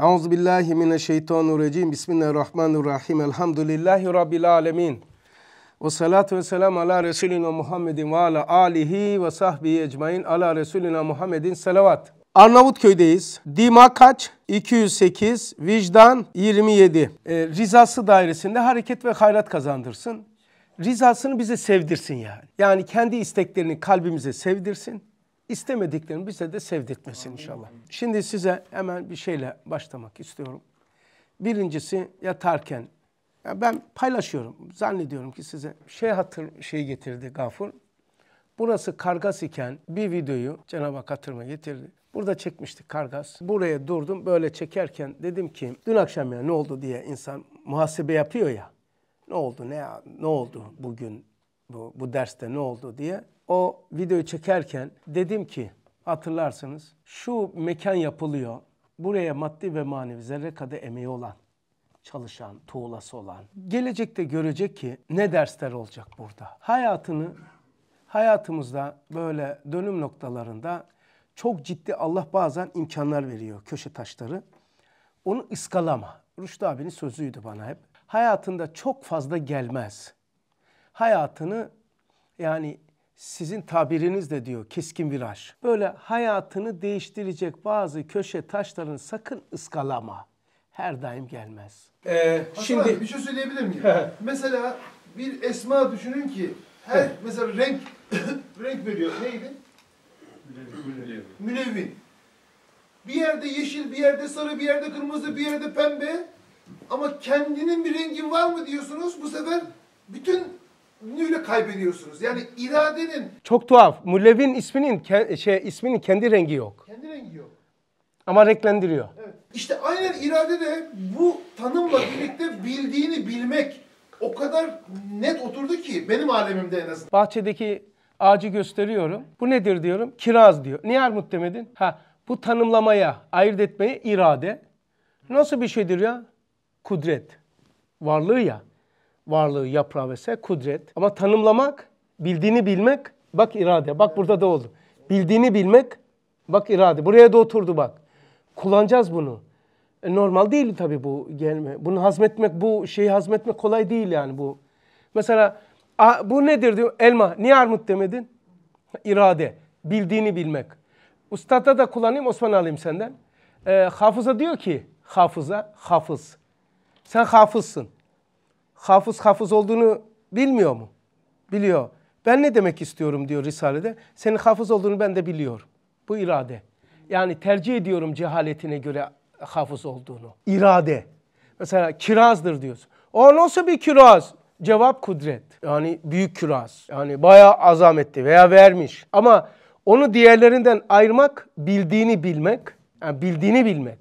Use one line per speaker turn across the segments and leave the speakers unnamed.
Euzu billahi mineşşeytanirracim. Bismillahirrahmanirrahim. Elhamdülillahi rabbil alamin. Ve salatu ve selam ala Resulina Muhammedin ve ala alihi ve sahbihi ecmain. Ala Resulina Muhammedin salavat. Arnavutköy'deyiz. Dima kaç? 208, vicdan 27. E, rizası dairesinde hareket ve hayrat kazandırsın. Rizasını bize sevdirsin yani. Yani kendi isteklerini kalbimize sevdirsin istemediklerini bize de sevdirtmesin inşallah. Şimdi size hemen bir şeyle başlamak istiyorum. Birincisi yatarken ya ben paylaşıyorum. Zannediyorum ki size şey hatır şey getirdi Gafur. Burası kargas iken bir videoyu Cenab-ı Hak hatırıma getirdi. Burada çekmiştik kargas. Buraya durdum böyle çekerken dedim ki dün akşam ya ne oldu diye insan muhasebe yapıyor ya. Ne oldu ne ne oldu bugün bu, bu derste ne oldu diye o videoyu çekerken dedim ki hatırlarsınız şu mekan yapılıyor. Buraya maddi ve manevi zerre kadar emeği olan, çalışan, tuğlası olan. Gelecekte görecek ki ne dersler olacak burada. Hayatını, hayatımızda böyle dönüm noktalarında çok ciddi Allah bazen imkanlar veriyor, köşe taşları. Onu ıskalama. Rüştü abinin sözüydü bana hep. Hayatında çok fazla gelmez. Hayatını yani sizin tabiriniz de diyor keskin viraj. Böyle hayatını değiştirecek bazı köşe taşlarını sakın ıskalama. Her daim gelmez. Ee, şimdi abi, bir şey
söyleyebilir miyim? mesela bir esma düşünün ki her mesela renk renk veriyor. Neydi? Münevvin. Münevvin. Bir yerde yeşil, bir yerde sarı, bir yerde kırmızı, bir yerde pembe. Ama kendinin bir rengin var mı diyorsunuz. Bu sefer bütün öyle kaybediyorsunuz. Yani iradenin
Çok tuhaf. Mulevin isminin ke- şey isminin kendi rengi yok.
kendi rengi yok.
Ama renklendiriyor. Evet.
İşte aynen irade de bu tanımla birlikte bildiğini bilmek o kadar
net oturdu ki benim alemimde en azından. Bahçedeki ağacı gösteriyorum. Bu nedir diyorum? Kiraz diyor. Niye armut demedin? Ha bu tanımlamaya, ayırt etmeye irade. Nasıl bir şeydir ya? Kudret. Varlığı ya varlığı, yaprağı vesaire kudret. Ama tanımlamak, bildiğini bilmek, bak irade. Bak burada da oldu. Bildiğini bilmek, bak irade. Buraya da oturdu bak. Kullanacağız bunu. E, normal değil tabii bu gelme. Bunu hazmetmek, bu şeyi hazmetmek kolay değil yani bu. Mesela bu nedir diyor elma. Niye armut demedin? İrade. Bildiğini bilmek. Ustada da kullanayım Osman alayım senden. E, hafıza diyor ki hafıza hafız. Sen hafızsın hafız hafız olduğunu bilmiyor mu? Biliyor. Ben ne demek istiyorum diyor Risale'de. Senin hafız olduğunu ben de biliyorum. Bu irade. Yani tercih ediyorum cehaletine göre hafız olduğunu. İrade. Mesela kirazdır diyorsun. O nasıl bir kiraz? Cevap kudret. Yani büyük kiraz. Yani bayağı azametli veya vermiş. Ama onu diğerlerinden ayırmak bildiğini bilmek. Yani bildiğini bilmek.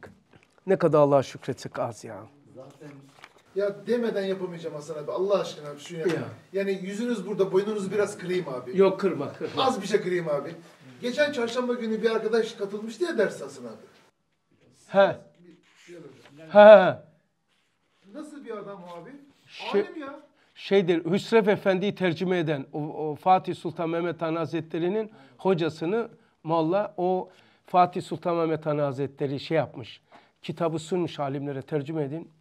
Ne kadar Allah'a şükretsek az ya.
Ya demeden yapamayacağım Hasan abi. Allah aşkına şu şunu Ya. Yani yüzünüz burada, boynunuzu biraz kırayım abi. Yok kırma, kırma. Az bir şey kırayım abi. Geçen çarşamba günü bir arkadaş katılmıştı ya derse Hasan abi.
He. He.
Nasıl bir adam o abi?
Şey, Alim ya. Şeydir, Hüsrev Efendi'yi tercüme eden o, o Fatih Sultan Mehmet Han Hazretleri'nin hocasını Molla o Fatih Sultan Mehmet Han Hazretleri şey yapmış. Kitabı sunmuş alimlere tercüme edin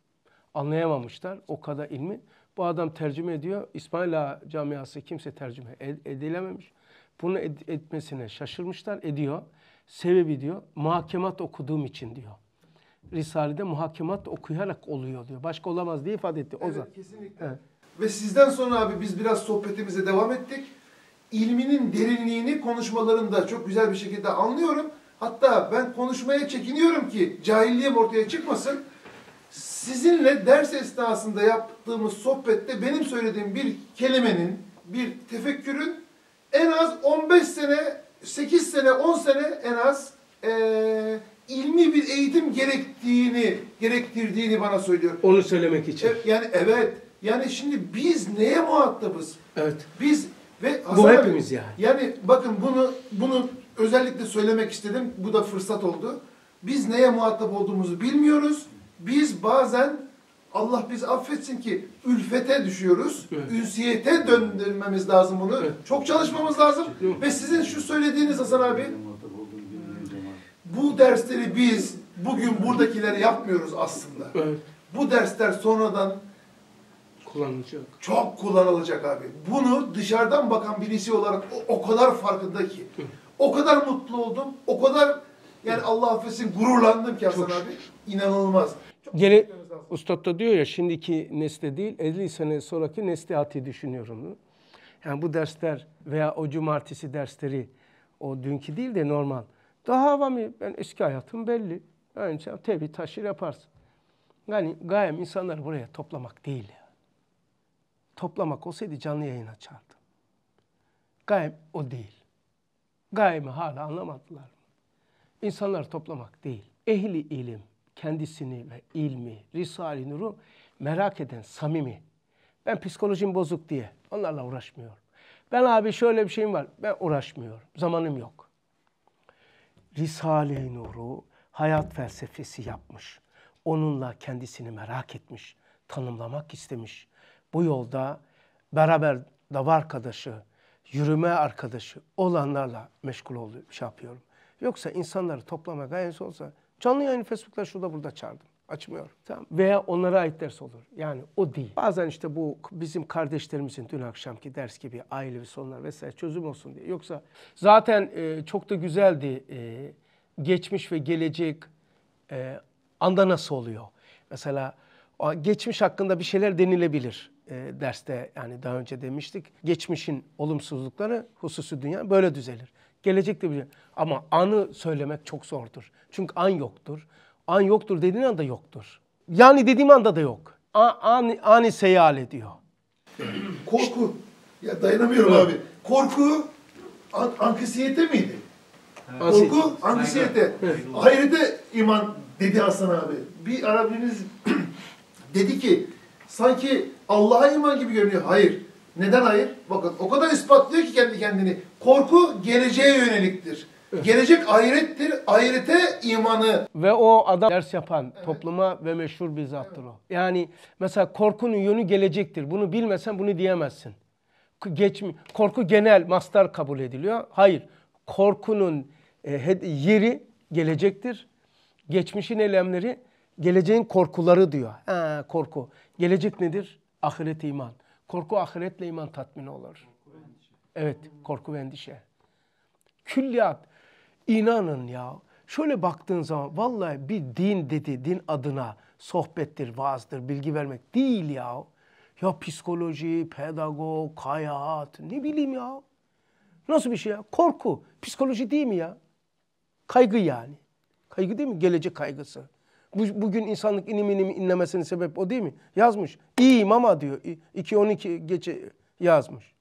anlayamamışlar o kadar ilmi. Bu adam tercüme ediyor. İsmaila camiası kimse tercüme edilememiş. Bunu ed etmesine şaşırmışlar ediyor. Sebebi diyor muhakemat okuduğum için diyor. Risale'de muhakemat okuyarak oluyor diyor. Başka olamaz diye ifade etti. Evet, Ozan. kesinlikle. Evet. Ve sizden
sonra abi biz biraz sohbetimize devam ettik. İlminin derinliğini konuşmalarında çok güzel bir şekilde anlıyorum. Hatta ben konuşmaya çekiniyorum ki cahilliğim ortaya çıkmasın sizinle ders esnasında yaptığımız sohbette benim söylediğim bir kelimenin, bir tefekkürün en az 15 sene, 8 sene, 10 sene en az e, ilmi bir eğitim gerektiğini, gerektirdiğini bana söylüyor. Onu söylemek için. E, yani evet. Yani şimdi biz neye muhatabız? Evet. Biz ve Hasan Bu hepimiz abi, yani. Yani bakın bunu bunu özellikle söylemek istedim. Bu da fırsat oldu. Biz neye muhatap olduğumuzu bilmiyoruz biz bazen Allah biz affetsin ki ülfete düşüyoruz. Evet. Ünsiyete döndürmemiz lazım bunu. Evet. Çok çalışmamız lazım. Evet. Ve sizin şu söylediğiniz Hasan abi bu dersleri biz bugün buradakileri yapmıyoruz aslında. Evet. Bu dersler sonradan kullanılacak. Çok kullanılacak abi. Bunu dışarıdan bakan birisi olarak o, o kadar farkında ki. O kadar mutlu oldum. O kadar yani Allah affetsin gururlandım ki Hasan Çok abi.
İnanılmaz. Çok Gele, Ustad da diyor ya şimdiki nesle değil 50 sene sonraki neslihati düşünüyorum. Yani bu dersler veya o cumartesi dersleri o dünkü değil de normal. Daha avami ben eski hayatım belli. Önce tevhid taşır yaparsın. Yani gayem insanları buraya toplamak değil ya. Toplamak olsaydı canlı yayın açardım. Gayem o değil. Gayemi hala anlamadılar mı? İnsanları toplamak değil. Ehli ilim, kendisini ve ilmi, Risale-i Nur'u merak eden samimi. Ben psikolojim bozuk diye onlarla uğraşmıyorum. Ben abi şöyle bir şeyim var. Ben uğraşmıyorum. Zamanım yok. Risale-i Nur'u hayat felsefesi yapmış. Onunla kendisini merak etmiş. Tanımlamak istemiş. Bu yolda beraber dava arkadaşı, yürüme arkadaşı olanlarla meşgul oluyor, şey yapıyorum. Yoksa insanları toplama gayesi olsa Canlı yayın Facebook'ta şurada burada çağırdım. Açmıyor. Tamam. Veya onlara ait ders olur. Yani o değil. Bazen işte bu bizim kardeşlerimizin dün akşamki ders gibi ailevi sorunlar vesaire çözüm olsun diye. Yoksa zaten e, çok da güzeldi. E, geçmiş ve gelecek e, anda nasıl oluyor? Mesela geçmiş hakkında bir şeyler denilebilir e, derste yani daha önce demiştik. Geçmişin olumsuzlukları hususu dünya böyle düzelir. Gelecekte bir şey. Ama anı söylemek çok zordur. Çünkü an yoktur. An yoktur dediğin anda yoktur. Yani dediğim anda da yok. A, ani, ani seyal ediyor.
Korku. Ya dayanamıyorum evet. abi. Korku an, anksiyete miydi? Evet. Korku, anksiyete. Evet. Hayrete iman dedi Hasan abi. Bir Arabiniz dedi ki sanki Allah'a iman gibi görünüyor. Hayır. Neden hayır? Bakın o kadar ispatlıyor ki kendi kendini. Korku geleceğe yöneliktir.
Gelecek ahirettir. Ahirete imanı. Ve o adam ders yapan evet. topluma ve meşhur bir zattır evet. o. Yani mesela korkunun yönü gelecektir. Bunu bilmesen bunu diyemezsin. Geç, korku genel mastar kabul ediliyor. Hayır. Korkunun e, yeri gelecektir. Geçmişin elemleri geleceğin korkuları diyor. Ha, korku. Gelecek nedir? Ahiret iman. Korku ahiretle iman tatmini olur. evet, korku ve endişe. Külliyat. İnanın ya. Şöyle baktığın zaman vallahi bir din dedi, din adına sohbettir, vaazdır, bilgi vermek değil ya. Ya psikoloji, pedagog, hayat ne bileyim ya. Nasıl bir şey ya? Korku. Psikoloji değil mi ya? Kaygı yani. Kaygı değil mi? Gelecek kaygısı. Bu, bugün insanlık inim inim inlemesinin sebep o değil mi? Yazmış. İyiyim ama diyor. 2.12 gece yazmış.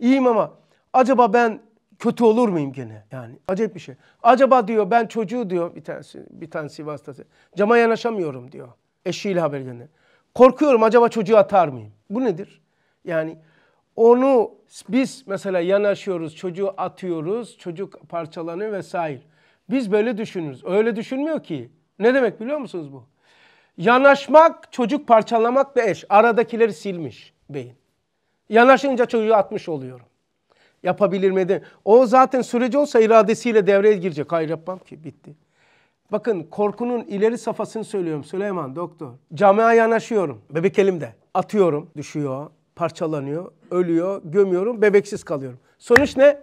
İyiyim ama acaba ben kötü olur muyum gene? Yani acayip bir şey. Acaba diyor ben çocuğu diyor bir tanesi, bir tanesi vasıtası. Cama yanaşamıyorum diyor. Eşiyle haber gene. Korkuyorum acaba çocuğu atar mıyım? Bu nedir? Yani onu biz mesela yanaşıyoruz, çocuğu atıyoruz, çocuk parçalanıyor vesaire. Biz böyle düşünürüz. Öyle düşünmüyor ki. Ne demek biliyor musunuz bu? Yanaşmak, çocuk parçalamak parçalamakla eş. Aradakileri silmiş beyin. Yanaşınca çocuğu atmış oluyorum. Yapabilir miydi? O zaten süreci olsa iradesiyle devreye girecek. Hayır yapmam ki bitti. Bakın korkunun ileri safhasını söylüyorum Süleyman doktor. Camiye yanaşıyorum. Bebek elimde. Atıyorum. Düşüyor. Parçalanıyor. Ölüyor. Gömüyorum. Bebeksiz kalıyorum. Sonuç ne?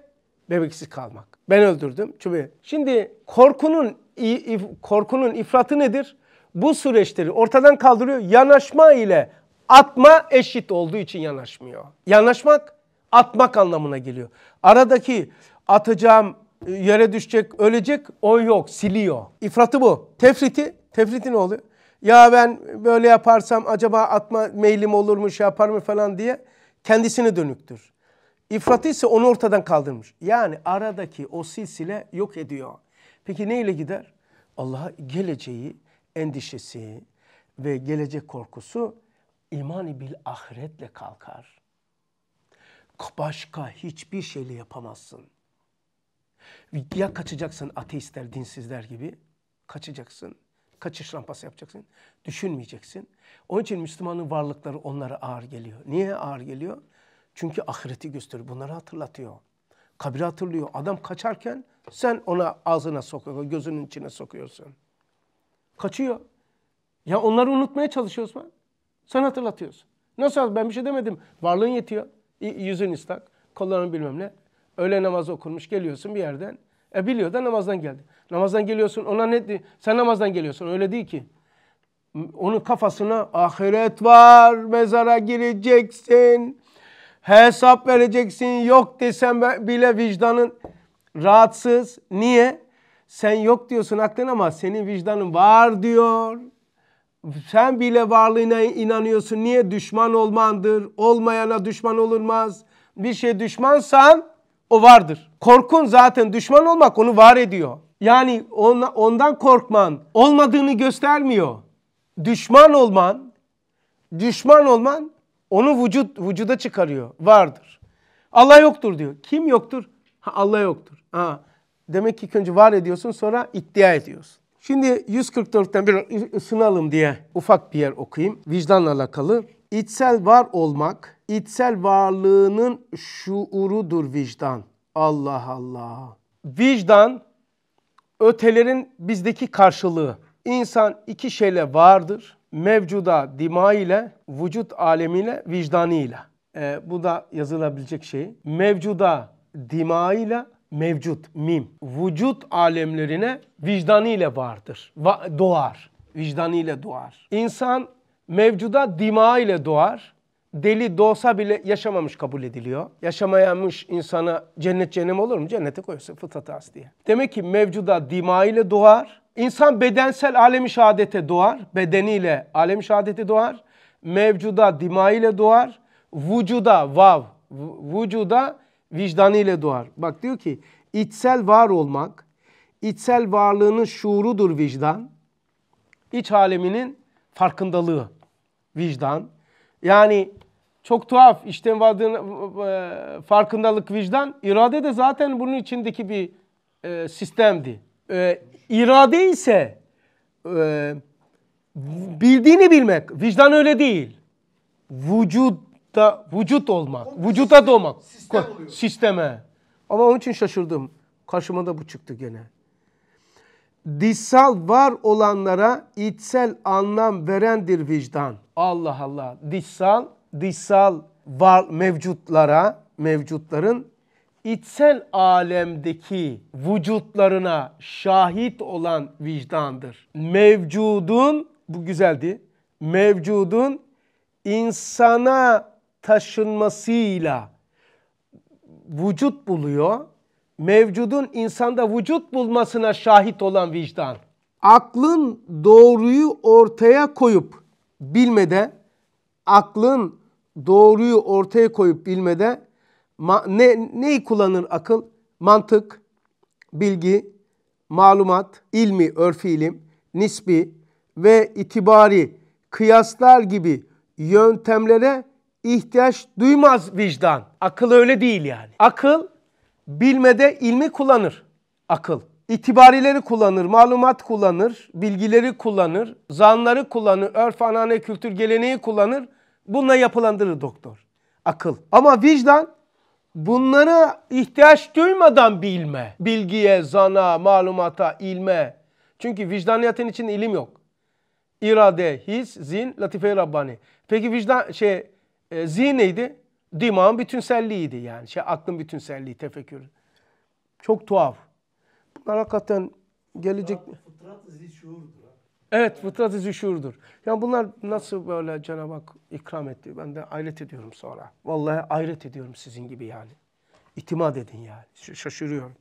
Bebeksiz kalmak. Ben öldürdüm. çubuğu. şimdi korkunun korkunun ifratı nedir? Bu süreçleri ortadan kaldırıyor. Yanaşma ile atma eşit olduğu için yanaşmıyor. Yanaşmak atmak anlamına geliyor. Aradaki atacağım e, yere düşecek, ölecek o yok, siliyor. İfratı bu. Tefriti, tefriti ne oluyor? Ya ben böyle yaparsam acaba atma meylim olur mu, şey yapar mı falan diye kendisini dönüktür. İfratı ise onu ortadan kaldırmış. Yani aradaki o silsile yok ediyor. Peki neyle gider? Allah'a geleceği endişesi ve gelecek korkusu imani bil ahiretle kalkar. Başka hiçbir şeyle yapamazsın. Ya kaçacaksın ateistler, dinsizler gibi kaçacaksın. Kaçış rampası yapacaksın. Düşünmeyeceksin. Onun için Müslümanın varlıkları onlara ağır geliyor. Niye ağır geliyor? Çünkü ahireti gösteriyor. Bunları hatırlatıyor. Kabiri hatırlıyor. Adam kaçarken sen ona ağzına sokuyorsun, gözünün içine sokuyorsun. Kaçıyor. Ya onları unutmaya çalışıyorsun ben. Sen hatırlatıyorsun. Nasıl ben bir şey demedim. Varlığın yetiyor. Yüzün ıslak, kolların bilmem ne. Öğle namazı okunmuş geliyorsun bir yerden. E biliyor da namazdan geldi. Namazdan geliyorsun ona ne di? Sen namazdan geliyorsun öyle değil ki. Onun kafasına ahiret var, mezara gireceksin hesap vereceksin yok desem bile vicdanın rahatsız. Niye? Sen yok diyorsun aklın ama senin vicdanın var diyor. Sen bile varlığına inanıyorsun. Niye? Düşman olmandır. Olmayana düşman olunmaz. Bir şey düşmansan o vardır. Korkun zaten düşman olmak onu var ediyor. Yani ondan korkman olmadığını göstermiyor. Düşman olman, düşman olman onu vücut vücuda çıkarıyor. Vardır. Allah yoktur diyor. Kim yoktur? Ha, Allah yoktur. Ha. Demek ki önce var ediyorsun sonra iddia ediyorsun. Şimdi 144'ten bir ısınalım diye ufak bir yer okuyayım. Vicdanla alakalı. İçsel var olmak, içsel varlığının şuurudur vicdan. Allah Allah. Vicdan ötelerin bizdeki karşılığı. İnsan iki şeyle vardır mevcuda dima ile, vücut alemiyle, vicdanı ile. E, bu da yazılabilecek şey. Mevcuda dima ile, mevcut, mim. Vücut alemlerine vicdanı ile vardır, va doğar. Vicdanı ile doğar. İnsan mevcuda dima ile doğar. Deli doğsa bile yaşamamış kabul ediliyor. Yaşamayamış insana cennet cehennem olur mu? Cennete koyuyorsun fıtratası diye. Demek ki mevcuda dima ile doğar. İnsan bedensel alemi şehadete doğar, bedeniyle alemi şehadete doğar, mevcuda dima ile doğar, vücuda vav, vücuda vicdanı ile doğar. Bak diyor ki içsel var olmak, içsel varlığının şuurudur vicdan, iç aleminin farkındalığı vicdan. Yani çok tuhaf işte e, farkındalık vicdan, irade de zaten bunun içindeki bir e, sistemdi. E, İrade ise e, bildiğini bilmek. Vicdan öyle değil. Vücutta vücut olmak, o vücuda sistem, doğmak. Sistem Sisteme. Ama onun için şaşırdım. Karşıma da bu çıktı gene. Dişsel var olanlara içsel anlam verendir vicdan. Allah Allah. Dişsel, dişsel var mevcutlara, mevcutların içsel alemdeki vücutlarına şahit olan vicdandır. Mevcudun, bu güzeldi, mevcudun insana taşınmasıyla vücut buluyor. Mevcudun insanda vücut bulmasına şahit olan vicdan. Aklın doğruyu ortaya koyup bilmede, aklın doğruyu ortaya koyup bilmede ma, ne, neyi kullanır akıl? Mantık, bilgi, malumat, ilmi, örfi ilim, nisbi ve itibari kıyaslar gibi yöntemlere ihtiyaç duymaz vicdan. Akıl öyle değil yani. Akıl bilmede ilmi kullanır. Akıl. Itibarileri kullanır, malumat kullanır, bilgileri kullanır, zanları kullanır, örf, anane, kültür, geleneği kullanır. Bununla yapılandırır doktor. Akıl. Ama vicdan bunlara ihtiyaç duymadan bilme. Bilgiye, zana, malumata, ilme. Çünkü vicdaniyatın için ilim yok. İrade, his, zin, latife-i Rabbani. Peki vicdan şey e, zihin neydi? Dimağın bütünselliğiydi yani. Şey aklın bütünselliği, tefekkür. Çok tuhaf. Bunlar hakikaten gelecek... Fıtrat,
fıtrat zihin şuurdur.
Evet fıtratı züşurdur. Yani bunlar nasıl böyle Cenab-ı Hak ikram etti. Ben de ayret ediyorum sonra. Vallahi ayret ediyorum sizin gibi yani. İtimat edin yani. şaşırıyorum.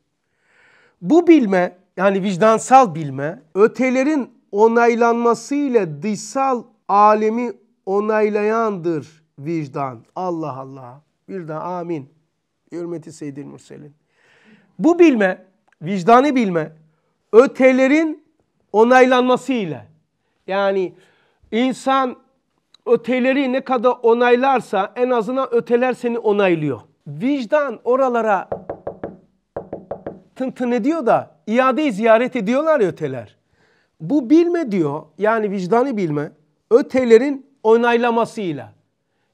Bu bilme yani vicdansal bilme ötelerin onaylanmasıyla dışsal alemi onaylayandır vicdan. Allah Allah. Bir de amin. Hürmeti Seyyidil Murselin. Bu bilme, vicdanı bilme ötelerin onaylanması ile yani insan öteleri ne kadar onaylarsa en azından öteler seni onaylıyor. Vicdan oralara tın tın ediyor da iadeyi ziyaret ediyorlar ya öteler. Bu bilme diyor yani vicdanı bilme ötelerin onaylamasıyla.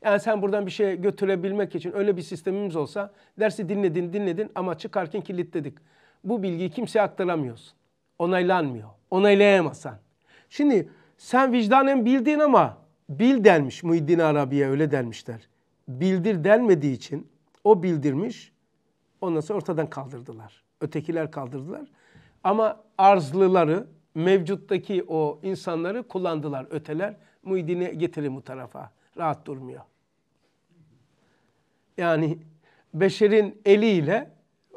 Yani sen buradan bir şey götürebilmek için öyle bir sistemimiz olsa dersi dinledin dinledin ama çıkarken kilitledik. Bu bilgiyi kimseye aktaramıyorsun. Onaylanmıyor onaylayamazsan. Şimdi sen vicdanen bildin ama bil denmiş Muhiddin Arabi'ye öyle denmişler. Bildir denmediği için o bildirmiş ondan sonra ortadan kaldırdılar. Ötekiler kaldırdılar. Ama arzlıları mevcuttaki o insanları kullandılar öteler. Muhiddin'i getirin bu tarafa. Rahat durmuyor. Yani beşerin eliyle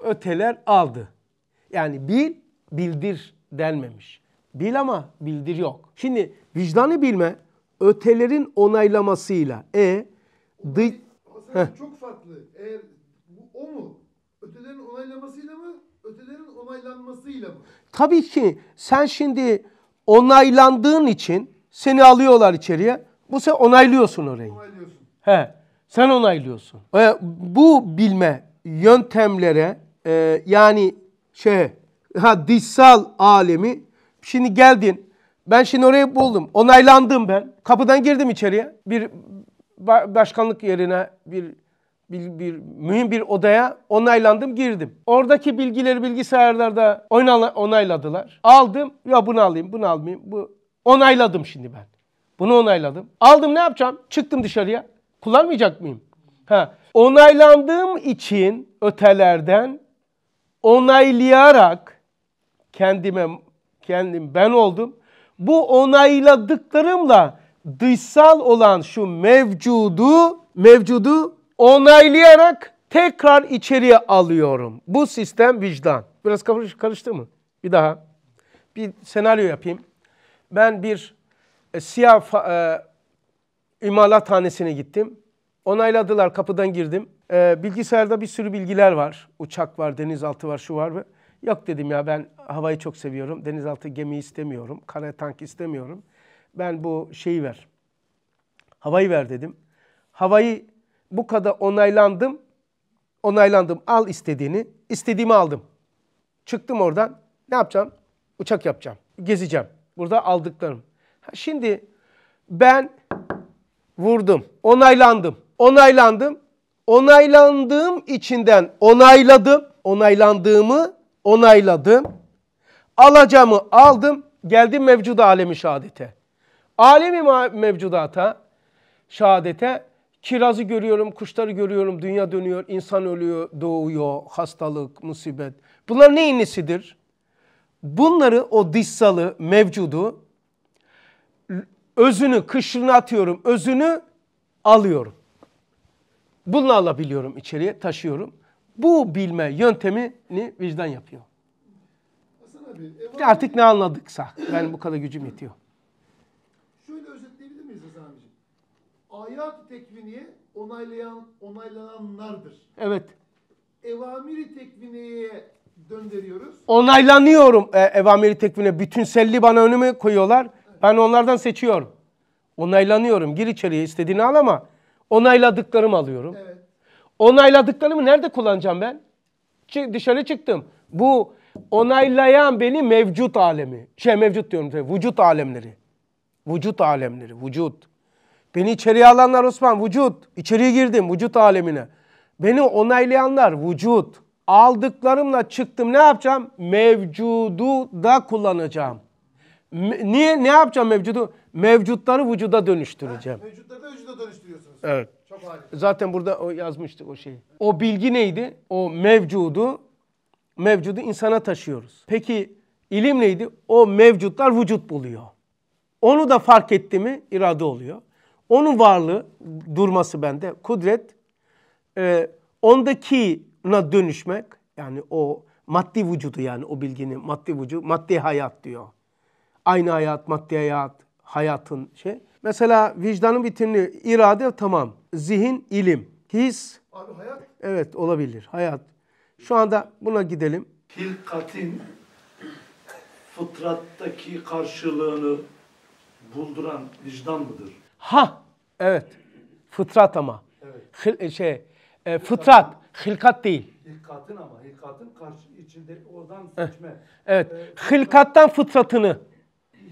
öteler aldı. Yani bil, bildir denmemiş. Bil ama bildir yok. Şimdi vicdanı bilme ötelerin onaylamasıyla e dı, çok
farklı. Eğer bu o mu? Ötelerin onaylamasıyla mı? Ötelerin onaylanmasıyla
mı? Tabii ki sen şimdi onaylandığın için seni alıyorlar içeriye. Bu sen onaylıyorsun orayı. Onaylıyorsun. He. Sen onaylıyorsun. E, bu bilme yöntemlere e, yani şey ha dışsal alemi. Şimdi geldin. Ben şimdi orayı buldum. Onaylandım ben. Kapıdan girdim içeriye. Bir başkanlık yerine bir bir, bir mühim bir odaya onaylandım girdim. Oradaki bilgileri bilgisayarlarda onayladılar. Aldım ya bunu alayım bunu almayayım. Bu onayladım şimdi ben. Bunu onayladım. Aldım ne yapacağım? Çıktım dışarıya. Kullanmayacak mıyım? Ha. Onaylandığım için ötelerden onaylayarak kendime kendim ben oldum. Bu onayladıklarımla dışsal olan şu mevcudu mevcudu onaylayarak tekrar içeriye alıyorum. Bu sistem vicdan. Biraz kafamız karıştı mı? Bir daha. Bir senaryo yapayım. Ben bir e, siyah e, imalathanesine gittim. Onayladılar, kapıdan girdim. E, bilgisayarda bir sürü bilgiler var. Uçak var, denizaltı var, şu var. Ve Yok dedim ya ben havayı çok seviyorum. Denizaltı gemi istemiyorum. Kara tank istemiyorum. Ben bu şeyi ver. Havayı ver dedim. Havayı bu kadar onaylandım. Onaylandım. Al istediğini. İstediğimi aldım. Çıktım oradan. Ne yapacağım? Uçak yapacağım. Gezeceğim. Burada aldıklarım. Ha, şimdi ben vurdum. Onaylandım. Onaylandım. Onaylandığım içinden onayladım. Onaylandığımı onayladım. alacağımı aldım. Geldim mevcuda alemi şehadete. Alemi mevcudata, şehadete kirazı görüyorum, kuşları görüyorum, dünya dönüyor, insan ölüyor, doğuyor, hastalık, musibet. Bunlar neyin nesidir? Bunları o dışsalı, mevcudu, özünü, kışını atıyorum, özünü alıyorum. Bunu alabiliyorum içeriye, taşıyorum. Bu bilme yöntemini vicdan yapıyor. Abi, Artık ne anladıksa. Ben bu kadar gücüm yetiyor.
Şöyle özetleyebilir miyiz Hasan Ayat-ı tekviniye onaylayan, onaylananlardır. Evet. Evamiri tekvineye döndürüyoruz.
Onaylanıyorum e, evamiri tekvine. Bütünselliği bana önüme koyuyorlar. Evet. Ben onlardan seçiyorum. Onaylanıyorum. Gir içeriye istediğini al ama onayladıklarımı alıyorum. Evet. Onayladıklarımı nerede kullanacağım ben? Ç- dışarı çıktım. Bu onaylayan beni mevcut alemi. Şey mevcut diyorum tabii. Vücut alemleri. Vücut alemleri. Vücut. Beni içeriye alanlar Osman vücut. İçeriye girdim vücut alemine. Beni onaylayanlar vücut. Aldıklarımla çıktım ne yapacağım? Mevcudu da kullanacağım. Me- niye ne yapacağım mevcudu? Mevcutları vücuda dönüştüreceğim. Ha,
mevcutları da vücuda
dönüştürüyorsunuz. Evet. Zaten burada o yazmıştık o şeyi. O bilgi neydi? O mevcudu mevcudu insana taşıyoruz. Peki ilim neydi? O mevcutlar vücut buluyor. Onu da fark etti mi irade oluyor. Onun varlığı, durması bende, kudret, e, ondaki na dönüşmek, yani o maddi vücudu yani o bilginin maddi vücudu, maddi hayat diyor. Aynı hayat, maddi hayat, hayatın şey. Mesela vicdanın bitimli irade tamam. Zihin ilim. His. Abi hayat. Evet olabilir. Hayat. Şu anda buna gidelim. Hilkatin
fıtrattaki karşılığını bulduran vicdan mıdır?
Ha evet. Fıtrat ama. Evet. Hil, e, şey e, fıtrat. Hilkat değil.
Hilkatın ama hilkatın karşı içinde oradan seçme. Evet. Ee,
Hilkattan fıtratını.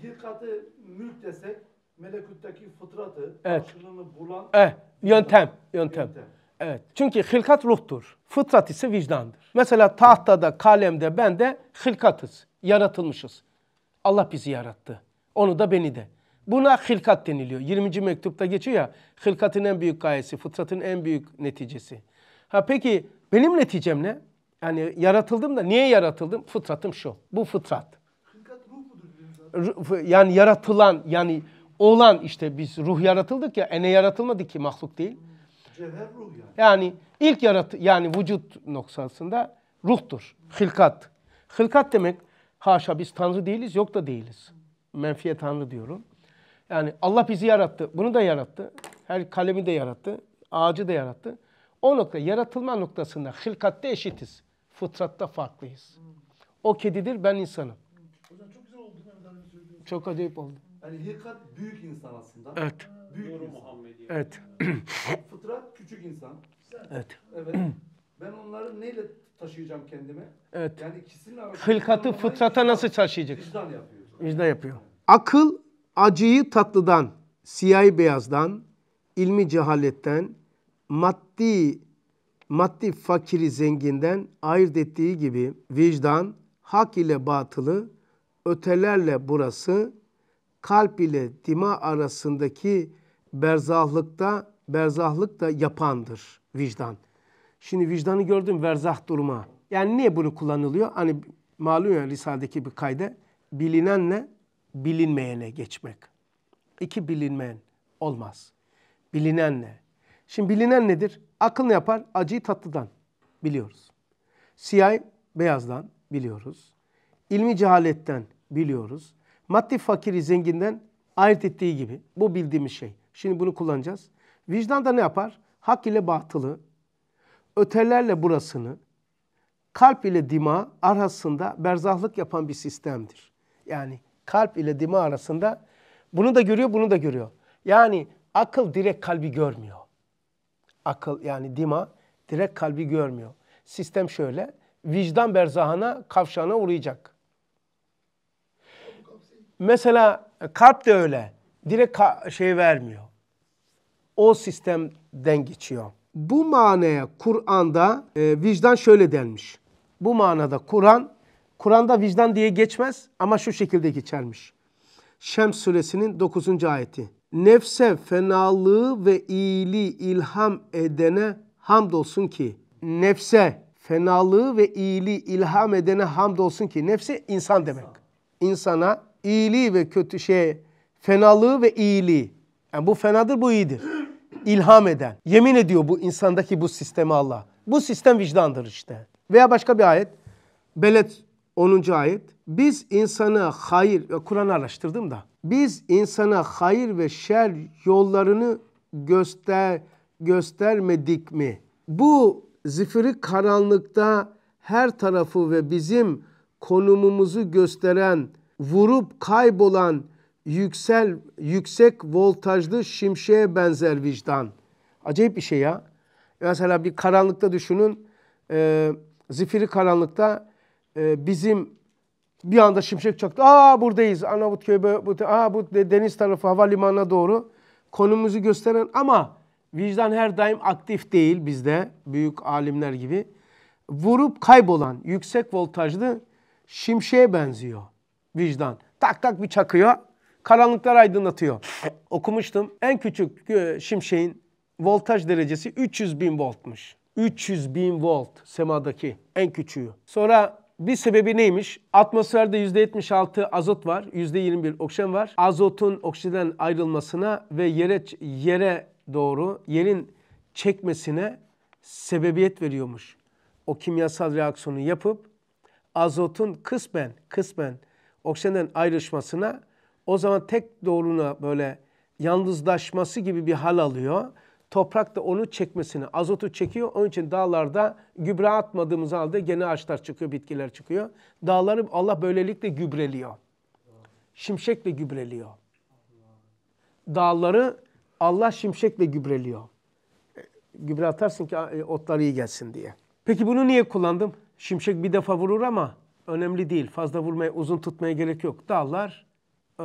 Hilkatı mülk desek melekuttaki fıtratı, evet. karşılığını bulan eh,
yöntem, yöntem. yöntem. Evet. Çünkü hilkat ruhtur. Fıtrat ise vicdandır. Mesela tahtada, kalemde, ben de hilkatız. Yaratılmışız. Allah bizi yarattı. Onu da beni de. Buna hilkat deniliyor. 20. mektupta geçiyor ya. Hilkatın en büyük gayesi, fıtratın en büyük neticesi. Ha peki benim neticem ne? Yani yaratıldım da niye yaratıldım? Fıtratım şu. Bu fıtrat. Hilkat ruh mudur? Yani yaratılan, yani olan işte biz ruh yaratıldık ya ene yaratılmadı ki mahluk değil.
Cevher ruh yani.
Yani ilk yaratı yani vücut noktasında ruhtur. Hılkat. Hılkat demek haşa biz tanrı değiliz yok da değiliz. Menfiye tanrı diyorum. Yani Allah bizi yarattı. Bunu da yarattı. Her kalemi de yarattı. Ağacı da yarattı. O nokta yaratılma noktasında hılkatte eşitiz. Fıtratta farklıyız. O kedidir ben insanım. Çok acayip oldu.
Yani hilkat büyük insan
aslında. Evet. Büyük Nuru insan. Evet. Fıtrat küçük insan. Evet. Evet. ben onları neyle taşıyacağım kendime? Evet. Yani ikisinin arasında... Hılkatı fıtrata nasıl taşıyacaksın? Vicdan yapıyor. Vicdan yapıyor. Akıl acıyı tatlıdan, siyahı beyazdan, ilmi cehaletten, maddi maddi fakiri zenginden ayırt ettiği gibi vicdan hak ile batılı, ötelerle burası, kalp ile dima arasındaki berzahlıkta berzahlık da yapandır vicdan. Şimdi vicdanı gördüm berzah duruma. Yani niye bunu kullanılıyor? Hani malum ya lisadaki bir kayda bilinenle bilinmeyene geçmek. İki bilinmeyen olmaz. Bilinenle. Şimdi bilinen nedir? Akıl ne yapar? Acıyı tatlıdan biliyoruz. Siyah beyazdan biliyoruz. İlmi cehaletten biliyoruz maddi fakiri zenginden ayırt ettiği gibi. Bu bildiğimiz şey. Şimdi bunu kullanacağız. Vicdan da ne yapar? Hak ile batılı, ötelerle burasını, kalp ile dima arasında berzahlık yapan bir sistemdir. Yani kalp ile dima arasında bunu da görüyor, bunu da görüyor. Yani akıl direkt kalbi görmüyor. Akıl yani dima direkt kalbi görmüyor. Sistem şöyle, vicdan berzahana, kavşağına uğrayacak. Mesela kalp de öyle. Direkt şey vermiyor. O sistemden geçiyor. Bu manaya Kur'an'da e, vicdan şöyle denmiş. Bu manada Kur'an, Kur'an'da vicdan diye geçmez ama şu şekilde geçermiş. Şems suresinin 9. ayeti. Nefse fenalığı ve iyiliği ilham edene hamdolsun ki. Nefse fenalığı ve iyiliği ilham edene hamdolsun ki. Nefse insan demek. İnsana iyiliği ve kötü şey, fenalığı ve iyiliği. Yani bu fenadır, bu iyidir. İlham eden. Yemin ediyor bu insandaki bu sistemi Allah. Bu sistem vicdandır işte. Veya başka bir ayet. Belet 10. ayet. Biz insanı hayır, Kur'an araştırdım da. Biz insana hayır ve şer yollarını göster göstermedik mi? Bu zifiri karanlıkta her tarafı ve bizim konumumuzu gösteren vurup kaybolan yüksel yüksek voltajlı şimşeğe benzer vicdan. Acayip bir şey ya. Mesela bir karanlıkta düşünün. E, zifiri karanlıkta e, bizim bir anda şimşek çaktı. Aa buradayız. bu, aa bu deniz tarafı havalimanına doğru konumuzu gösteren ama vicdan her daim aktif değil bizde büyük alimler gibi. Vurup kaybolan yüksek voltajlı şimşeğe benziyor vicdan. Tak tak bir çakıyor. Karanlıklar aydınlatıyor. Okumuştum. En küçük e, şimşeğin voltaj derecesi 300 bin voltmuş. 300 bin volt semadaki en küçüğü. Sonra bir sebebi neymiş? Atmosferde %76 azot var, %21 oksijen var. Azotun oksijenden ayrılmasına ve yere yere doğru yerin çekmesine sebebiyet veriyormuş. O kimyasal reaksiyonu yapıp azotun kısmen kısmen oksijenden ayrışmasına o zaman tek doğruna böyle yalnızlaşması gibi bir hal alıyor. Toprak da onu çekmesini, azotu çekiyor. Onun için dağlarda gübre atmadığımız halde gene ağaçlar çıkıyor, bitkiler çıkıyor. Dağları Allah böylelikle gübreliyor. Şimşekle gübreliyor. Dağları Allah şimşekle gübreliyor. E, gübre atarsın ki e, otlar iyi gelsin diye. Peki bunu niye kullandım? Şimşek bir defa vurur ama önemli değil. Fazla vurmaya, uzun tutmaya gerek yok. Dağlar e,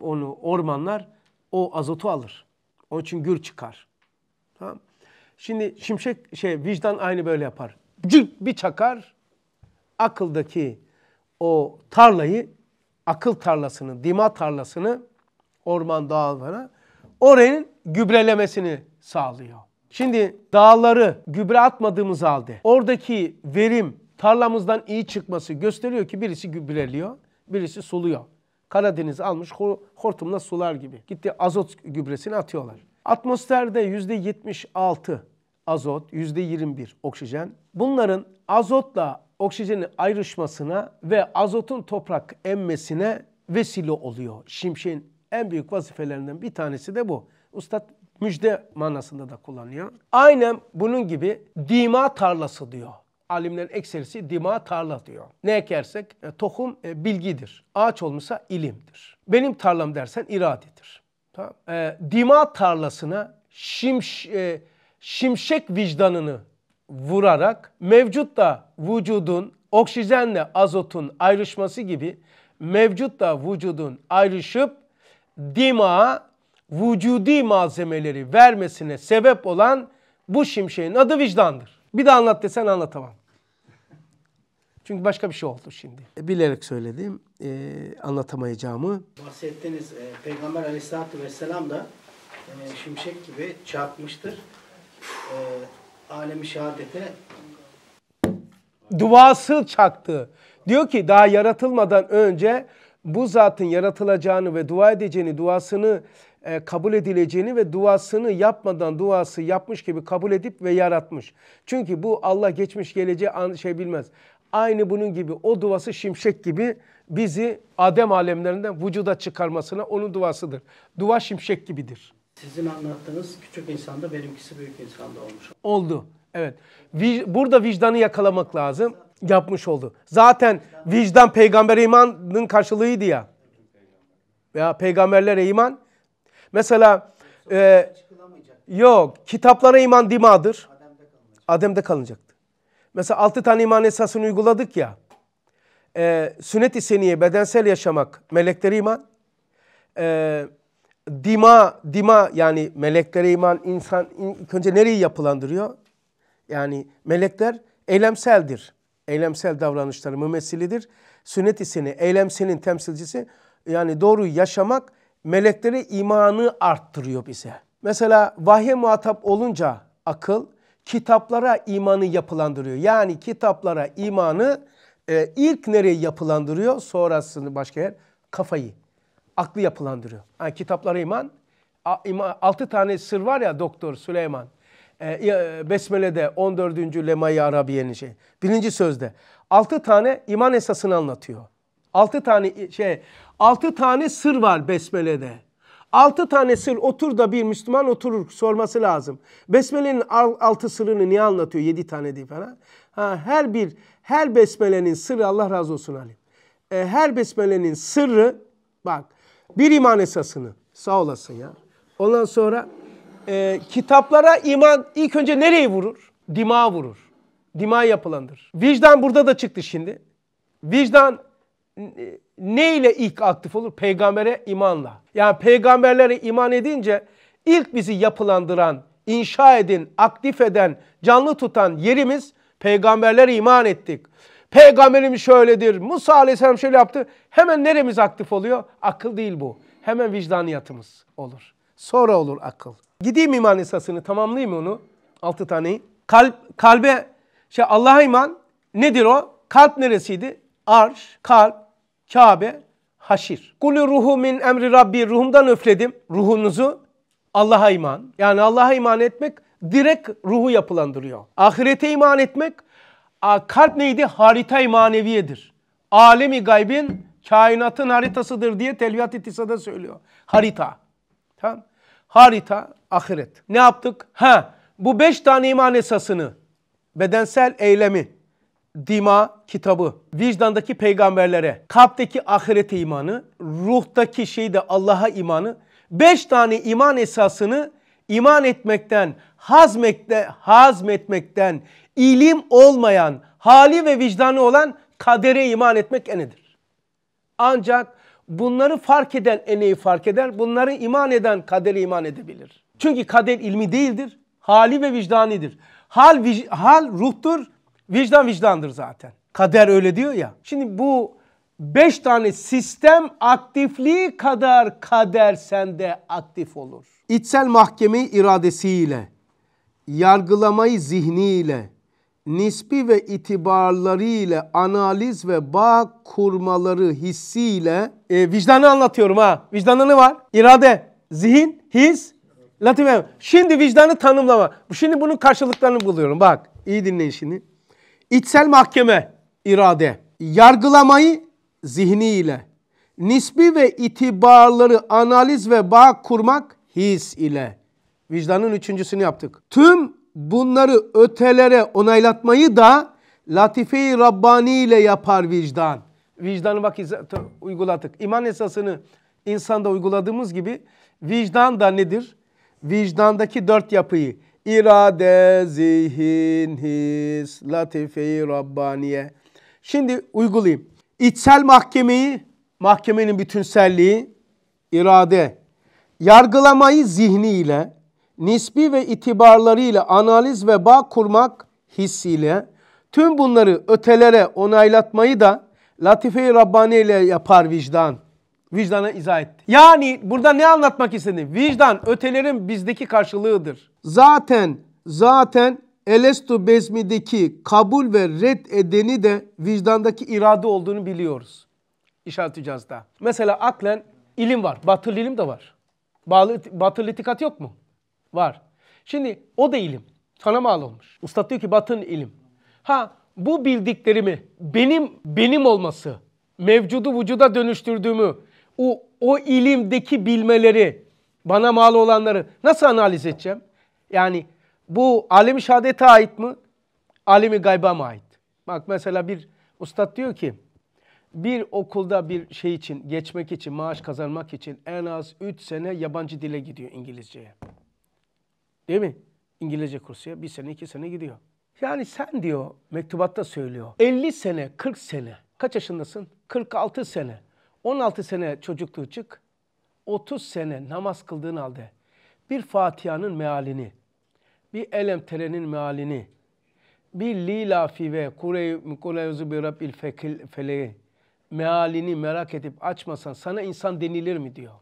onu, ormanlar o azotu alır. Onun için gür çıkar. Tamam. Şimdi şimşek şey vicdan aynı böyle yapar. Cık bir çakar. Akıldaki o tarlayı, akıl tarlasını, dima tarlasını, orman dağlarına falan oranın gübrelemesini sağlıyor. Şimdi dağları gübre atmadığımız halde oradaki verim Tarlamızdan iyi çıkması gösteriyor ki birisi gübreliyor, birisi suluyor. Karadeniz almış hortumla sular gibi. Gitti azot gübresini atıyorlar. Atmosferde yüzde %76 azot, yüzde %21 oksijen. Bunların azotla oksijenin ayrışmasına ve azotun toprak emmesine vesile oluyor. Şimşekin en büyük vazifelerinden bir tanesi de bu. Ustad müjde manasında da kullanıyor. Aynen bunun gibi dima tarlası diyor alimlerin ekserisi dima tarla diyor. Ne ekersek e, tohum e, bilgidir. Ağaç olmasa ilimdir. Benim tarlam dersen iradedir. Tamam. E, dima tarlasına şimş, şimşek vicdanını vurarak mevcut da vücudun oksijenle azotun ayrışması gibi mevcut da vücudun ayrışıp dima vücudi malzemeleri vermesine sebep olan bu şimşeğin adı vicdandır. Bir de anlat desen anlatamam. Çünkü başka bir şey oldu şimdi. E, bilerek söyledim. E, anlatamayacağımı. Bahsettiğiniz e, Peygamber Aleyhisselatü Vesselam da e, şimşek gibi çarpmıştır. E, alemi şehadete duası çaktı. Diyor ki daha yaratılmadan önce bu zatın yaratılacağını ve dua edeceğini, duasını e, kabul edileceğini ve duasını yapmadan duası yapmış gibi kabul edip ve yaratmış. Çünkü bu Allah geçmiş geleceği an, şey bilmez aynı bunun gibi o duası şimşek gibi bizi Adem alemlerinden vücuda çıkarmasına onun duasıdır. Dua şimşek gibidir. Sizin anlattığınız küçük insanda benimkisi büyük insanda olmuş. Oldu. Evet. Burada vicdanı yakalamak lazım. Yapmış oldu. Zaten vicdan peygamber imanın karşılığıydı ya. Ya peygamberlere iman. Mesela e, yok kitaplara iman dimadır. Adem'de kalınacak. Mesela altı tane iman esasını uyguladık ya. E, Sünnet-i seniye bedensel yaşamak melekleri iman. E, dima, dima yani melekleri iman insan ilk önce nereyi yapılandırıyor? Yani melekler eylemseldir. Eylemsel davranışları mümessilidir. Sünnet-i seni, eylemselin temsilcisi. Yani doğru yaşamak melekleri imanı arttırıyor bize. Mesela vahye muhatap olunca akıl kitaplara imanı yapılandırıyor. Yani kitaplara imanı e, ilk nereye yapılandırıyor? Sonrasını başka yer kafayı, aklı yapılandırıyor. Yani kitaplara iman, a, ima, altı tane sır var ya doktor Süleyman. E, Besmele'de 14. Lema-i Arabiye'nin şey. Birinci sözde. Altı tane iman esasını anlatıyor. Altı tane şey, altı tane sır var Besmele'de. Altı tane sır otur da bir Müslüman oturur sorması lazım. Besmele'nin altı sırrını niye anlatıyor? Yedi tane değil falan. Ha, her bir, her besmelenin sırrı Allah razı olsun Ali. E, her besmelenin sırrı bak bir iman esasını sağ olasın ya. Ondan sonra e, kitaplara iman ilk önce nereyi vurur? Dima vurur. Dima yapılandır. Vicdan burada da çıktı şimdi. Vicdan e, ne ile ilk aktif olur? Peygambere imanla. Yani peygamberlere iman edince ilk bizi yapılandıran, inşa edin, aktif eden, canlı tutan yerimiz peygamberlere iman ettik. Peygamberimiz şöyledir, Musa aleyhisselam şöyle yaptı. Hemen neremiz aktif oluyor? Akıl değil bu. Hemen vicdaniyatımız olur. Sonra olur akıl. Gideyim iman esasını tamamlayayım onu. Altı taneyi. Kalp, kalbe, şey Allah'a iman nedir o? Kalp neresiydi? Arş, kalp, Kabe haşir. Kulü ruhu min emri Rabbi ruhumdan öfledim ruhunuzu Allah'a iman. Yani Allah'a iman etmek direkt ruhu yapılandırıyor. Ahirete iman etmek kalp neydi? Harita-i maneviyedir. Alemi gaybin kainatın haritasıdır diye Telviyat İtisa'da söylüyor. Harita. Tamam. Harita ahiret. Ne yaptık? Ha bu beş tane iman esasını bedensel eylemi dima kitabı, vicdandaki peygamberlere, kalpteki ahirete imanı, ruhtaki şeyde Allah'a imanı, beş tane iman esasını iman etmekten, hazmekte, hazmetmekten, ilim olmayan, hali ve vicdanı olan kadere iman etmek enedir. Ancak bunları fark eden eneyi fark eder, bunları iman eden kadere iman edebilir. Çünkü kader ilmi değildir, hali ve vicdanidir. Hal, hal ruhtur, Vicdan vicdandır zaten. Kader öyle diyor ya. Şimdi bu beş tane sistem aktifliği kadar kader sende aktif olur. İçsel mahkemeyi iradesiyle, yargılamayı zihniyle, nispi ve itibarlarıyla analiz ve bağ kurmaları hissiyle e, vicdanı anlatıyorum ha. Vicdanı ne var? İrade, zihin, his, latife. Şimdi vicdanı tanımlama. Şimdi bunun karşılıklarını buluyorum bak. iyi dinleyin şimdi. İçsel mahkeme, irade, yargılamayı zihniyle, nisbi ve itibarları analiz ve bağ kurmak his ile. Vicdanın üçüncüsünü yaptık. Tüm bunları ötelere onaylatmayı da latife-i Rabbani ile yapar vicdan. Vicdanı bak uyguladık. İman esasını insanda uyguladığımız gibi vicdan da nedir? Vicdandaki dört yapıyı irade, zihin, his, latife-i Rabbaniye. Şimdi uygulayayım. İçsel mahkemeyi, mahkemenin bütünselliği, irade, yargılamayı zihniyle, nisbi ve itibarlarıyla analiz ve bağ kurmak hissiyle, tüm bunları ötelere onaylatmayı da Latife-i Rabbani ile yapar vicdan vicdana izah etti. Yani burada ne anlatmak istedi? Vicdan ötelerin bizdeki karşılığıdır. Zaten zaten Elestu Bezmi'deki kabul ve red edeni de vicdandaki irade olduğunu biliyoruz. İşaret-i cazda. Mesela aklen ilim var. batıl ilim de var. Bağlı, batılı itikat yok mu? Var. Şimdi o da ilim. Sana mal olmuş. Ustad diyor ki batın ilim. Ha bu bildiklerimi benim benim olması, mevcudu vücuda dönüştürdüğümü, o, o ilimdeki bilmeleri, bana mal olanları nasıl analiz edeceğim? Yani bu alim şehadete ait mi? Alimi gayba mı ait? Bak mesela bir ustad diyor ki bir okulda bir şey için geçmek için maaş kazanmak için en az 3 sene yabancı dile gidiyor İngilizceye. Değil mi? İngilizce kursuya bir sene iki sene gidiyor. Yani sen diyor mektubatta söylüyor 50 sene 40 sene kaç yaşındasın? 46 sene 16 sene çocukluğu çık, 30 sene namaz kıldığın halde bir Fatiha'nın mealini, bir Elem Tere'nin mealini, bir Lila fi ve Kureyuzu bi Rabbil Feleği mealini merak edip açmasan sana insan denilir mi diyor.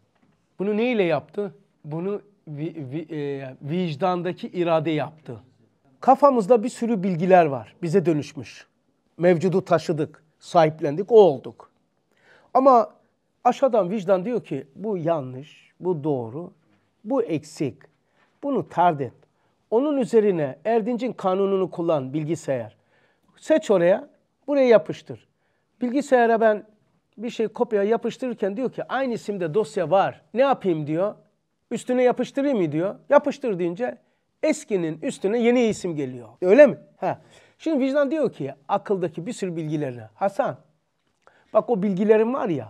Bunu neyle yaptı? Bunu vi, vi, e, vicdandaki irade yaptı. Kafamızda bir sürü bilgiler var. Bize dönüşmüş. Mevcudu taşıdık, sahiplendik, o olduk. Ama aşağıdan vicdan diyor ki bu yanlış, bu doğru, bu eksik. Bunu tard et. Onun üzerine Erdinc'in kanununu kullan bilgisayar. Seç oraya, buraya yapıştır. Bilgisayara ben bir şey kopya yapıştırırken diyor ki aynı isimde dosya var. Ne yapayım diyor. Üstüne yapıştırayım mı diyor. Yapıştır deyince eskinin üstüne yeni isim geliyor. Öyle mi? Ha. Şimdi vicdan diyor ki akıldaki bir sürü bilgilerine Hasan Bak o bilgilerin var ya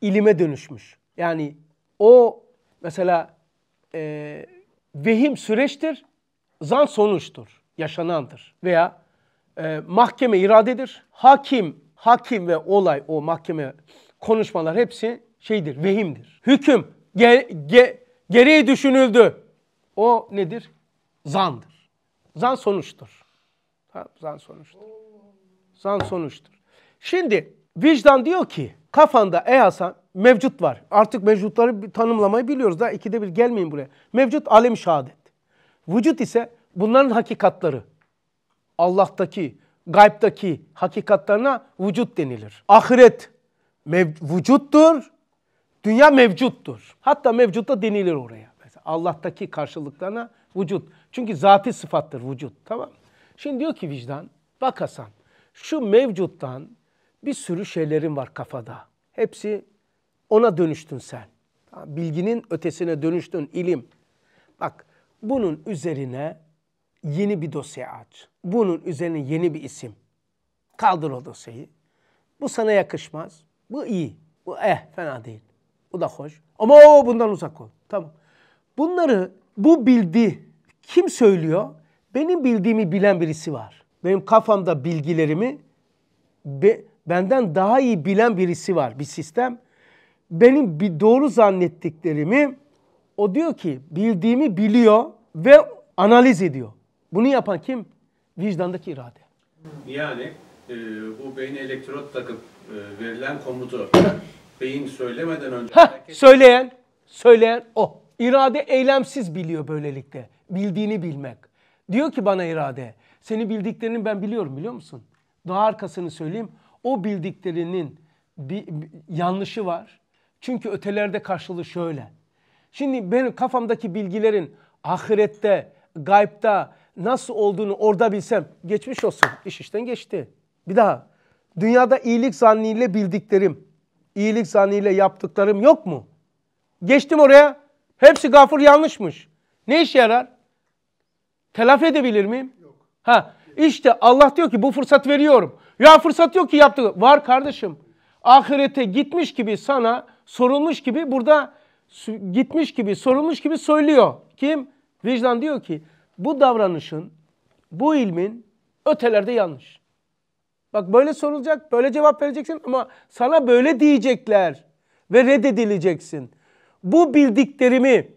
ilime dönüşmüş. Yani o mesela e, vehim süreçtir, zan sonuçtur, yaşanandır. Veya e, mahkeme iradedir, hakim, hakim ve olay o mahkeme konuşmalar hepsi şeydir, vehimdir. Hüküm, ge, ge, gereği düşünüldü. O nedir? Zandır. Zan sonuçtur. Ha, zan sonuçtur. Zan sonuçtur. Şimdi Vicdan diyor ki kafanda ey Hasan mevcut var. Artık mevcutları tanımlamayı biliyoruz. Daha ikide bir gelmeyin buraya. Mevcut alem şehadet. Vücut ise bunların hakikatları. Allah'taki, gaybtaki hakikatlarına vücut denilir. Ahiret mev- vücuttur, dünya mevcuttur. Hatta mevcut da denilir oraya. Mesela Allah'taki karşılıklarına vücut. Çünkü zati sıfattır vücut. Tamam Şimdi diyor ki vicdan, bak Hasan, şu mevcuttan bir sürü şeylerin var kafada. Hepsi ona dönüştün sen. Bilginin ötesine dönüştün ilim. Bak bunun üzerine yeni bir dosya aç. Bunun üzerine yeni bir isim. Kaldır o dosyayı. Bu sana yakışmaz. Bu iyi. Bu eh fena değil. Bu da hoş. Ama o bundan uzak ol. Tamam. Bunları bu bildi kim söylüyor? Benim bildiğimi bilen birisi var. Benim kafamda bilgilerimi be, benden daha iyi bilen birisi var, bir sistem. Benim bir doğru zannettiklerimi o diyor ki bildiğimi biliyor ve analiz ediyor. Bunu yapan kim? Vicdandaki irade. Yani e, bu beyne elektrot takıp e, verilen komutu beyin söylemeden önce... Heh, Söyleyen, söyleyen o. İrade eylemsiz biliyor böylelikle. Bildiğini bilmek. Diyor ki bana irade, seni bildiklerini ben biliyorum biliyor musun? Daha arkasını söyleyeyim o bildiklerinin bir, bir yanlışı var. Çünkü ötelerde karşılığı şöyle. Şimdi benim kafamdaki bilgilerin ahirette, gaybda nasıl olduğunu orada bilsem geçmiş olsun. İş işten geçti. Bir daha dünyada iyilik zanniyle bildiklerim, iyilik zanniyle yaptıklarım yok mu? Geçtim oraya. Hepsi gafur yanlışmış. Ne işe yarar? Telafi edebilir miyim? Yok. Ha, işte Allah diyor ki bu fırsat veriyorum. Ya fırsat yok ki yaptığı. Var kardeşim. Ahirete gitmiş gibi sana sorulmuş gibi burada gitmiş gibi sorulmuş gibi söylüyor. Kim? Vicdan diyor ki bu davranışın, bu ilmin ötelerde yanlış. Bak böyle sorulacak, böyle cevap vereceksin ama sana böyle diyecekler ve reddedileceksin. Bu bildiklerimi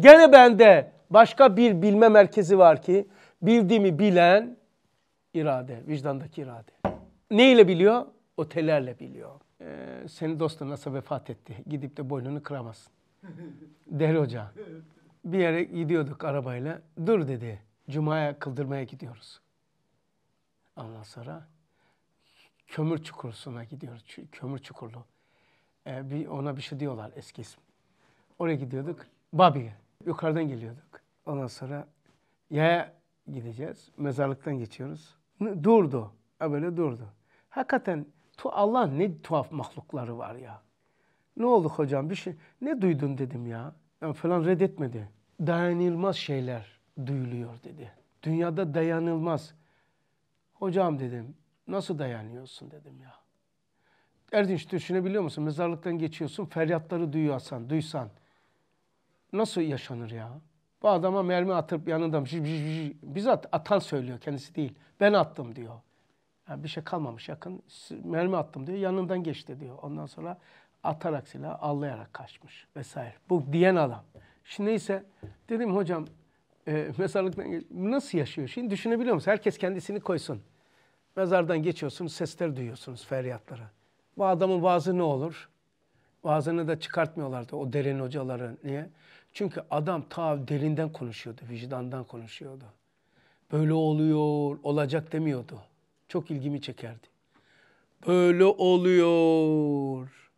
gene bende başka bir bilme merkezi var ki bildiğimi bilen irade, vicdandaki irade. neyle ile biliyor? Otelerle biliyor. Ee, senin dostun nasıl vefat etti? Gidip de boynunu kıramazsın. Der hoca. Bir yere gidiyorduk arabayla. Dur dedi. Cuma'ya kıldırmaya gidiyoruz. Ondan sonra kömür çukuruna gidiyoruz. Kömür çukurlu. Ee, bir, ona bir şey diyorlar eski isim Oraya gidiyorduk. Babi. Yukarıdan geliyorduk. Ondan sonra yaya gideceğiz. Mezarlıktan geçiyoruz durdu. E böyle durdu. Hakikaten tu Allah ne tuhaf mahlukları var ya. Ne oldu hocam bir şey ne duydun dedim ya. Yani falan reddetmedi. Dayanılmaz şeyler duyuluyor dedi. Dünyada dayanılmaz. Hocam dedim nasıl dayanıyorsun dedim ya. Erdinç düşünebiliyor musun? Mezarlıktan geçiyorsun feryatları duyuyorsan, duysan. Nasıl yaşanır ya? Bu adama mermi atıp yanında şiş, şiş, şiş. bizzat atan söylüyor kendisi değil. Ben attım diyor. Yani bir şey kalmamış yakın. Mermi attım diyor. Yanından geçti diyor. Ondan sonra atarak silah allayarak kaçmış vesaire. Bu diyen adam. Şimdi neyse dedim hocam e, mezarlıktan nasıl yaşıyor? Şimdi düşünebiliyor musun? Herkes kendisini koysun. Mezardan geçiyorsunuz, sesler duyuyorsunuz, feryatları. Bu adamın vaazı ne olur? Vaazını da çıkartmıyorlardı o derin hocaları. Niye? Çünkü adam ta derinden konuşuyordu, vicdandan konuşuyordu. Böyle oluyor, olacak demiyordu. Çok ilgimi çekerdi. Böyle oluyor.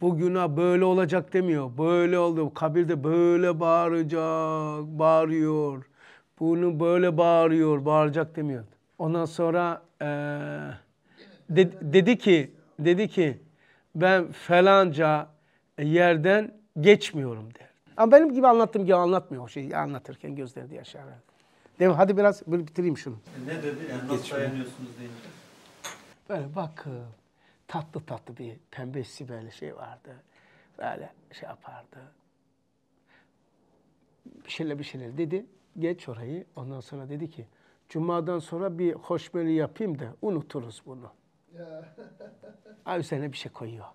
Bugüne böyle olacak demiyor. Böyle oldu. Kabirde böyle bağıracak, bağırıyor. Bunu böyle bağırıyor, bağıracak demiyor. Ondan sonra ee, de, dedi ki, dedi ki ben falanca yerden geçmiyorum der. Ama benim gibi anlattım gibi anlatmıyor o şeyi anlatırken gözleri de yaşar. Değil mi? Hadi biraz böyle bitireyim şunu. E,
ne dedi? Yani nasıl
dayanıyorsunuz deyince? Böyle bak tatlı tatlı bir pembe böyle şey vardı. Böyle şey yapardı. Bir şeyler bir şeyler dedi. Geç orayı. Ondan sonra dedi ki Cuma'dan sonra bir hoşmeli yapayım da unuturuz bunu. Abi sana bir şey koyuyor.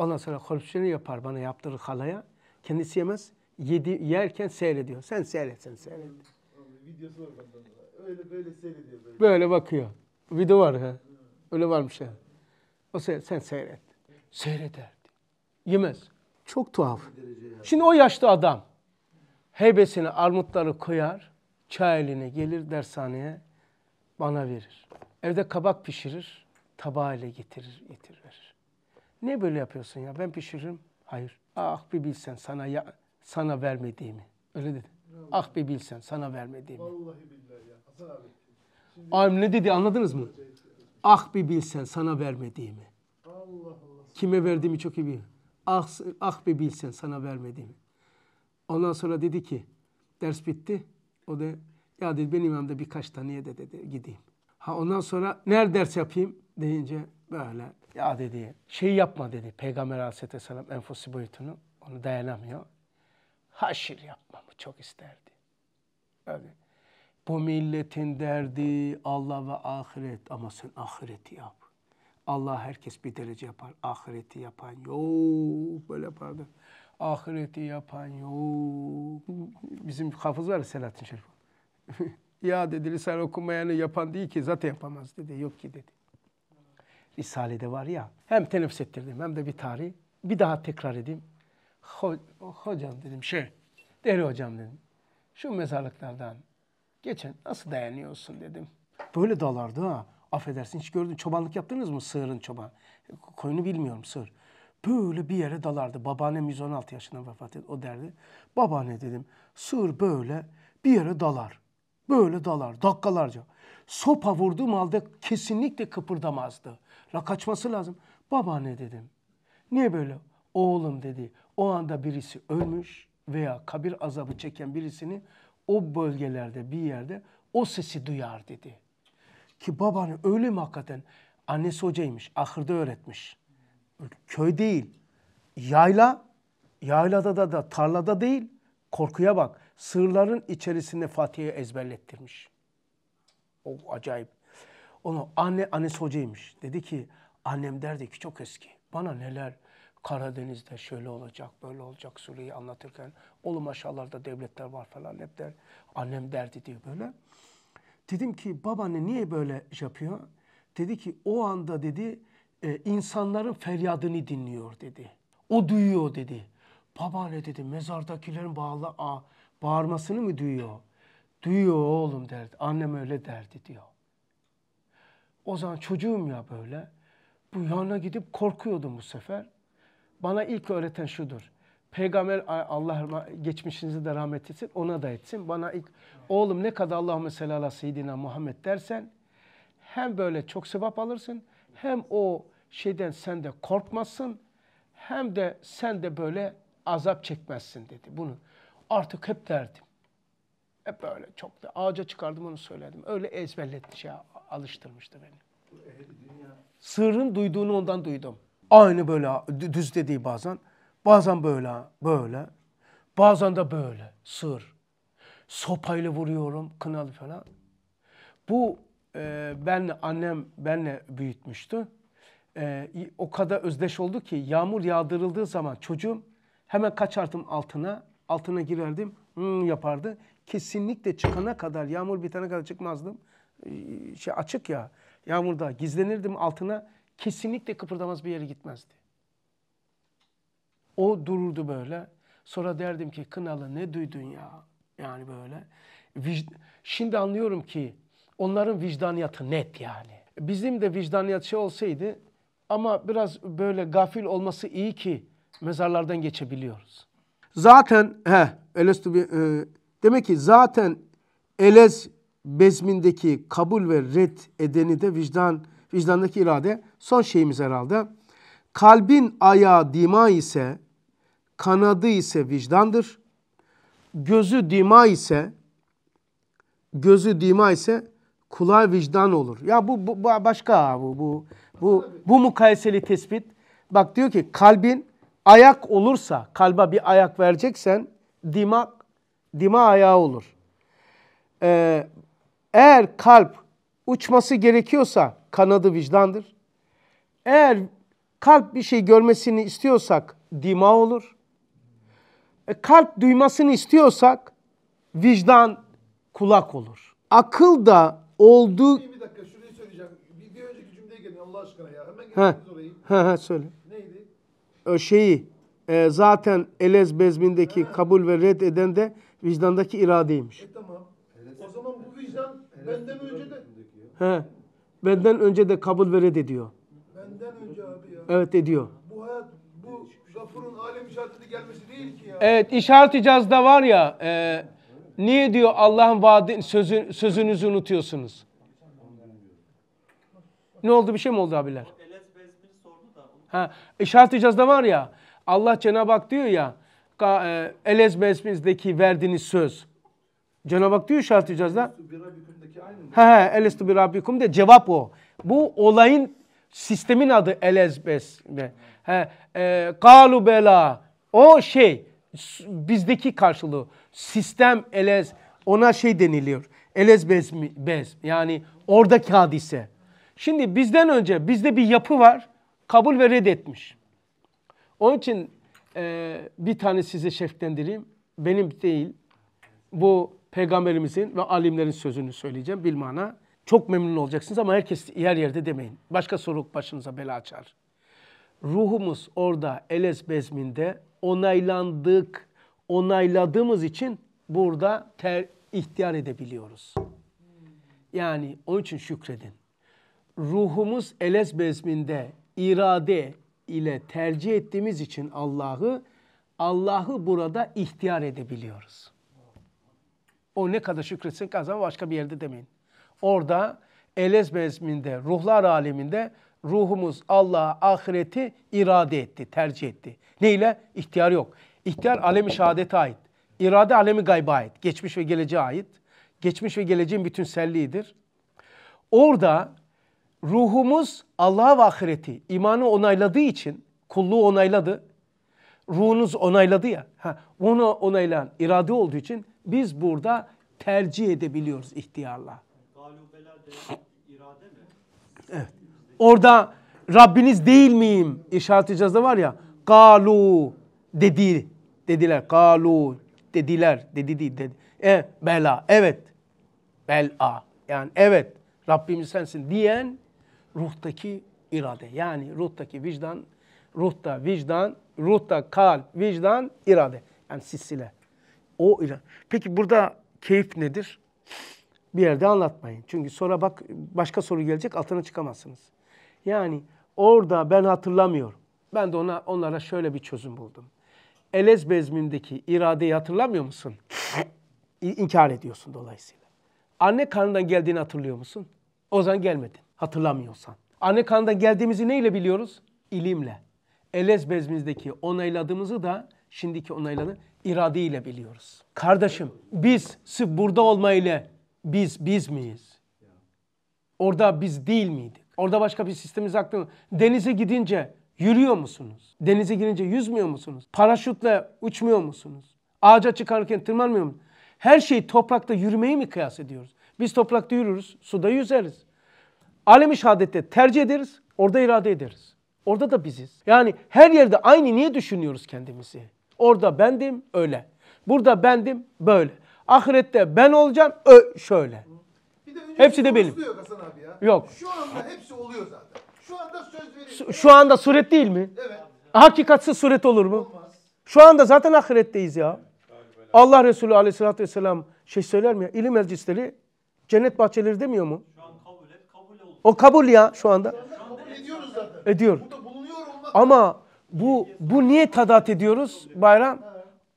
Ondan sonra korupsiyonu yapar bana yaptırır halaya. Kendisi yemez. Yedi, yerken seyrediyor. Sen seyret, sen seyret.
Videosu var benden. Öyle böyle seyrediyor.
Böyle, böyle bakıyor. Video var ha. Öyle varmış ya. Yani. O seyret, sen seyret. Seyrederdi. Yemez. Çok tuhaf. Şimdi o yaşlı adam heybesini, armutları koyar. Çay eline gelir dershaneye bana verir. Evde kabak pişirir, tabağıyla getirir, getirir ne böyle yapıyorsun ya? Ben pişiririm. Hayır. Ah bir bilsen sana ya, sana vermediğimi. Öyle dedi. Ah bir bilsen sana vermediğimi. Vallahi billahi ya. Hasan abi. Şimdi... Abim ne dedi anladınız mı? Ah bir bilsen sana vermediğimi. Allah Allah. Kime verdiğimi çok iyi biliyorum. Ah, ah bir bilsen sana vermediğimi. Ondan sonra dedi ki ders bitti. O da ya dedi benim yanımda birkaç taneye de dedi gideyim. Ha ondan sonra nerede ders yapayım deyince böyle ya dedi şey yapma dedi Peygamber aleyhisselam enfosi boyutunu onu dayanamıyor. Haşir yapmamı çok isterdi. Öyle. Bu milletin derdi Allah ve ahiret ama sen ahireti yap. Allah herkes bir derece yapar. Ahireti yapan yok böyle yapardı. Ahireti yapan yok. Bizim hafız var Selahattin Şerif. ya dedi lisan okumayanı yapan değil ki zaten yapamaz dedi. Yok ki dedi. Risale'de var ya. Hem teneffüs ettirdim hem de bir tarih. Bir daha tekrar edeyim. Ho hocam dedim şey. Deri hocam dedim. Şu mezarlıklardan geçen nasıl dayanıyorsun dedim. Böyle dalardı ha. Affedersin hiç gördün. Çobanlık yaptınız mı sığırın çoban? Koyunu bilmiyorum sığır. Böyle bir yere dalardı. Babaannem 116 yaşında vefat etti. O derdi. Babaanne dedim. Sığır böyle bir yere dalar. Böyle dalar dakikalarca. Sopa vurduğum halde kesinlikle kıpırdamazdı. La kaçması lazım. Baba ne dedim. Niye böyle? Oğlum dedi. O anda birisi ölmüş veya kabir azabı çeken birisini o bölgelerde bir yerde o sesi duyar dedi. Ki babaanne öyle mi hakikaten? Annesi hocaymış. Ahırda öğretmiş. Köy değil. Yayla. Yaylada da, da tarlada değil. Korkuya bak. Sırların içerisinde Fatih'i ezberlettirmiş. O acayip. Onu anne annesi hocaymış. Dedi ki annem derdi ki çok eski. Bana neler Karadeniz'de şöyle olacak, böyle olacak Suriye'yi anlatırken. Oğlum aşağılarda devletler var falan hep der. Annem derdi diyor böyle. Dedim ki babaanne niye böyle yapıyor? Dedi ki o anda dedi e, insanların feryadını dinliyor dedi. O duyuyor dedi. Babaanne dedi mezardakilerin bağla, a, bağırmasını mı duyuyor? Duyuyor oğlum derdi. Annem öyle derdi diyor. O zaman çocuğum ya böyle. Bu yanına gidip korkuyordum bu sefer. Bana ilk öğreten şudur. Peygamber Allah geçmişinizi de rahmet etsin, ona da etsin. Bana ilk oğlum ne kadar Allahümme mesela ala seyyidina Muhammed dersen hem böyle çok sevap alırsın hem o şeyden sen de korkmazsın hem de sen de böyle azap çekmezsin dedi. Bunu artık hep derdim. Hep böyle çok da ağaca çıkardım onu söyledim. Öyle ezberletti şey ya alıştırmıştı beni. Sırrın duyduğunu ondan duydum. Aynı böyle düz dediği bazen. Bazen böyle, böyle. Bazen de böyle. Sır. Sopayla vuruyorum, kınalı falan. Bu e, benle annem benle büyütmüştü. E, o kadar özdeş oldu ki yağmur yağdırıldığı zaman çocuğum hemen kaçardım altına. Altına girerdim, hmm yapardı. Kesinlikle çıkana kadar, yağmur bitene kadar çıkmazdım. E, şey açık ya yağmurda gizlenirdim altına kesinlikle kıpırdamaz bir yere gitmezdi. O dururdu böyle. Sonra derdim ki Kınalı ne duydun ya? Yani böyle. Şimdi anlıyorum ki onların vicdaniyatı net yani. Bizim de vicdaniyat şey olsaydı ama biraz böyle gafil olması iyi ki mezarlardan geçebiliyoruz. Zaten he elestu e, demek ki zaten elez bezmindeki kabul ve red edeni de vicdan, vicdandaki irade son şeyimiz herhalde. Kalbin ayağı dima ise, kanadı ise vicdandır. Gözü dima ise, gözü dima ise kulağı vicdan olur. Ya bu, bu, bu başka bu, bu, bu, bu mukayeseli tespit. Bak diyor ki kalbin ayak olursa, kalba bir ayak vereceksen dima, dima ayağı olur. Ee, eğer kalp uçması gerekiyorsa kanadı vicdandır. Eğer kalp bir şey görmesini istiyorsak dima olur. E, kalp duymasını istiyorsak vicdan kulak olur. Akıl da oldu. Bir dakika şurayı söyleyeceğim. Bir, bir önceki cümleye gelin Allah aşkına ya. Hemen gelsiniz söyle. Neydi? O e, şeyi e, zaten elez bezmindeki kabul ve red eden de vicdandaki iradeymiş. E
tamam. Benden önce de.
He. Benden önce de kabul ve red ediyor.
Benden önce abi ya.
Evet ediyor.
Bu hayat bu gafurun alem işareti gelmesi değil ki ya.
Evet işaret icazda var ya e, niye diyor Allah'ın vaadi sözü, sözünüzü unutuyorsunuz? Ne oldu bir şey mi oldu abiler? Ha, işaret icazda var ya Allah Cenab-ı Hak diyor ya e, Elez Besmiz'deki verdiğiniz söz. Cenab-ı Hak diyor şart icazda. He he elestu bi rabbikum de cevap o. Bu olayın sistemin adı elezbes. He, e, kalu bela. O şey bizdeki karşılığı sistem elez ona şey deniliyor. Elezbes bez yani oradaki hadise. Şimdi bizden önce bizde bir yapı var. Kabul ve reddetmiş. Onun için e, bir tane size şeflendireyim. Benim değil. Bu peygamberimizin ve alimlerin sözünü söyleyeceğim bilmana. Çok memnun olacaksınız ama herkes yer yerde demeyin. Başka soruk başınıza bela açar. Ruhumuz orada elez bezminde onaylandık, onayladığımız için burada ter, ihtiyar edebiliyoruz. Yani onun için şükredin. Ruhumuz elez bezminde irade ile tercih ettiğimiz için Allah'ı, Allah'ı burada ihtiyar edebiliyoruz. O ne kadar şükretsin kazanma başka bir yerde demeyin. Orada elez mezminde, ruhlar aleminde ruhumuz Allah'a ahireti irade etti, tercih etti. Neyle? İhtiyar yok. İhtiyar alemi şehadete ait. İrade alemi gayba ait. Geçmiş ve geleceğe ait. Geçmiş ve geleceğin bütünselliğidir. Orada ruhumuz Allah'a ve ahireti, imanı onayladığı için kulluğu onayladı. Ruhunuz onayladı ya. Ha, onu onaylayan irade olduğu için biz burada tercih edebiliyoruz ihtiyarla. irade mi? Evet. Orada Rabbiniz değil miyim işaret icazda var ya. Galu dedi dediler. Galu dediler dedi dedi. dedi. E, bela evet. Bela yani evet Rabbimiz sensin diyen ruhtaki irade. Yani ruhtaki vicdan, ruhta vicdan, ruhta kal, vicdan, irade. Yani silsile. O Peki burada keyif nedir? Bir yerde anlatmayın. Çünkü sonra bak başka soru gelecek altına çıkamazsınız. Yani orada ben hatırlamıyorum. Ben de ona onlara şöyle bir çözüm buldum. Elez bezmindeki iradeyi hatırlamıyor musun? İnkar ediyorsun dolayısıyla. Anne karnından geldiğini hatırlıyor musun? O zaman gelmedin. Hatırlamıyorsan. Anne karnından geldiğimizi neyle biliyoruz? İlimle. Elez bezmizdeki onayladığımızı da şimdiki onayladı iradiyle biliyoruz. Kardeşim biz sırf burada olmayla biz biz miyiz? Orada biz değil miydik? Orada başka bir sistemimiz aktı mı? Denize gidince yürüyor musunuz? Denize girince yüzmüyor musunuz? Paraşütle uçmuyor musunuz? Ağaca çıkarken tırmanmıyor musunuz? Her şeyi toprakta yürümeyi mi kıyas ediyoruz? Biz toprakta yürürüz, suda yüzeriz. Alem-i şehadette tercih ederiz, orada irade ederiz. Orada da biziz. Yani her yerde aynı niye düşünüyoruz kendimizi? Orada bendim öyle. Burada bendim böyle. Ahirette ben olacağım ö şöyle. Bir de hepsi de şey benim. Yok, Hasan abi ya. yok. Şu anda hepsi oluyor zaten. Şu anda söz verildi. Şu anda suret değil mi? Evet. Hakikatsız suret olur mu? Olmaz. Şu anda zaten ahiretteyiz ya. Allah Resulü Aleyhisselatü vesselam şey söyler mi ya? İlim elcisleri cennet bahçeleri demiyor mu? Şu an kabul et, kabul oldu. O kabul ya şu anda. Şu anda kabul ediyoruz zaten. Ediyor. Burada bulunuyor olmak. Ama bu bu niye tadat ediyoruz bayram?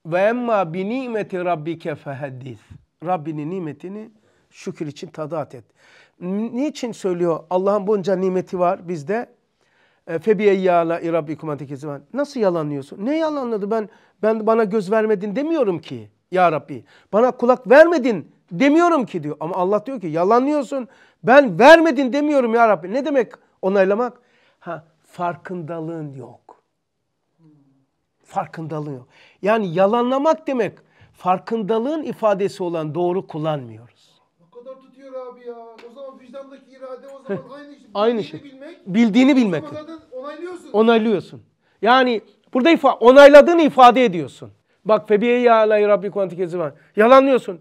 Ve emma bi nimeti rabbike fehaddis. Rabbinin nimetini şükür için tadat et. Niçin söylüyor Allah'ın bunca nimeti var bizde? E, Febiye yala irabbikum zaman. Nasıl yalanlıyorsun? Ne yalanladı ben ben bana göz vermedin demiyorum ki ya Rabbi. Bana kulak vermedin demiyorum ki diyor. Ama Allah diyor ki yalanlıyorsun. Ben vermedin demiyorum ya Rabbi. Ne demek onaylamak? Ha farkındalığın yok. Farkındalığı Yani yalanlamak demek farkındalığın ifadesi olan doğru kullanmıyoruz.
Ne kadar tutuyor abi ya. O zaman vicdandaki
irade o zaman aynı şey. aynı şey. Bilmek, bildiğini bilmek. zaten onaylıyorsun. Onaylıyorsun. Yani burada ifa onayladığını ifade ediyorsun. Bak febiye ya alay rabbi kuantik var. Yalanlıyorsun.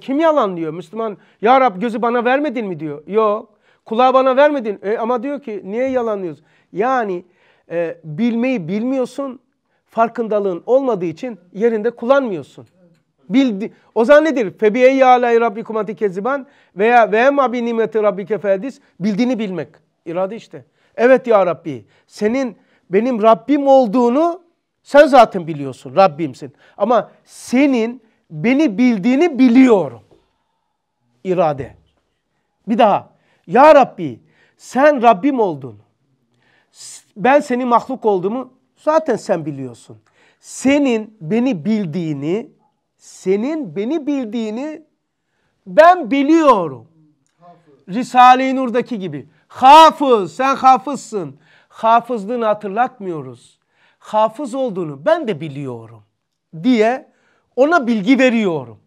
Kim yalanlıyor? Müslüman ya Rab gözü bana vermedin mi diyor. Yok. Kulağı bana vermedin. E, ama diyor ki niye yalanlıyorsun? Yani e, bilmeyi bilmiyorsun farkındalığın olmadığı için yerinde kullanmıyorsun. Bildi o zaman nedir? Febiye ya alay rabbikum keziban veya ve ma bi nimeti rabbike fedis bildiğini bilmek. irade işte. Evet ya Rabbi senin benim Rabbim olduğunu sen zaten biliyorsun. Rabbimsin. Ama senin beni bildiğini biliyorum. İrade. Bir daha. Ya Rabbi sen Rabbim oldun. Ben senin mahluk olduğumu Zaten sen biliyorsun. Senin beni bildiğini, senin beni bildiğini ben biliyorum. Risale-i Nur'daki gibi. Hafız, sen hafızsın. Hafızlığını hatırlatmıyoruz. Hafız olduğunu ben de biliyorum diye ona bilgi veriyorum.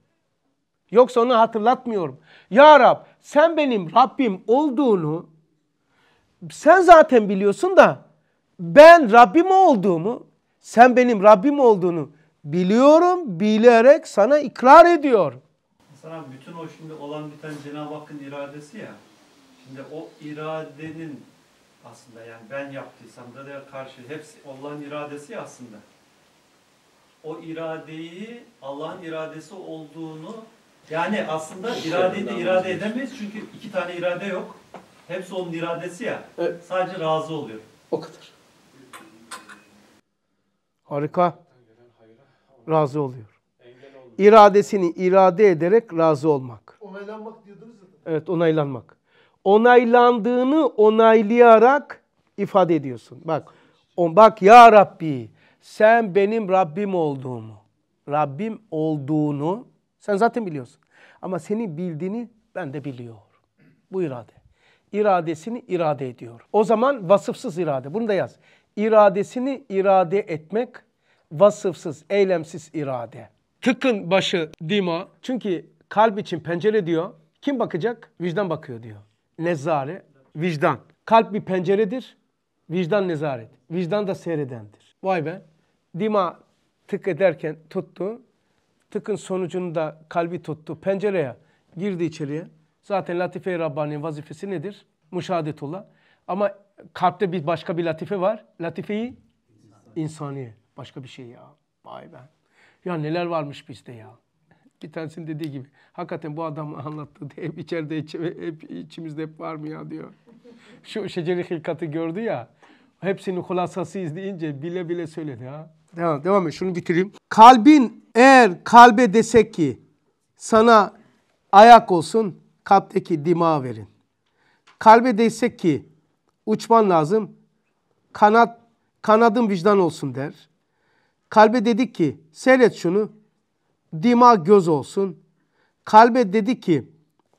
Yoksa onu hatırlatmıyorum. Ya Rab sen benim Rabbim olduğunu sen zaten biliyorsun da ben Rabbim olduğumu, sen benim Rabbim olduğunu biliyorum, bilerek sana ikrar ediyor.
Mesela bütün o şimdi olan biten Cenab-ı Hakk'ın iradesi ya. Şimdi o iradenin aslında yani ben yaptıysam da da karşı hepsi Allah'ın iradesi ya aslında. O iradeyi Allah'ın iradesi olduğunu
yani aslında iradeyi de irade edemeyiz çünkü iki tane
irade yok. Hepsi onun iradesi ya. Evet. Sadece razı oluyor. O kadar.
Harika. Razı oluyor. İradesini irade ederek razı olmak.
Onaylanmak diyordunuz
ya. Evet onaylanmak. Onaylandığını onaylayarak ifade ediyorsun. Bak, on, bak ya Rabbi sen benim Rabbim olduğumu, Rabbim olduğunu sen zaten biliyorsun. Ama senin bildiğini ben de biliyorum. Bu irade. İradesini irade ediyor. O zaman vasıfsız irade. Bunu da yaz iradesini irade etmek vasıfsız, eylemsiz irade. Tıkın başı dima. Çünkü kalp için pencere diyor. Kim bakacak? Vicdan bakıyor diyor. Nezare, vicdan. Kalp bir penceredir. Vicdan nezaret. Vicdan da seyredendir. Vay be. Dima tık ederken tuttu. Tıkın sonucunda kalbi tuttu. Pencereye girdi içeriye. Zaten Latife-i Rabbani'nin vazifesi nedir? Müşahadetullah. Ama kalpte bir başka bir latife var. Latifeyi insaniye, Başka bir şey ya. Vay be. Ya neler varmış bizde ya. Bir tanesinin dediği gibi. Hakikaten bu adam anlattı hep içeride hep içimizde hep var mı ya diyor. Şu şeceri hilkatı gördü ya. Hepsinin hulasası izleyince bile bile söyledi ha. Devam, devam et şunu bitireyim. Kalbin eğer kalbe desek ki sana ayak olsun kalpteki dima verin. Kalbe desek ki uçman lazım. Kanat, kanadın vicdan olsun der. Kalbe dedik ki seyret şunu. Dima göz olsun. Kalbe dedi ki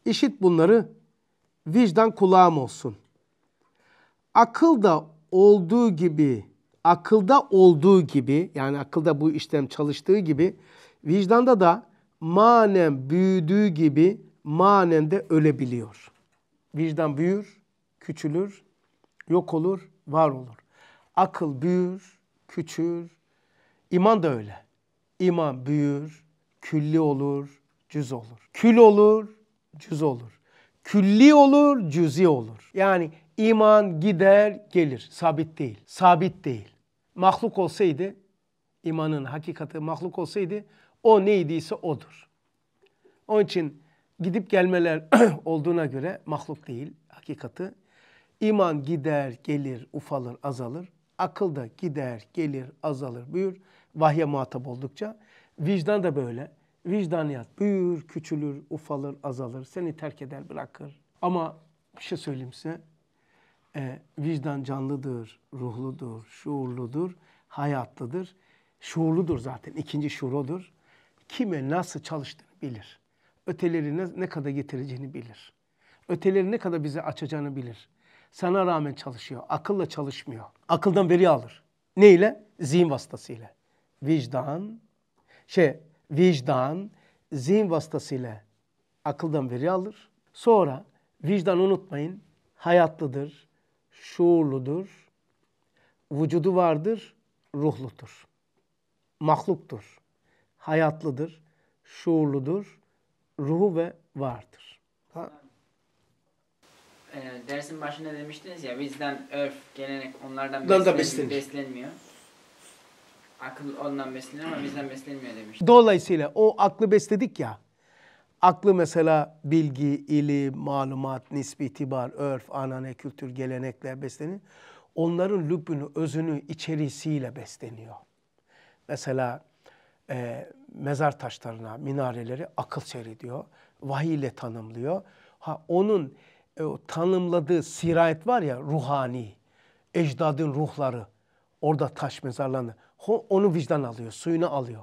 işit bunları vicdan kulağım olsun. Akılda olduğu gibi, akılda olduğu gibi yani akılda bu işlem çalıştığı gibi vicdanda da manen büyüdüğü gibi manen de ölebiliyor. Vicdan büyür, küçülür, yok olur, var olur. Akıl büyür, küçür. İman da öyle. İman büyür, külli olur, cüz olur. Kül olur, cüz olur. Külli olur, cüzi olur. Yani iman gider, gelir. Sabit değil. Sabit değil. Mahluk olsaydı, imanın hakikati mahluk olsaydı o neydiyse odur. Onun için gidip gelmeler olduğuna göre mahluk değil, hakikati İman gider, gelir, ufalır, azalır. Akıl da gider, gelir, azalır, büyür. Vahye muhatap oldukça. Vicdan da böyle. Vicdaniyat büyür, küçülür, ufalır, azalır. Seni terk eder, bırakır. Ama bir şey söyleyeyim size. Ee, vicdan canlıdır, ruhludur, şuurludur, hayatlıdır. Şuurludur zaten. ikinci şuurudur. Kime nasıl çalıştığını bilir. Öteleri ne, ne kadar getireceğini bilir. Öteleri ne kadar bize açacağını bilir sana rağmen çalışıyor. Akılla çalışmıyor. Akıldan veri alır. Ne ile? Zihin vasıtasıyla. Vicdan, şey vicdan zihin vasıtasıyla akıldan veri alır. Sonra vicdan unutmayın hayatlıdır, şuurludur, vücudu vardır, ruhludur. Mahluktur, hayatlıdır, şuurludur, ruhu ve vardır. Ha?
E, dersin başında demiştiniz ya bizden örf, gelenek onlardan beslen, beslenmiyor. Akıl ondan beslenir ama bizden beslenmiyor demiştiniz.
Dolayısıyla o aklı besledik ya. Aklı mesela bilgi, ilim, malumat, nispi, itibar, örf, anane, kültür, gelenekler beslenir. Onların lübünü, özünü, içerisiyle besleniyor. Mesela e, mezar taşlarına, minareleri akıl seyrediyor. Vahiy ile tanımlıyor. Ha, onun e, tanımladığı sirayet var ya ruhani, ecdadın ruhları orada taş mezarlarını onu vicdan alıyor, suyunu alıyor.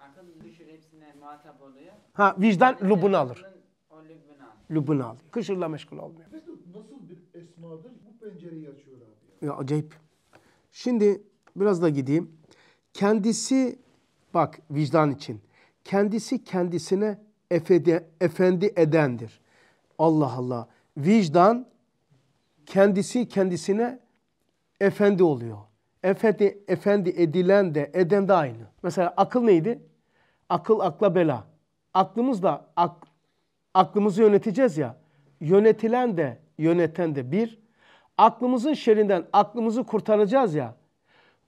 Akıl düşür hepsine muhatap oluyor.
Ha vicdan yani lubunu alır. Lubunu alır. Kışırla meşgul olmuyor.
Nasıl bir esmadır bu pencereyi açıyor
abi? Ya acayip. Şimdi biraz da gideyim. Kendisi bak vicdan için. Kendisi kendisine efendi, efendi edendir. Allah Allah vicdan kendisi kendisine efendi oluyor. Efendi, efendi edilen de eden de aynı. Mesela akıl neydi? Akıl akla bela. Aklımızla ak, aklımızı yöneteceğiz ya. Yönetilen de yöneten de bir. Aklımızın şerinden aklımızı kurtaracağız ya.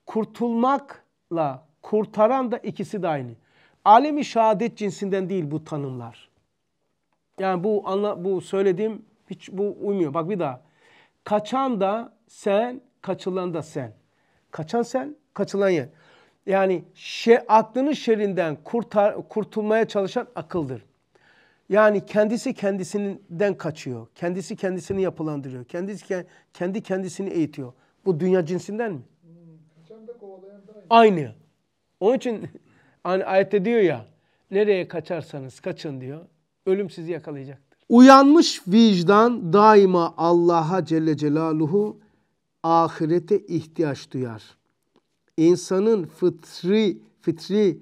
Kurtulmakla kurtaran da ikisi de aynı. Alemi şehadet cinsinden değil bu tanımlar. Yani bu anla, bu söylediğim hiç bu uymuyor. Bak bir daha. Kaçan da sen, kaçılan da sen. Kaçan sen, kaçılan yer. Yani şe, aklının şerinden kurtar, kurtulmaya çalışan akıldır. Yani kendisi kendisinden kaçıyor. Kendisi kendisini yapılandırıyor. Kendisi kendi kendisini eğitiyor. Bu dünya cinsinden mi? aynı. Onun için hani ayette diyor ya nereye kaçarsanız kaçın diyor. Ölüm sizi yakalayacak. Uyanmış vicdan daima Allah'a Celle Celaluhu ahirete ihtiyaç duyar. İnsanın fıtri, fıtri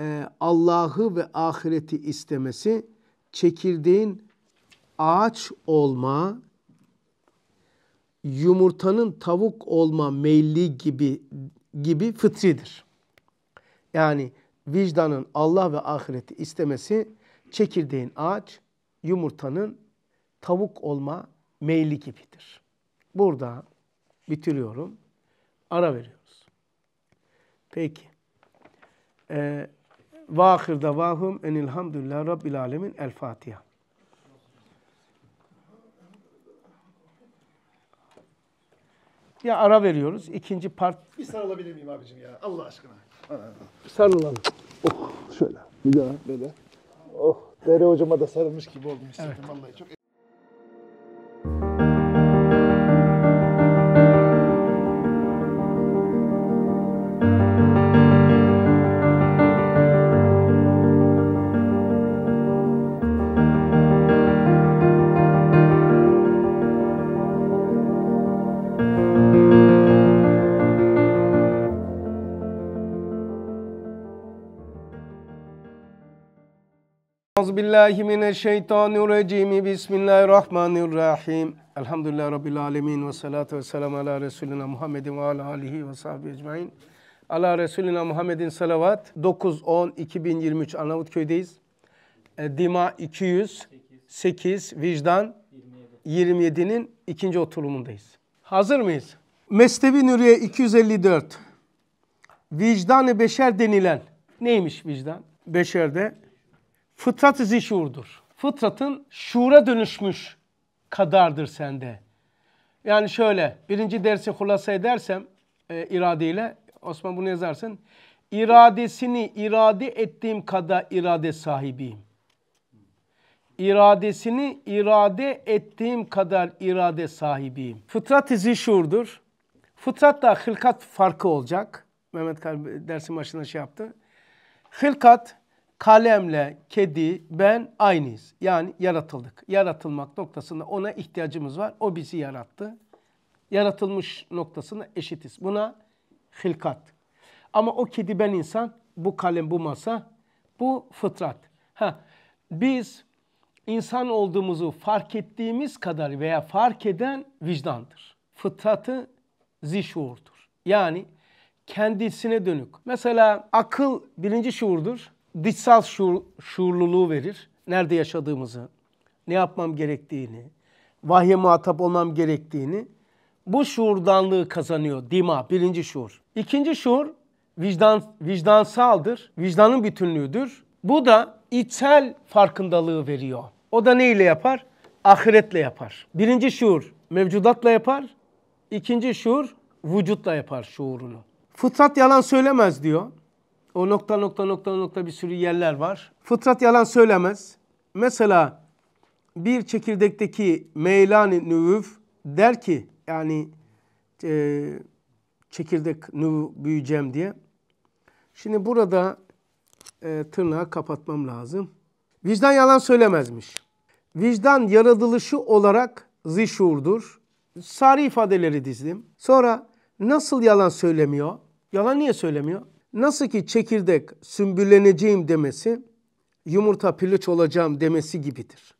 e, Allah'ı ve ahireti istemesi çekirdeğin ağaç olma, yumurtanın tavuk olma meyli gibi gibi fıtridir. Yani vicdanın Allah ve ahireti istemesi çekirdeğin ağaç, yumurtanın tavuk olma meyli gibidir. Burada bitiriyorum. Ara veriyoruz. Peki. Ee, Vahir davahum enilhamdülillah rabbil alemin. El Fatiha. Ya ara veriyoruz. İkinci part.
Bir sarılabilir miyim abicim ya? Allah aşkına.
Sarılalım. Oh şöyle. Bir
daha böyle. Oh. Dere hocama da sarılmış gibi oldum hissettim. Evet. Vallahi çok
billahi mineşşeytanirracim. Bismillahirrahmanirrahim. Elhamdülillahi Rabbil alemin ve salatu ve selam ala Resulina Muhammedin ve ala alihi ve sahbihi ecmain. Ala Resulina Muhammedin salavat. 9-10-2023 Arnavutköy'deyiz. E, Dima 208, Vicdan 27'nin ikinci oturumundayız. Hazır mıyız? Mesnevi Nuriye 254. Vicdanı beşer denilen neymiş vicdan? Beşerde Fıtrat izi şuurdur. Fıtratın şuura dönüşmüş kadardır sende. Yani şöyle birinci dersi hulasa edersem e, iradeyle Osman bunu yazarsın. İradesini irade ettiğim kadar irade sahibiyim. İradesini irade ettiğim kadar irade sahibiyim. Fıtrat izi şuurdur. Fıtratla hılkat farkı olacak. Mehmet Kalbi dersin başında şey yaptı. Hılkat kalemle kedi ben aynıyız. Yani yaratıldık. Yaratılmak noktasında ona ihtiyacımız var. O bizi yarattı. Yaratılmış noktasında eşitiz. Buna hilkat. Ama o kedi ben insan, bu kalem bu masa, bu fıtrat. Ha, biz insan olduğumuzu fark ettiğimiz kadar veya fark eden vicdandır. Fıtratı zişuurdur. Yani kendisine dönük. Mesela akıl birinci şuurdur dışsal şuur, şuurluluğu verir. Nerede yaşadığımızı, ne yapmam gerektiğini, vahye muhatap olmam gerektiğini bu şuurdanlığı kazanıyor dima, birinci şuur. İkinci şuur vicdan, vicdansaldır, vicdanın bütünlüğüdür. Bu da içsel farkındalığı veriyor. O da ne ile yapar? Ahiretle yapar. Birinci şuur mevcudatla yapar. İkinci şuur vücutla yapar şuurunu. Fıtrat yalan söylemez diyor. O nokta nokta nokta nokta bir sürü yerler var. Fıtrat yalan söylemez. Mesela bir çekirdekteki meylan-ı der ki yani e, çekirdek nüvü büyüyeceğim diye. Şimdi burada e, tırnağı kapatmam lazım. Vicdan yalan söylemezmiş. Vicdan yaratılışı olarak zişurdur. Sari ifadeleri dizdim. Sonra nasıl yalan söylemiyor? Yalan niye söylemiyor? Nasıl ki çekirdek sümbülleneceğim demesi, yumurta piliç olacağım demesi gibidir.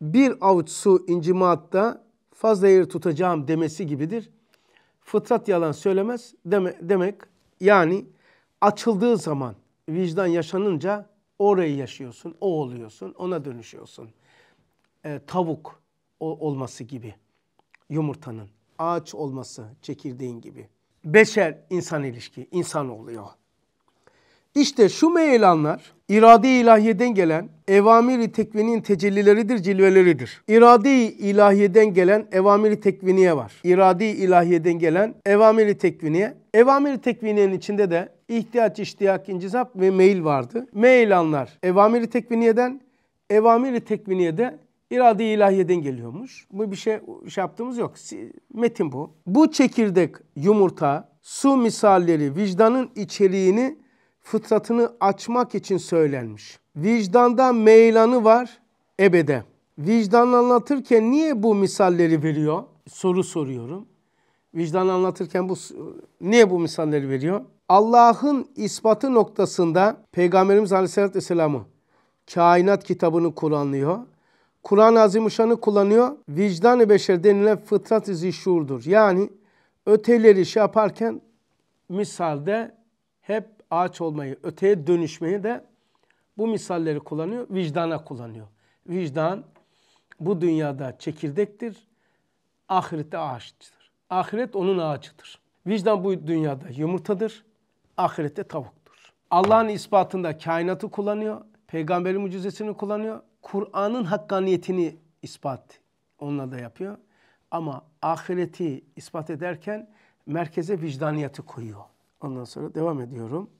Bir avuç su incimatta fazla yer tutacağım demesi gibidir. Fıtrat yalan söylemez deme, demek yani açıldığı zaman vicdan yaşanınca orayı yaşıyorsun, o oluyorsun, ona dönüşüyorsun. E, tavuk olması gibi, yumurtanın, ağaç olması çekirdeğin gibi beşer insan ilişki, insan oluyor. İşte şu meylanlar irade-i ilahiyeden gelen evamiri tekvinin tecellileridir, cilveleridir. İrade-i ilahiyeden gelen evamiri tekviniye var. İrade-i ilahiyeden gelen evamiri tekviniye. Evamiri tekviniyenin içinde de ihtiyaç, iştiyak, incizap ve meyil vardı. Meylanlar evamiri tekviniyeden, evamiri tekviniyede irade ilahiyeden geliyormuş. Bu bir şey, şey yaptığımız yok. Metin bu. Bu çekirdek yumurta, su misalleri vicdanın içeriğini, fıtratını açmak için söylenmiş. Vicdanda meylanı var ebede. Vicdan anlatırken niye bu misalleri veriyor? Soru soruyorum. Vicdan anlatırken bu niye bu misalleri veriyor? Allah'ın ispatı noktasında Peygamberimiz Aleyhisselatü Vesselam'ı kainat kitabını kullanıyor Kur'an-ı Azimuşşan'ı kullanıyor. Vicdan-ı beşer denilen fıtrat izi şuurdur. Yani öteleri şey yaparken misalde hep ağaç olmayı, öteye dönüşmeyi de bu misalleri kullanıyor, vicdana kullanıyor. Vicdan bu dünyada çekirdektir, ahirette ağaçtır. Ahiret onun ağacıdır. Vicdan bu dünyada yumurtadır, ahirette tavuktur. Allah'ın ispatında kainatı kullanıyor, peygamberin mucizesini kullanıyor, Kur'an'ın hakkaniyetini ispat onunla da yapıyor. Ama ahireti ispat ederken merkeze vicdaniyeti koyuyor. Ondan sonra devam ediyorum.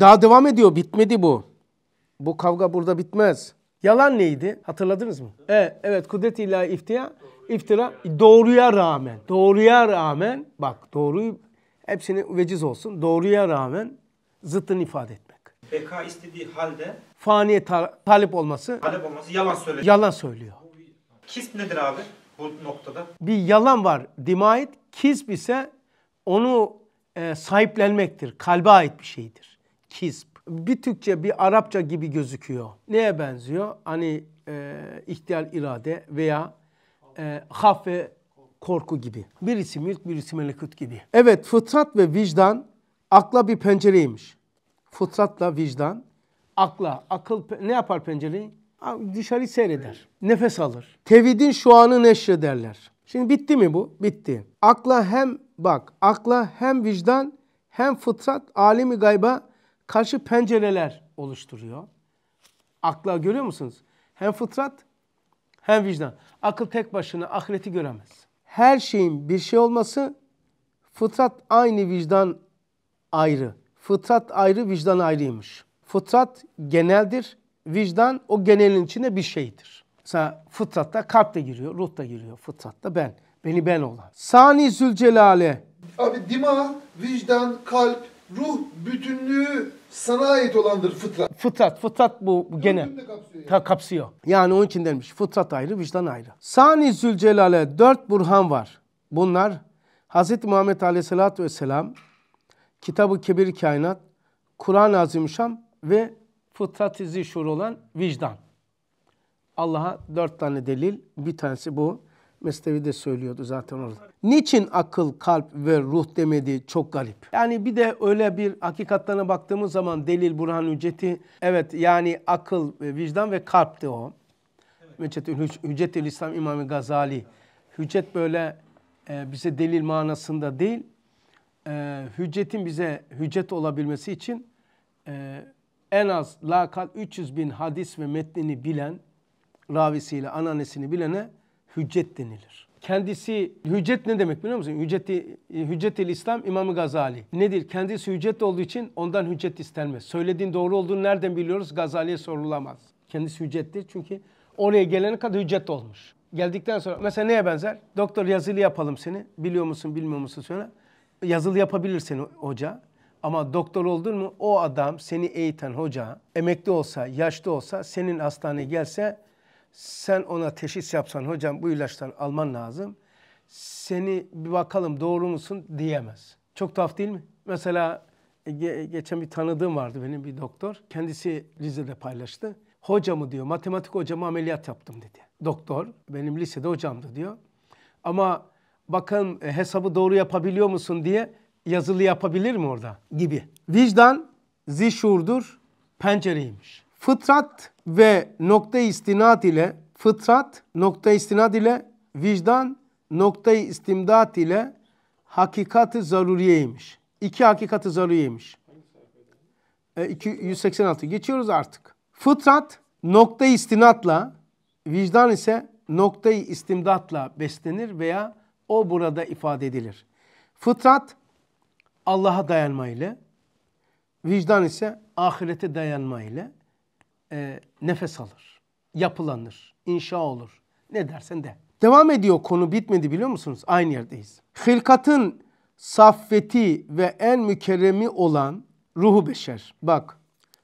Daha devam ediyor. Bitmedi bu. Bu kavga burada bitmez. Yalan neydi? Hatırladınız mı? Evet, evet kudret ila iftira, iftira doğruya rağmen. Doğruya rağmen bak doğruyu hepsini veciz olsun. Doğruya rağmen zıttını ifade etmek beka istediği halde faniye ta- talip olması talep olması yalan söylüyor. yalan söylüyor. Kisp nedir abi bu noktada? Bir yalan var dimait. Kisp ise onu e, sahiplenmektir. Kalbe ait bir şeydir. Kisp. Bir Türkçe bir Arapça gibi gözüküyor. Neye benziyor? Hani e, ihtiyar irade veya e, haf ve korku gibi. Birisi mülk, birisi melekut gibi. Evet fıtrat ve vicdan akla bir pencereymiş. Fıtratla vicdan, akla, akıl ne yapar pencereyi? Dışarı seyreder, nefes alır. Tevhidin şu anı neşrederler. Şimdi bitti mi bu? Bitti. Akla hem bak, akla hem vicdan hem fıtrat alimi gayba karşı pencereler oluşturuyor. Akla görüyor musunuz? Hem fıtrat hem vicdan. Akıl tek başına ahireti göremez. Her şeyin bir şey olması fıtrat aynı vicdan ayrı fıtrat ayrı, vicdan ayrıymış. Fıtrat geneldir, vicdan o genelin içinde bir şeydir. Mesela fıtratta kalp de giriyor, ruh da giriyor. Fıtratta ben, beni ben olan. Sani Zülcelal'e. Abi dima, vicdan, kalp, ruh bütünlüğü sana ait olandır fıtrat. Fıtrat, fıtrat bu, bu genel. Kapsıyor yani. kapsıyor. Yani onun için demiş. Fıtrat ayrı, vicdan ayrı. Sani Zülcelal'e dört burhan var. Bunlar Hz. Muhammed Aleyhisselatü Vesselam Kitabı Kebir Kainat, Kur'an-ı Azimşam ve fıtrat zişur olan vicdan. Allah'a dört tane delil, bir tanesi bu. Mesnevi de söylüyordu zaten orada. Niçin akıl, kalp ve ruh demedi çok garip. Yani bir de öyle bir hakikatlerine baktığımız zaman delil, burhan, hücceti evet yani akıl, e, vicdan ve kalpti o. Meçetül evet. Hüccetül İslam İmamı Gazali. Hüccet böyle e, bize delil manasında değil, e, hüccetin bize hüccet olabilmesi için e, en az lakal 300 bin hadis ve metnini bilen, ravisiyle ananesini bilene hüccet denilir. Kendisi hüccet ne demek biliyor musun? Hücceti, e, hüccetil İslam İmam Gazali. Nedir? Kendisi hüccet olduğu için ondan hüccet istenmez. Söylediğin doğru olduğunu nereden biliyoruz? Gazali'ye sorulamaz. Kendisi hüccettir çünkü oraya gelene kadar hüccet olmuş. Geldikten sonra mesela neye benzer? Doktor yazılı yapalım seni. Biliyor musun bilmiyor musun söyle yazılı yapabilir seni hoca. Ama doktor oldun mu o adam seni eğiten hoca emekli olsa, yaşlı olsa senin hastaneye gelse sen ona teşhis yapsan hocam bu ilaçtan alman lazım. Seni bir bakalım doğru musun diyemez. Çok tuhaf değil mi? Mesela e, ge geçen bir tanıdığım vardı benim bir doktor. Kendisi Rize'de paylaştı. Hocamı diyor matematik hocamı ameliyat yaptım dedi. Doktor benim lisede hocamdı diyor. Ama bakın e, hesabı doğru yapabiliyor musun diye yazılı yapabilir mi orada gibi. Vicdan zişurdur, pencereymiş. Fıtrat ve nokta istinat ile fıtrat nokta istinat ile vicdan nokta istimdat ile hakikati zaruriyeymiş. İki hakikati zaruriyeymiş. E, 286 geçiyoruz artık. Fıtrat nokta istinatla vicdan ise nokta istimdatla beslenir veya o burada ifade edilir. Fıtrat Allah'a dayanmayla, vicdan ise ahirete dayanmayla e, nefes alır, yapılanır, inşa olur. Ne dersen de. Devam ediyor konu bitmedi biliyor musunuz? Aynı yerdeyiz. Hilkatın saffeti ve en mükerremi olan ruhu beşer. Bak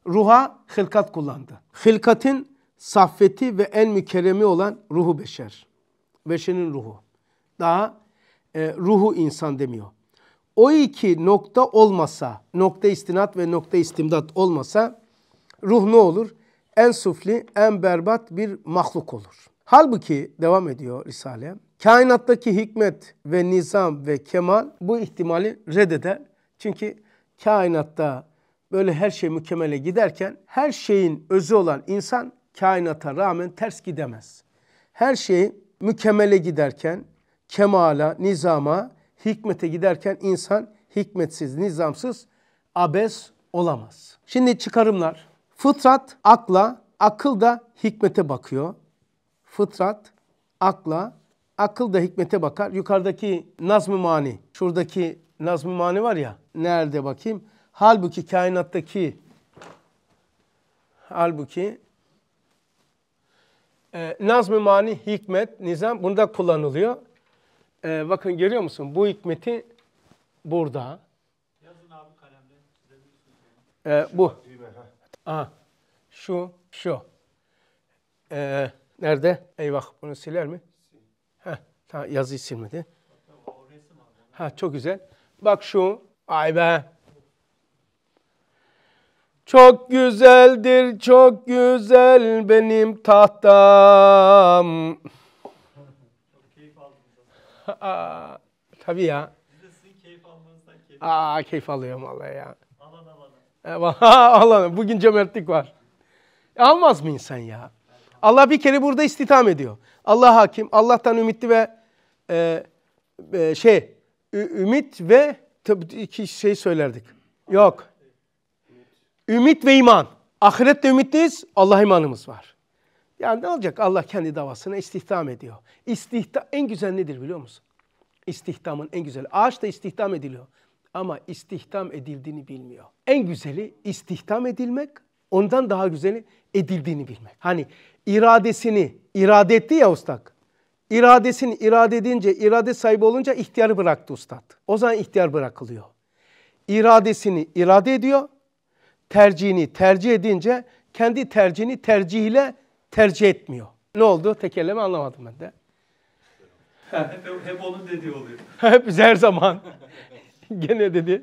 ruha hilkat kullandı. Hilkatın saffeti ve en mükerremi olan ruhu beşer. Beşenin ruhu daha e, ruhu insan demiyor. O iki nokta olmasa, nokta istinat ve nokta istimdat olmasa ruh ne olur? En sufli, en berbat bir mahluk olur. Halbuki devam ediyor Risale. Kainattaki hikmet ve nizam ve kemal bu ihtimali reddeder. Çünkü kainatta böyle her şey mükemmele giderken her şeyin özü olan insan kainata rağmen ters gidemez. Her şey mükemmele giderken kemala, nizama, hikmete giderken insan hikmetsiz, nizamsız, abes olamaz. Şimdi çıkarımlar. Fıtrat akla, akıl da hikmete bakıyor. Fıtrat akla, akıl da hikmete bakar. Yukarıdaki nazm-ı mani, şuradaki nazm-ı mani var ya, nerede bakayım? Halbuki kainattaki, halbuki e, nazm-ı mani, hikmet, nizam bunda kullanılıyor. Ee, bakın görüyor musun? Bu hikmeti burada.
Yazın abi kalemle.
Ee, bu. Aha. Şu, şu. Ee, nerede? Eyvah bunu siler mi? Heh, ta yazıyı silmedi. Ha, çok güzel. Bak şu. Ay be. Çok güzeldir, çok güzel benim tahtam. Aa, tabii ya. Biz keyif Aa, keyif alıyorum vallahi ya. Alan alan. E, alan. Bugün cömertlik var. E, almaz mı insan ya? Allah bir kere burada istitam ediyor. Allah hakim, Allah'tan ümitli ve e, e, şey, ümit ve tabii iki şey söylerdik. Yok. Ümit ve iman. Ahirette ümitliyiz, Allah imanımız var. Yani ne olacak? Allah kendi davasına istihdam ediyor. İstihdam en güzel nedir biliyor musun? İstihdamın en güzeli. Ağaç da istihdam ediliyor. Ama istihdam edildiğini bilmiyor. En güzeli istihdam edilmek, ondan daha güzeli edildiğini bilmek. Hani iradesini, irade etti ya ustak. İradesini irade edince, irade sahibi olunca ihtiyar bıraktı ustad. O zaman ihtiyar bırakılıyor. İradesini irade ediyor, tercihini tercih edince kendi tercihini ile tercih etmiyor. Ne oldu? Tekerleme anlamadım ben de.
hep, hep onun dediği oluyor.
hep her zaman. Gene dedi.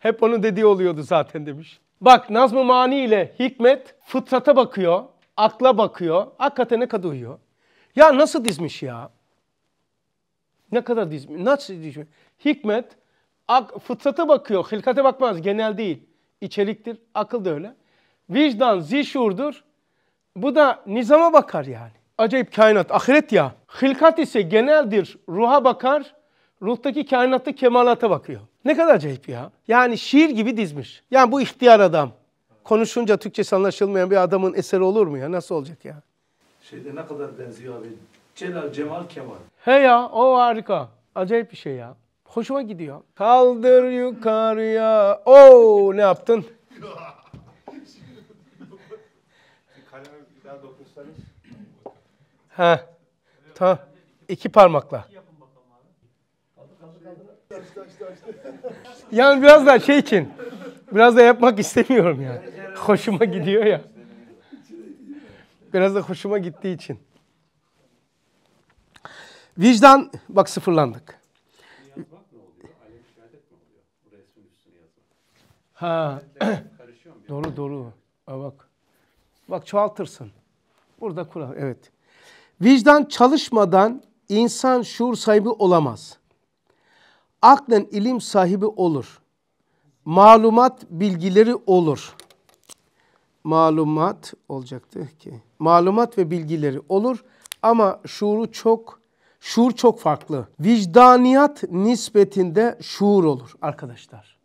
Hep onun dediği oluyordu zaten demiş. Bak Nazm-ı Mani ile Hikmet fıtrata bakıyor, akla bakıyor, hakikaten ne kadar uyuyor. Ya nasıl dizmiş ya? Ne kadar dizmiş, nasıl dizmiş? Hikmet ak, fıtrata bakıyor, hilkate bakmaz, genel değil. İçeriktir, akıl da öyle. Vicdan, zişurdur, bu da nizama bakar yani. Acayip kainat, ahiret ya. Hilkat ise geneldir, ruha bakar, ruhtaki kainatı kemalata bakıyor. Ne kadar acayip ya. Yani şiir gibi dizmiş. Yani bu ihtiyar adam. Konuşunca Türkçe anlaşılmayan bir adamın eseri olur mu ya? Nasıl olacak ya?
Şeyde ne kadar benziyor abi. Celal, Cemal, Kemal.
He ya, o harika. Acayip bir şey ya. Hoşuma gidiyor. Kaldır yukarıya. Oo ne yaptın? Ha, Tamam. İki parmakla. Yani biraz daha şey için. Biraz da yapmak istemiyorum yani. Hoşuma gidiyor ya. Biraz da hoşuma gittiği için. Vicdan, bak sıfırlandık. Ha. doğru doğru. Ha, bak. Bak çoğaltırsın. Burada kural. Evet. Vicdan çalışmadan insan şuur sahibi olamaz. Aklen ilim sahibi olur. Malumat bilgileri olur. Malumat olacaktı ki. Malumat ve bilgileri olur ama şuuru çok şuur çok farklı. Vicdaniyat nispetinde şuur olur arkadaşlar.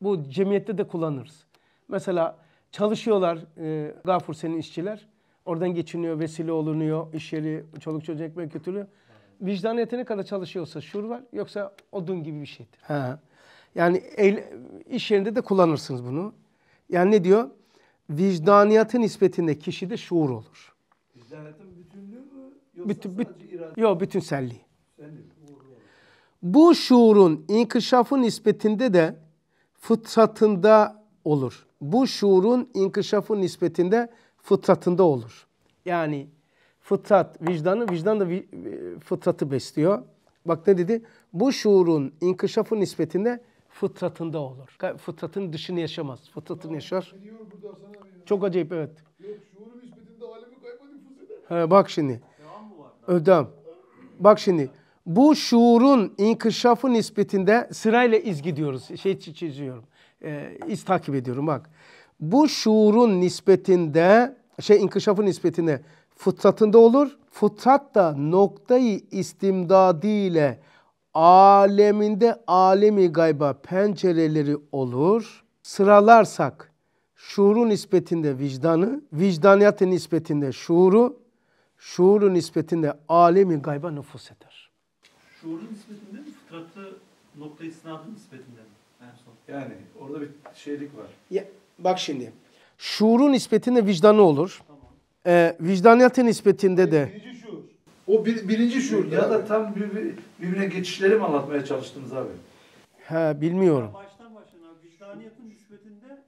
Bu cemiyette de kullanırız. Mesela çalışıyorlar e, Gafur senin işçiler Oradan geçiniyor, vesile olunuyor, iş yeri, çoluk çocuk ekmek götürüyor. Vicdan yetene kadar çalışıyorsa şur var, yoksa odun gibi bir şeydir. Ha. Yani el, iş yerinde de kullanırsınız bunu. Yani ne diyor? Vicdaniyatın nispetinde kişide şuur olur. Vicdaniyatın bütünlüğü mü bütün, bit, sadece irade? Yok bütünselliği. Bu şuurun inkişafı nispetinde de fıtratında olur. Bu şuurun inkişafı nispetinde fıtratında olur. Yani fıtrat, vicdanı, vicdan da e, fıtratı besliyor. Bak ne dedi? Bu şuurun inkişafı nispetinde fıtratında olur. Fıtratın dışını yaşamaz. Fıtratını yaşar. Çok acayip evet. He, bak şimdi. Ödem. Bak şimdi. Bu şuurun inkişafı nispetinde sırayla iz gidiyoruz. Şey çiziyorum. E, iz takip ediyorum bak. Bu şuurun nispetinde, şey inkişafın nispetinde fıtratında olur. Fıtrat da noktayı istimdadi ile aleminde alemi gayba pencereleri olur. Sıralarsak şuurun nispetinde vicdanı, vicdaniyatın nispetinde şuuru, şuurun nispetinde alemi gayba nüfus eder.
Şuurun nispetinde mi? Fıtratı nokta istinadın nispetinde mi? En
son. Yani orada bir şeylik var. Ya, Bak şimdi. Şuurun nispetinde vicdanı olur. Tamam. Ee, vicdaniyatın nispetinde de. Birinci şuur. O bir,
birinci şuur. Ya da tam bir, bir, birbirine geçişleri mi anlatmaya çalıştınız abi?
He bilmiyorum. Baştan başına vicdaniyatın nispetinde.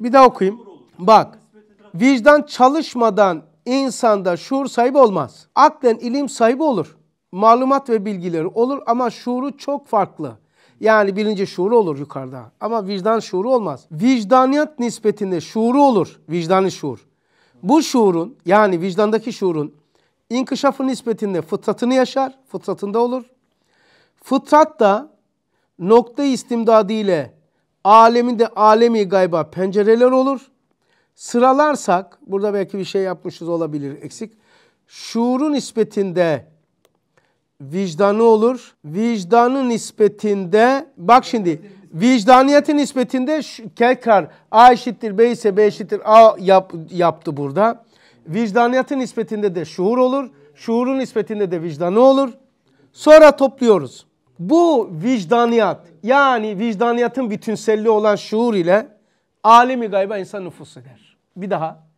Bir daha okuyayım. Bak. Vicdan çalışmadan insanda şuur sahibi olmaz. Aklen ilim sahibi olur. Malumat ve bilgileri olur ama şuuru çok farklı. Yani bilince şuuru olur yukarıda ama vicdan şuuru olmaz. Vicdaniyat nispetinde şuuru olur, vicdani şuur. Bu şuurun yani vicdandaki şuurun inkişafı nispetinde fıtratını yaşar, fıtratında olur. Fıtrat da nokta istimdadı ile aleminde alemi gayba pencereler olur. Sıralarsak, burada belki bir şey yapmışız olabilir eksik. Şuurun nispetinde vicdanı olur. Vicdanı nispetinde bak şimdi vicdaniyeti nispetinde tekrar A eşittir B ise B eşittir A yap, yaptı burada. Vicdaniyeti nispetinde de şuur olur. Şuurun nispetinde de vicdanı olur. Sonra topluyoruz. Bu vicdaniyat yani vicdaniyatın bütünselliği olan şuur ile alemi gayba insan nüfus eder. Bir daha.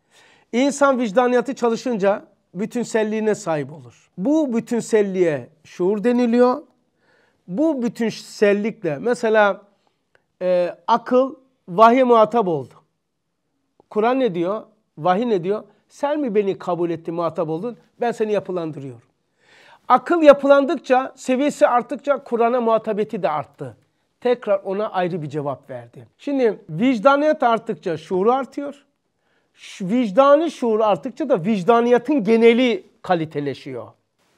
İnsan vicdaniyatı çalışınca bütünselliğine sahip olur. Bu bütünselliğe şuur deniliyor. Bu bütünsellikle mesela e, akıl vahye muhatap oldu. Kur'an ne diyor? Vahiy ne diyor? Sen mi beni kabul ettin, muhatap oldun? Ben seni yapılandırıyorum. Akıl yapılandıkça, seviyesi arttıkça Kur'an'a muhatabeti de arttı. Tekrar ona ayrı bir cevap verdi. Şimdi vicdaniyet arttıkça şuur artıyor vicdani şuur arttıkça da vicdaniyatın geneli kaliteleşiyor.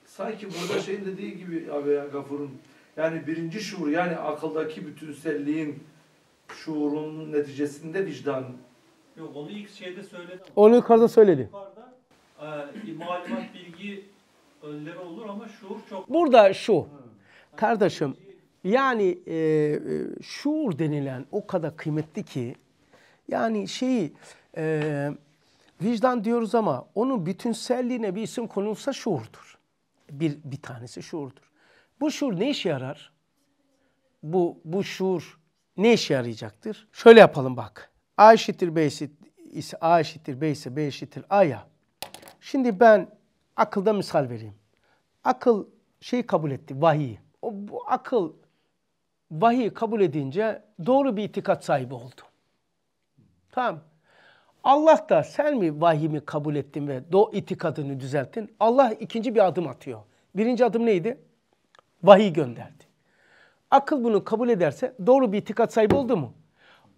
Sanki burada şeyin dediği gibi abi ya Gafur'un yani birinci şuur yani akıldaki bütünselliğin şuurunun neticesinde vicdan. Yok onu ilk şeyde söyledi.
Onu yukarıda söyledi.
malumat bilgi önleri
olur ama şuur çok... Burada şu. Kardeşim yani e, e, şuur denilen o kadar kıymetli ki yani şeyi e, vicdan diyoruz ama onun bütünselliğine bir isim konulsa şuurdur. Bir, bir tanesi şuurdur. Bu şuur ne işe yarar? Bu, bu şuur ne işe yarayacaktır? Şöyle yapalım bak. A eşittir B ise A eşittir B ise B eşittir A'ya. Şimdi ben akılda misal vereyim. Akıl şeyi kabul etti, vahiy. O, bu akıl vahiy kabul edince doğru bir itikat sahibi oldu. Tamam. Allah da sen mi vahimi kabul ettin ve do itikadını düzelttin? Allah ikinci bir adım atıyor. Birinci adım neydi? Vahiy gönderdi. Akıl bunu kabul ederse doğru bir itikat sahibi oldu mu?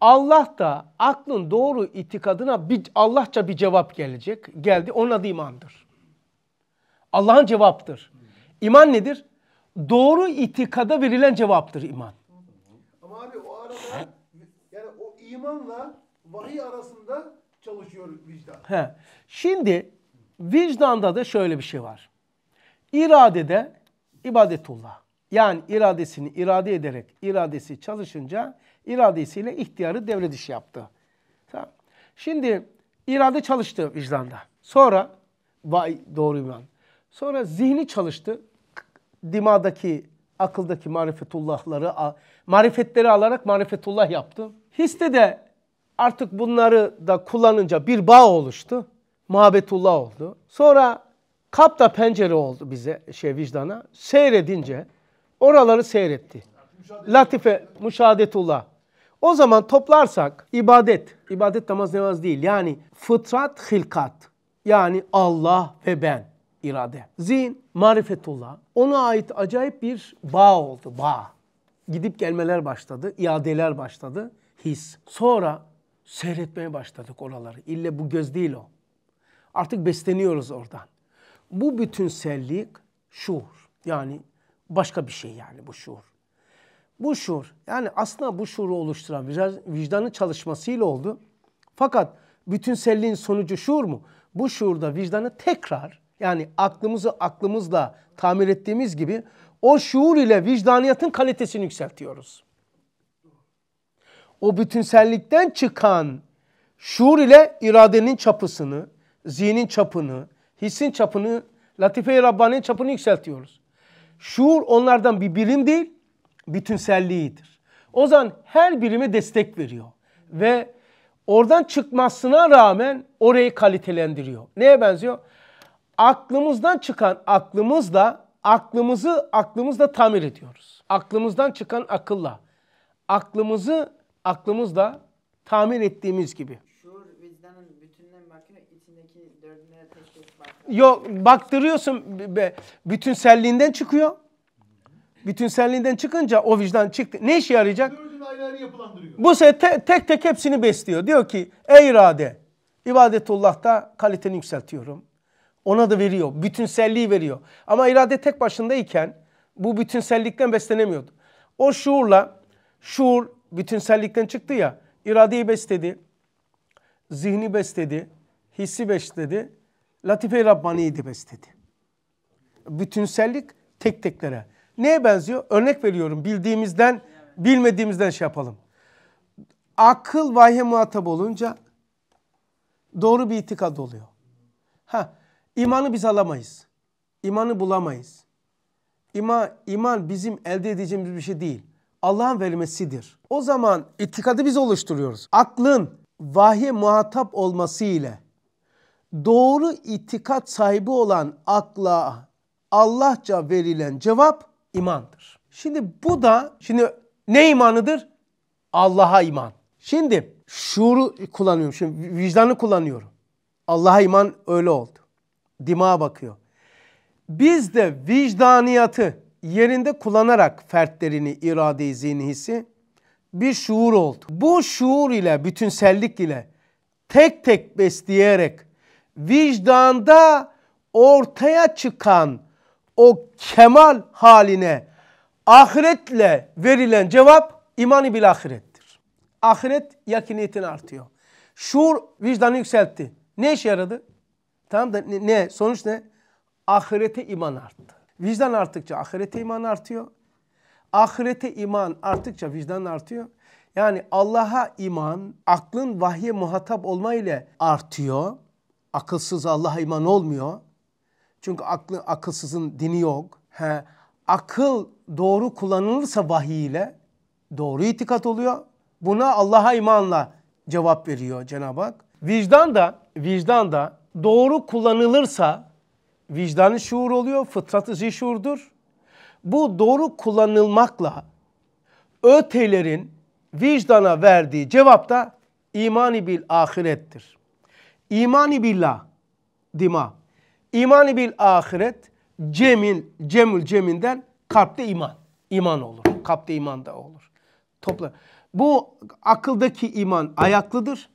Allah da aklın doğru itikadına bir, Allahça bir cevap gelecek. Geldi. Onun adı imandır. Allah'ın cevaptır. İman nedir? Doğru itikada verilen cevaptır iman.
Ama abi o arada yani o imanla vahiy arasında çalışıyor
vicdan. He. Şimdi vicdanda da şöyle bir şey var. İradede ibadetullah. Yani iradesini irade ederek iradesi çalışınca iradesiyle ihtiyarı devre dışı yaptı. Tamam. Şimdi irade çalıştı vicdanda. Sonra vay doğru iman. Sonra zihni çalıştı. Dimadaki, akıldaki marifetullahları, marifetleri alarak marifetullah yaptı. Histe de Artık bunları da kullanınca bir bağ oluştu. Muhabbetullah oldu. Sonra kapta pencere oldu bize şey vicdana. Seyredince oraları seyretti. Latife, müşahadetullah. O zaman toplarsak ibadet, ibadet namaz namaz değil. Yani fıtrat, hilkat. Yani Allah ve ben irade. Zin marifetullah. Ona ait acayip bir bağ oldu, bağ. Gidip gelmeler başladı, iadeler başladı, his. Sonra seyretmeye başladık oraları. İlle bu göz değil o. Artık besleniyoruz oradan. Bu bütünsellik şuur. Yani başka bir şey yani bu şuur. Bu şuur yani aslında bu şuuru oluşturan vicdanın çalışmasıyla oldu. Fakat bütünselliğin sonucu şuur mu? Bu şuurda vicdanı tekrar yani aklımızı aklımızla tamir ettiğimiz gibi o şuur ile vicdaniyatın kalitesini yükseltiyoruz o bütünsellikten çıkan şuur ile iradenin çapısını, zihnin çapını, hissin çapını, latife-i Rabbani'nin çapını yükseltiyoruz. Şuur onlardan bir bilim değil, bütünselliğidir. O zaman her birime destek veriyor ve oradan çıkmasına rağmen orayı kalitelendiriyor. Neye benziyor? Aklımızdan çıkan aklımızla aklımızı aklımızla tamir ediyoruz. Aklımızdan çıkan akılla aklımızı Aklımızda tamir ettiğimiz gibi. Şuur vicdanın bütününe bakıyor, içindeki dördüne teşhis Yok, baktırıyorsun be, bütünselliğinden çıkıyor. Bütünselliğinden çıkınca o vicdan çıktı. Ne işe yarayacak? Bu sefer te, tek tek hepsini besliyor. Diyor ki ey irade ibadetullah'ta kaliteni yükseltiyorum. Ona da veriyor. Bütünselliği veriyor. Ama irade tek başındayken bu bütünsellikten beslenemiyordu. O şuurla şuur bütünsellikten çıktı ya. İradeyi besledi. Zihni besledi. Hissi besledi. Latife-i Rabbani'yi de besledi. Bütünsellik tek teklere. Neye benziyor? Örnek veriyorum. Bildiğimizden, bilmediğimizden şey yapalım. Akıl vahye muhatap olunca doğru bir itikad oluyor. Ha, imanı biz alamayız. İmanı bulamayız. İma iman bizim elde edeceğimiz bir şey değil. Allah'ın verilmesidir. O zaman itikadı biz oluşturuyoruz. Aklın vahye muhatap olması ile doğru itikat sahibi olan akla Allahça verilen cevap imandır. Şimdi bu da şimdi ne imanıdır? Allah'a iman. Şimdi şuuru kullanıyorum. Şimdi vicdanı kullanıyorum. Allah'a iman öyle oldu. Dimağa bakıyor. Biz de vicdaniyatı yerinde kullanarak fertlerini, irade zihni hissi bir şuur oldu. Bu şuur ile, bütünsellik ile tek tek besleyerek vicdanda ortaya çıkan o kemal haline ahiretle verilen cevap imanı bil ahirettir. Ahiret yakiniyetin artıyor. Şuur vicdanı yükseltti. Ne işe yaradı? Tamam da ne? Sonuç ne? Ahirete iman arttı. Vicdan arttıkça ahirete iman artıyor. Ahirete iman arttıkça vicdan artıyor. Yani Allah'a iman aklın vahye muhatap olma ile artıyor. Akılsız Allah'a iman olmuyor. Çünkü aklı, akılsızın dini yok. He, akıl doğru kullanılırsa vahiy ile doğru itikat oluyor. Buna Allah'a imanla cevap veriyor Cenab-ı Hak. Vicdan da, vicdan da doğru kullanılırsa vicdanı şuur oluyor, fıtratı zişurdur. Bu doğru kullanılmakla ötelerin vicdana verdiği cevap da imani bil ahirettir. İmani billah dima. İmani bil ahiret cemil cemül ceminden kalpte iman. İman olur. Kalpte iman da olur. Topla. Bu akıldaki iman ayaklıdır.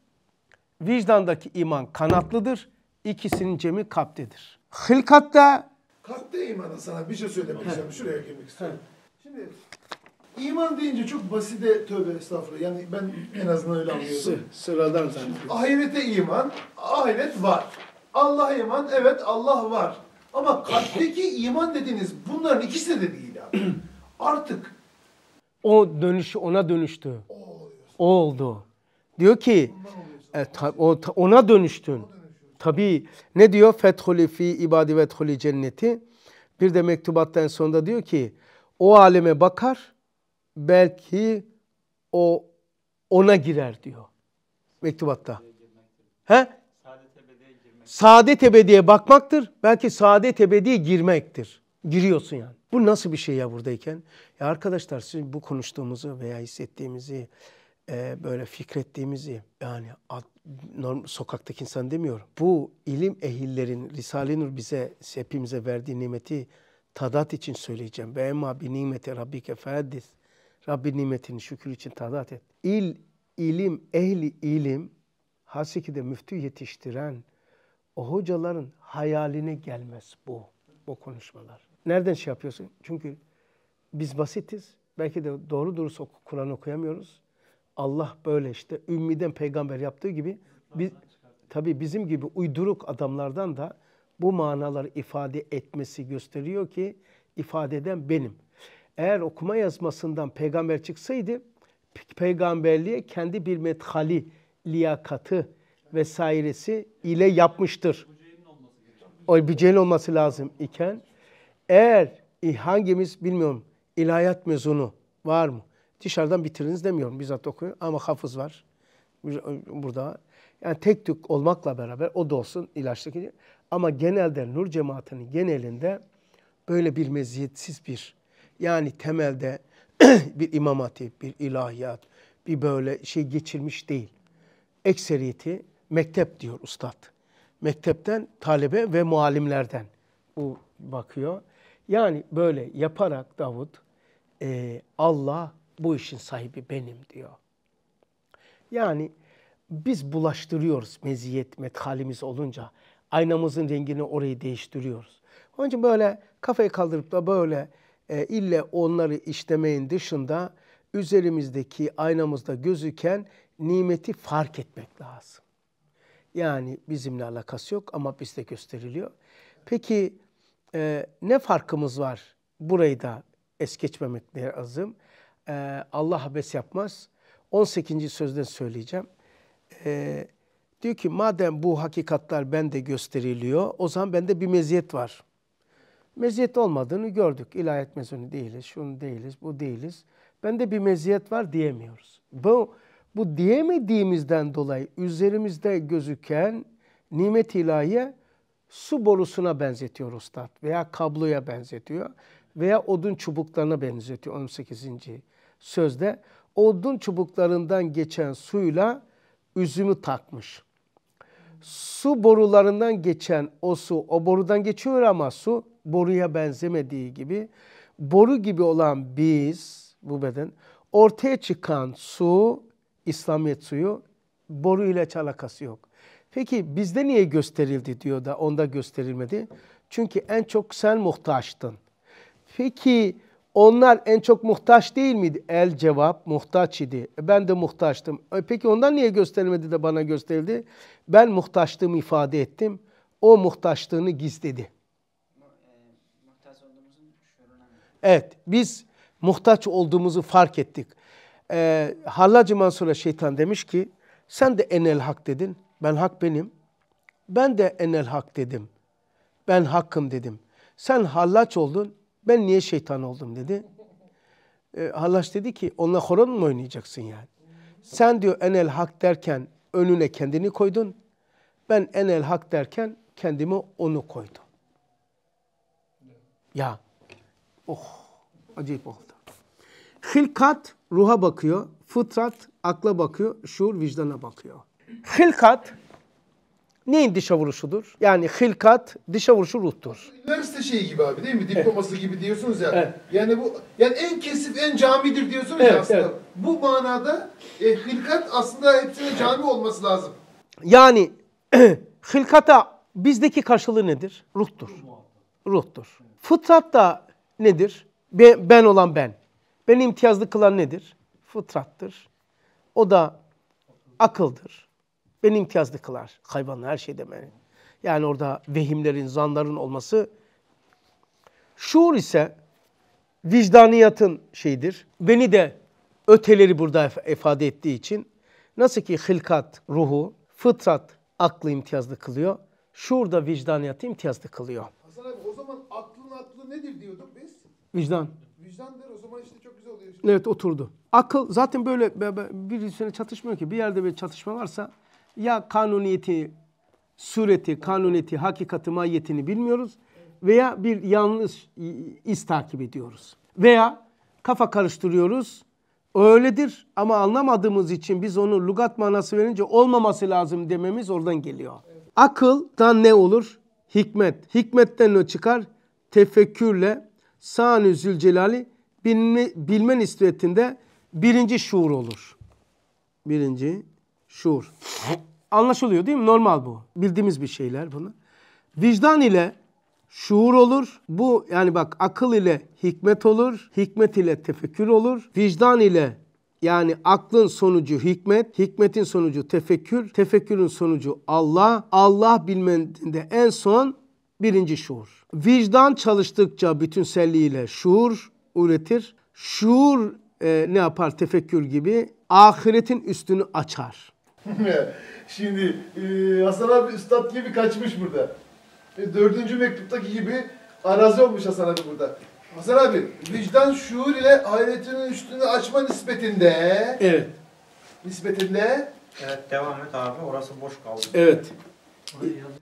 Vicdandaki iman kanatlıdır. İkisinin cemi kalptedir. Hılkatta
Katta imana sana bir şey söylemek istiyorum. Şuraya girmek istiyorum. Şimdi iman deyince çok basite tövbe estağfurullah. Yani ben en azından öyle anlıyorum. sıradan zannediyorum. Ahirete iman, ahiret var. Allah'a iman, evet Allah var. Ama kalpteki iman dediğiniz bunların ikisi de değil abi. Artık
O dönüşü ona dönüştü. o O oldu. Diyor ki e, ta- o ta- ona dönüştün. Tabi ne diyor? Fethuli fi ibadi ve cenneti. Bir de mektubattan sonunda diyor ki o aleme bakar belki o ona girer diyor. Mektubatta. He? Saadet ebediye bakmaktır. Belki saadet ebediye girmektir. Giriyorsun yani. Bu nasıl bir şey ya buradayken? Ya arkadaşlar siz bu konuştuğumuzu veya hissettiğimizi e, böyle fikrettiğimizi yani ad, norm, sokaktaki insan demiyorum. Bu ilim ehillerin Risale-i Nur bize hepimize verdiği nimeti tadat için söyleyeceğim. Ve emma bi nimeti rabbike fehaddis. rabbin nimetini şükür için tadat et. İl, ilim, ehli ilim de müftü yetiştiren o hocaların hayaline gelmez bu, bu konuşmalar. Nereden şey yapıyorsun? Çünkü biz basitiz. Belki de doğru dürüst Kur'an okuyamıyoruz. Allah böyle işte ümmiden peygamber yaptığı gibi biz, tabii bizim gibi uyduruk adamlardan da bu manaları ifade etmesi gösteriyor ki ifade eden benim. Eğer okuma yazmasından peygamber çıksaydı peygamberliğe kendi bir methali, liyakatı vesairesi ile yapmıştır. O bir bücelin olması lazım iken eğer e, hangimiz bilmiyorum ilahiyat mezunu var mı? Dışarıdan bitiriniz demiyorum bizzat okuyor ama hafız var burada. Yani tek tük olmakla beraber o da olsun ilaçlık. Ama genelde Nur cemaatinin genelinde böyle bir meziyetsiz bir yani temelde bir imam hatip, bir ilahiyat, bir böyle şey geçirmiş değil. Ekseriyeti mektep diyor ustad. Mektepten talebe ve muallimlerden bu bakıyor. Yani böyle yaparak Davut e, Allah bu işin sahibi benim diyor. Yani biz bulaştırıyoruz meziyet methalimiz olunca. Aynamızın rengini orayı değiştiriyoruz. Onun için böyle kafayı kaldırıp da böyle e, ille onları işlemeyin dışında üzerimizdeki aynamızda gözüken nimeti fark etmek lazım. Yani bizimle alakası yok ama bizde gösteriliyor. Peki e, ne farkımız var? Burayı da es geçmemek lazım e, Allah habes yapmaz. 18. sözden söyleyeceğim. E, diyor ki madem bu hakikatler bende gösteriliyor o zaman bende bir meziyet var. Meziyet olmadığını gördük. İlahiyat mezunu değiliz, şunu değiliz, bu değiliz. Bende bir meziyet var diyemiyoruz. Bu, bu diyemediğimizden dolayı üzerimizde gözüken nimet ilahiye su borusuna benzetiyor ustad veya kabloya benzetiyor veya odun çubuklarına benzetiyor 18 sözde odun çubuklarından geçen suyla üzümü takmış. Su borularından geçen o su, o borudan geçiyor ama su boruya benzemediği gibi boru gibi olan biz bu beden ortaya çıkan su İslamiyet suyu boru ile hiç alakası yok. Peki bizde niye gösterildi diyor da onda gösterilmedi. Çünkü en çok sen muhtaçtın. Peki onlar en çok muhtaç değil miydi? El cevap muhtaç idi. E, ben de muhtaçtım. E, peki ondan niye gösterilmedi de bana gösterildi? Ben muhtaçlığımı ifade ettim. O muhtaçlığını gizledi. Evet biz muhtaç olduğumuzu fark ettik. Ee, Hallacı Mansur'a şeytan demiş ki sen de enel hak dedin. Ben hak benim. Ben de enel hak dedim. Ben hakkım dedim. Sen hallaç oldun. Ben niye şeytan oldum dedi. E, Hallaç dedi ki onunla horon mu oynayacaksın yani? Sen diyor enel hak derken önüne kendini koydun. Ben enel hak derken kendimi onu koydum. Ya oh acayip oldu. Hilkat ruha bakıyor, fıtrat akla bakıyor, şuur vicdana bakıyor. Hilkat Neyin dişe vuruşudur? Yani hilkat, dişe vuruşu ruhtur.
Üniversite şeyi gibi abi değil mi? Diploması gibi diyorsunuz ya. Evet. Yani bu yani en kesif, en camidir diyorsunuz evet, ya aslında. Evet. Bu manada e, hilkat aslında hepsine cami olması lazım.
Yani hilkata bizdeki karşılığı nedir? Ruhtur. Ruhtur. Fıtrat da nedir? Ben, ben olan ben. Beni imtiyazlı kılan nedir? Fıtrattır. O da akıldır. Ben imtiyazlı kılar. Hayvanla her şey demeni. Yani orada vehimlerin, zanların olması. Şuur ise vicdaniyatın şeyidir. Beni de öteleri burada ifade ettiği için nasıl ki hılkat ruhu, fıtrat aklı imtiyazlı kılıyor. Şuur da vicdaniyatı imtiyazlı kılıyor.
Hasan abi o zaman aklın aklı nedir diyorduk biz? Vicdan. Vicdandır o zaman işte çok güzel oluyor. Evet
oturdu. Akıl zaten böyle bir birisine çatışmıyor ki. Bir yerde bir çatışma varsa ya kanuniyeti, sureti, kanuniyeti, hakikati, mahiyetini bilmiyoruz veya bir yanlış iz takip ediyoruz. Veya kafa karıştırıyoruz. Öyledir ama anlamadığımız için biz onu lugat manası verince olmaması lazım dememiz oradan geliyor. Akıldan ne olur? Hikmet. Hikmetten ne çıkar? Tefekkürle Sani Zülcelali bilme, bilme nispetinde birinci şuur olur. Birinci şuur. Anlaşılıyor değil mi? Normal bu. Bildiğimiz bir şeyler bunu. Vicdan ile şuur olur. Bu yani bak akıl ile hikmet olur. Hikmet ile tefekkür olur. Vicdan ile yani aklın sonucu hikmet, hikmetin sonucu tefekkür, tefekkürün sonucu Allah. Allah bilmende en son birinci şuur. Vicdan çalıştıkça bütünselliğiyle şuur üretir. Şuur e, ne yapar tefekkür gibi? Ahiretin üstünü açar.
Şimdi e, Hasan abi üstad gibi kaçmış burada. E, dördüncü mektuptaki gibi arazi olmuş Hasan abi burada. Hasan abi vicdan şuur ile hayretinin üstünü açma nispetinde. Evet. Nispetinde. Evet devam et abi orası boş kaldı. Evet.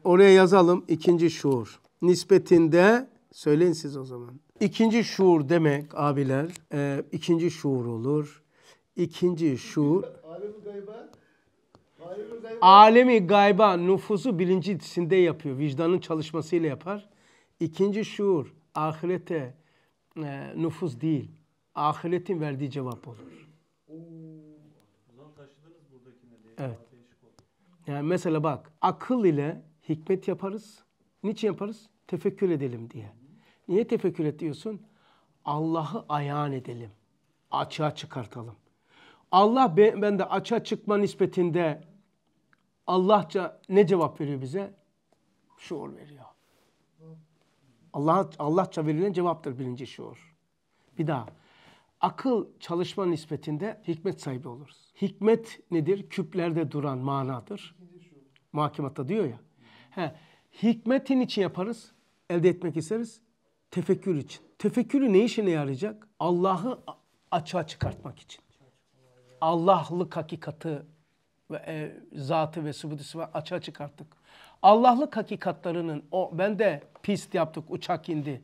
Oraya yazalım ikinci şuur. Nispetinde söyleyin siz o zaman. İkinci şuur demek abiler e, ikinci şuur olur. İkinci şuur. Alemi gayba nüfusu bilincisinde yapıyor. Vicdanın çalışmasıyla yapar. İkinci şuur ahirete e, nüfus değil. Ahiretin verdiği cevap olur. Evet. Yani mesela bak akıl ile hikmet yaparız. Niçin yaparız? Tefekkür edelim diye. Niye tefekkür et diyorsun? Allah'ı ayan edelim. Açığa çıkartalım. Allah ben de açığa çıkma nispetinde Allahça ne cevap veriyor bize? Şuur veriyor. Allah, Allahça verilen cevaptır birinci şuur. Bir daha. Akıl çalışma nispetinde hikmet sahibi oluruz. Hikmet nedir? Küplerde duran manadır. Muhakematta diyor ya. He, hikmetin için yaparız. Elde etmek isteriz. Tefekkür için. Tefekkürü ne işine yarayacak? Allah'ı açığa çıkartmak için. Allah'lık hakikati ve e, zatı ve sıvı sıfıdısını açığa çıkarttık. Allah'lık hakikatlarının o ben de pist yaptık uçak indi.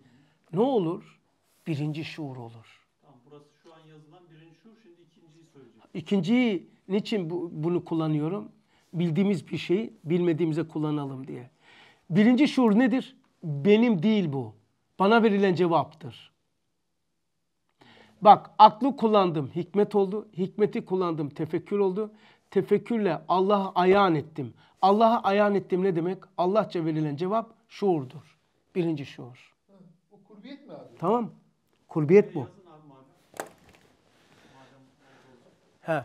Ne olur? Birinci şuur olur. Tamam, burası şu an yazılan birinci şuur şimdi ikinciyi söyleyeceğim. İkinciyi niçin bu, bunu kullanıyorum? Bildiğimiz bir şeyi bilmediğimize kullanalım diye. Birinci şuur nedir? Benim değil bu. Bana verilen cevaptır. Bak aklı kullandım hikmet oldu. Hikmeti kullandım tefekkür oldu tefekkürle Allah'a ayan ettim. Allah'a ayan ettim ne demek? Allahça verilen cevap şuurdur. Birinci şuur. bu kurbiyet mi abi? Tamam. Kurbiyet bu. He.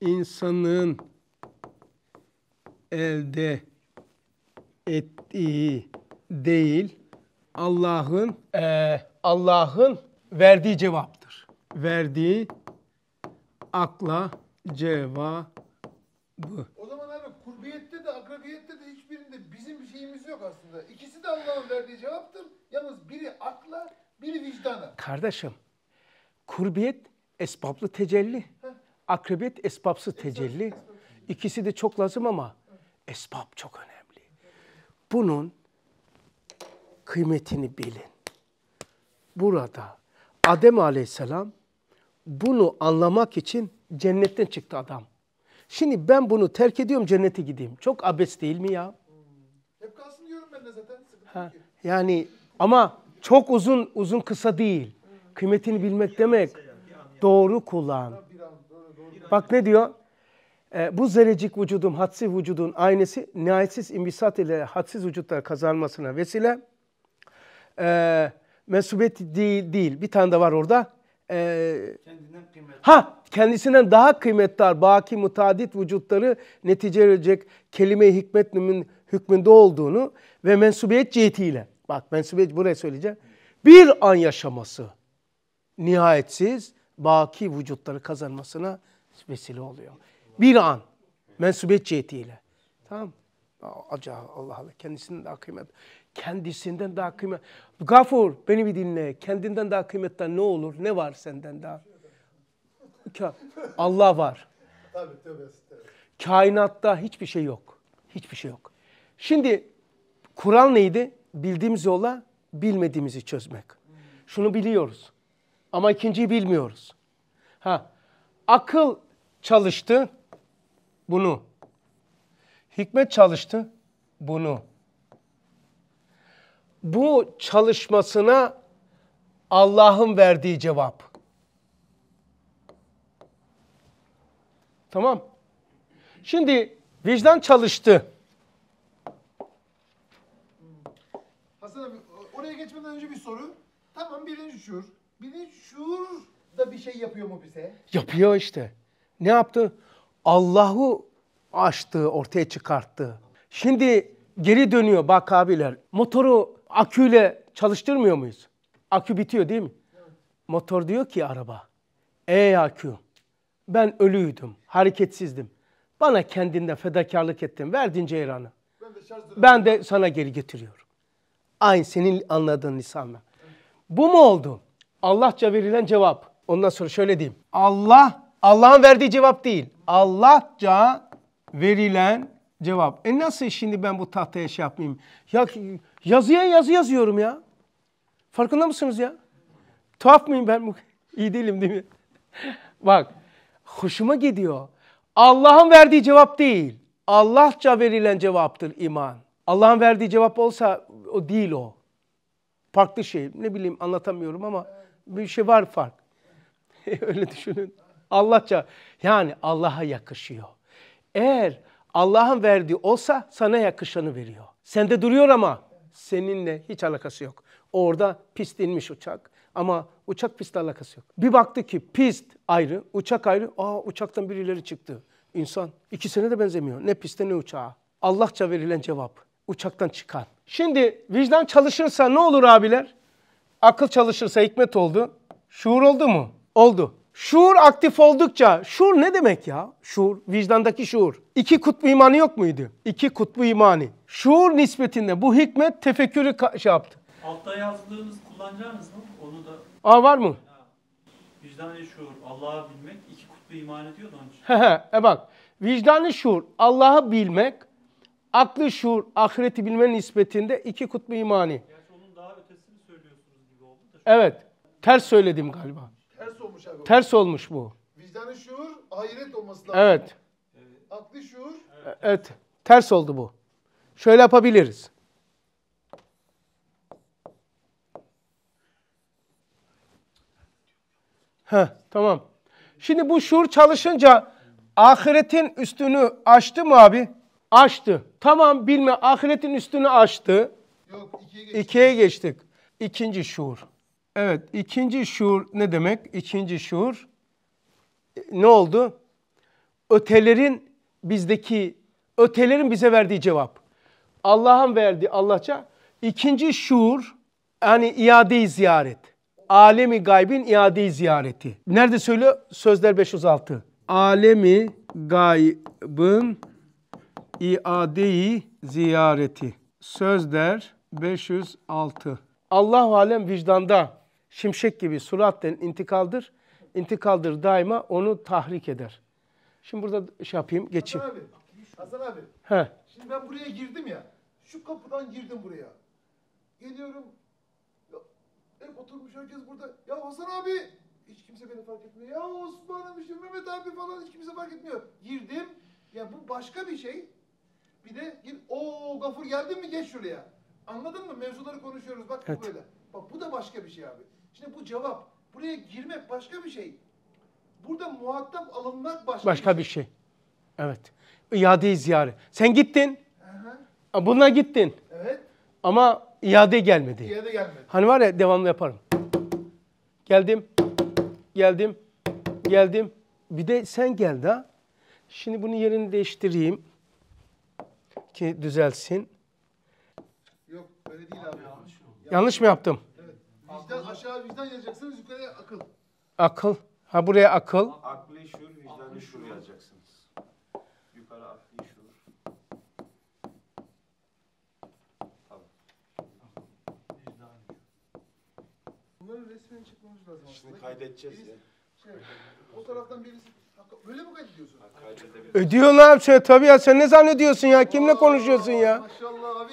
İnsanın elde ettiği değil Allah'ın e, Allah'ın verdiği cevaptır. Verdiği akla cevabı. O zaman abi
kurbiyette de akrabiyette de hiçbirinde bizim bir şeyimiz yok aslında. İkisi de Allah'ın verdiği cevaptır. Yalnız biri akla, biri vicdana.
Kardeşim, kurbiyet esbablı tecelli. Heh. Akrabiyet esbapsız tecelli. İkisi de çok lazım ama Heh. esbab çok önemli. Bunun kıymetini bilin. Burada Adem Aleyhisselam bunu anlamak için cennetten çıktı adam. Şimdi ben bunu terk ediyorum cennete gideyim. Çok abes değil mi ya?
Hep kalsın diyorum ben de zaten.
Ha, yani ama çok uzun uzun kısa değil. Kıymetini bilmek demek. doğru kullan. Bak ne diyor? E, bu zerrecik vücudum, hadsiz vücudun aynesi, nihayetsiz imbisat ile hadsiz vücutlar kazanmasına vesile. E, mesubiyet değil, değil. Bir tane de var orada e, kendinden kıymetli. Ha kendisinden daha kıymetli. baki mutadit vücutları netice verecek kelime-i hikmet hükmünde olduğunu ve mensubiyet cihetiyle bak mensubiyet buraya söyleyeceğim. Bir an yaşaması nihayetsiz baki vücutları kazanmasına vesile oluyor. Bir an mensubiyet cihetiyle. Tamam Acaba Allah Allah kendisinin daha kıymetli. Kendisinden daha kıymet. Gafur beni bir dinle. Kendinden daha kıymetli ne olur? Ne var senden daha? Allah var. Kainatta hiçbir şey yok. Hiçbir şey yok. Şimdi kural neydi? Bildiğimiz yolla bilmediğimizi çözmek. Şunu biliyoruz. Ama ikinciyi bilmiyoruz. Ha. Akıl çalıştı bunu. Hikmet çalıştı bunu bu çalışmasına Allah'ın verdiği cevap. Tamam. Şimdi vicdan çalıştı.
Hasan abi oraya geçmeden önce bir soru. Tamam birinci şuur. Birinci şuur da bir şey yapıyor mu bize?
Yapıyor işte. Ne yaptı? Allah'ı açtı, ortaya çıkarttı. Şimdi geri dönüyor bak abiler. Motoru aküyle çalıştırmıyor muyuz? Akü bitiyor değil mi? Motor diyor ki araba. Ey akü ben ölüydüm, hareketsizdim. Bana kendinden fedakarlık ettin, verdin ceyranı. Ben de, sana geri getiriyorum. Aynı senin anladığın lisanla. Bu mu oldu? Allahça verilen cevap. Ondan sonra şöyle diyeyim. Allah, Allah'ın verdiği cevap değil. Allahça verilen cevap. E nasıl şimdi ben bu tahtaya şey yapmayayım? Ya Yazıya yazı yazıyorum ya. Farkında mısınız ya? Tuhaf mıyım ben? İyi değilim değil mi? Bak, hoşuma gidiyor. Allah'ın verdiği cevap değil. Allahça verilen cevaptır iman. Allah'ın verdiği cevap olsa o değil o. Farklı şey. Ne bileyim anlatamıyorum ama bir şey var fark. Öyle düşünün. Allahça. Yani Allah'a yakışıyor. Eğer Allah'ın verdiği olsa sana yakışanı veriyor. Sende duruyor ama seninle hiç alakası yok. Orada pist inmiş uçak ama uçak pist alakası yok. Bir baktı ki pist ayrı, uçak ayrı. Aa uçaktan birileri çıktı. İnsan ikisine de benzemiyor. Ne piste ne uçağa. Allahça verilen cevap. Uçaktan çıkan. Şimdi vicdan çalışırsa ne olur abiler? Akıl çalışırsa hikmet oldu. Şuur oldu mu? Oldu. Şuur aktif oldukça, şuur ne demek ya? Şuur, vicdandaki şuur. İki kutbu imanı yok muydu? İki kutbu imanı şuur nispetinde bu hikmet tefekkürü şey yaptı.
Altta yazdığınız kullanacağınız mı? Onu da... Aa var mı? Vicdani şuur, Allah'ı bilmek, iki kutbu iman ediyor da onun
He e bak. Vicdani şuur, Allah'ı bilmek, aklı şuur, ahireti bilme nispetinde iki kutbu imani. Gerçi onun daha ötesini söylüyorsunuz gibi oldu da. Evet, ters söyledim galiba.
Ters olmuş abi. Ters olmuş bu. Vicdani şuur, ahiret olması lazım. Evet. evet. Aklı şuur.
Evet. evet. Ters oldu bu. Şöyle yapabiliriz. Heh, tamam. Şimdi bu şuur çalışınca ahiretin üstünü açtı mı abi? Açtı. Tamam bilme ahiretin üstünü açtı. Yok ikiye geçtik. geçtik. İkinci şuur. Evet ikinci şuur ne demek? İkinci şuur ne oldu? Ötelerin bizdeki, ötelerin bize verdiği cevap. Allah'ın verdiği Allahça. İkinci şuur yani iade ziyaret. Alemi gaybin iade ziyareti. Nerede söylüyor? Sözler 506. Alemi gaybın iade ziyareti. Sözler 506. Allah alem vicdanda şimşek gibi suratten intikaldır. İntikaldır daima onu tahrik eder. Şimdi burada şey yapayım, geçeyim. Hasan abi. Hasan abi. He.
Şimdi ben buraya girdim ya. Şu kapıdan girdim buraya. Geliyorum. Ya, hep oturmuş herkes burada. Ya Hasan abi. Hiç kimse beni fark etmiyor. Ya Osman'ım işte Mehmet abi falan hiç kimse fark etmiyor. Girdim. Ya bu başka bir şey. Bir de gir. o Gafur geldin mi geç şuraya. Anladın mı? Mevzuları konuşuyoruz. Bak evet. böyle. Bak bu da başka bir şey abi. Şimdi bu cevap. Buraya girmek başka bir şey. Burada muhatap alınmak başka, başka
bir şey. Bir şey. şey. Evet iade ziyarı. Sen gittin. Aha. Bununla gittin. Evet. Ama iade gelmedi. İade gelmedi. Hani var ya devamlı yaparım. Geldim. Geldim. Geldim. Bir de sen geldi ha. Şimdi bunu yerini değiştireyim. Ki düzelsin.
Yok öyle değil abi. Yanlış,
Yanlış mı yaptım? Evet. Vicdan aşağı
vicdan yazacaksınız yukarıya akıl.
Akıl. Ha buraya akıl.
Akli şur, vicdanı şur yazacak. lazım aslında. Şimdi kaydedeceğiz birisi, ya. Şey, o taraftan birisi Öyle mi
kaydediyorsun? Ödüyorlar şey tabii ya sen ne zannediyorsun ya? Kimle konuşuyorsun ya? Maşallah abi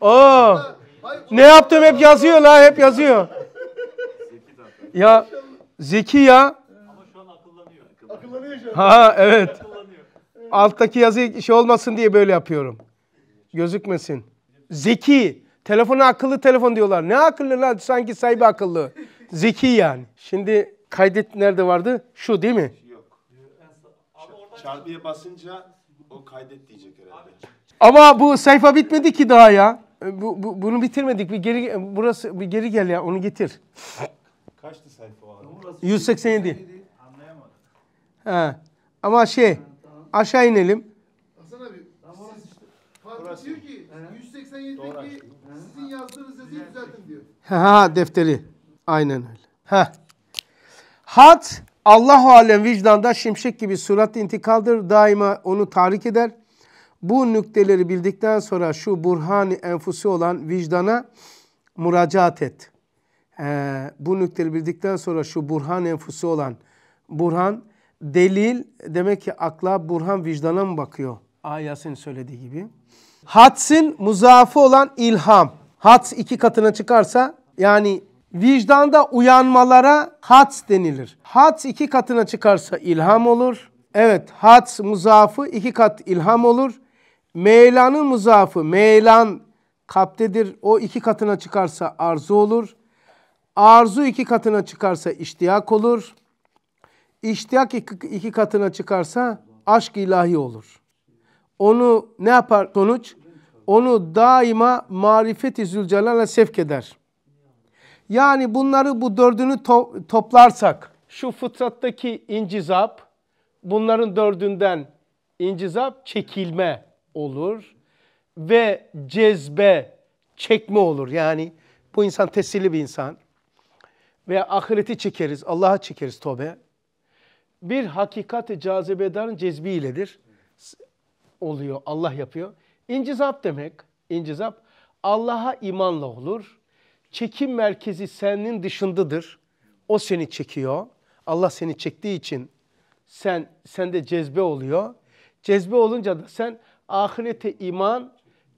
bu. Aa. Ne yaptım hep yazıyor la hep yazıyor. ya Zeki ya. Ama şu
an akıllanıyor. Akıllanıyor şu an.
Ha evet. Alttaki yazı şey olmasın diye böyle yapıyorum. Gözükmesin. Zeki. Telefonu akıllı telefon diyorlar. Ne akıllı lan sanki sahibi akıllı. Zeki yani. Şimdi kaydet nerede vardı? Şu değil mi? Yok. Çarpıya basınca o kaydet diyecek herhalde. Ama bu sayfa bitmedi ki daha ya. Bu, bu, bunu bitirmedik. Bir geri burası bir geri gel ya onu getir. Kaçtı sayfa o 187. Anlayamadım. He. Ama şey aşağı inelim.
Hasan abi. Burası. diyor ki 187'deki sizin yazdığınız yazıyı düzeltin diyor.
Ha defteri. Aynen öyle. Heh. Hat Allahu alem vicdanda şimşek gibi surat intikaldır. Daima onu tahrik eder. Bu nükteleri bildikten sonra şu burhani enfusi olan vicdana müracaat et. Ee, bu nükteleri bildikten sonra şu burhan enfusu olan burhan delil demek ki akla burhan vicdana mı bakıyor? Ayas'ın söylediği gibi. Hatsin muzafı olan ilham. Hads iki katına çıkarsa yani Vicdanda uyanmalara hats denilir. Hats iki katına çıkarsa ilham olur. Evet hats muzafı iki kat ilham olur. Meylanın muzafı meylan kaptedir. O iki katına çıkarsa arzu olur. Arzu iki katına çıkarsa iştiyak olur. İştiyak iki iki katına çıkarsa aşk ilahi olur. Onu ne yapar sonuç? Onu daima marifeti zülcelale sevk eder. Yani bunları bu dördünü to toplarsak şu fıtrattaki incizap bunların dördünden incizap çekilme olur ve cezbe çekme olur. Yani bu insan tesirli bir insan ve ahireti çekeriz, Allah'a çekeriz tobe. Bir hakikat-i cazibedarın cezbiyledir. Oluyor, Allah yapıyor. İncizap demek, incizap Allah'a imanla olur. Çekim merkezi senin dışındadır. O seni çekiyor. Allah seni çektiği için sen sende cezbe oluyor. Cezbe olunca da sen ahirete iman,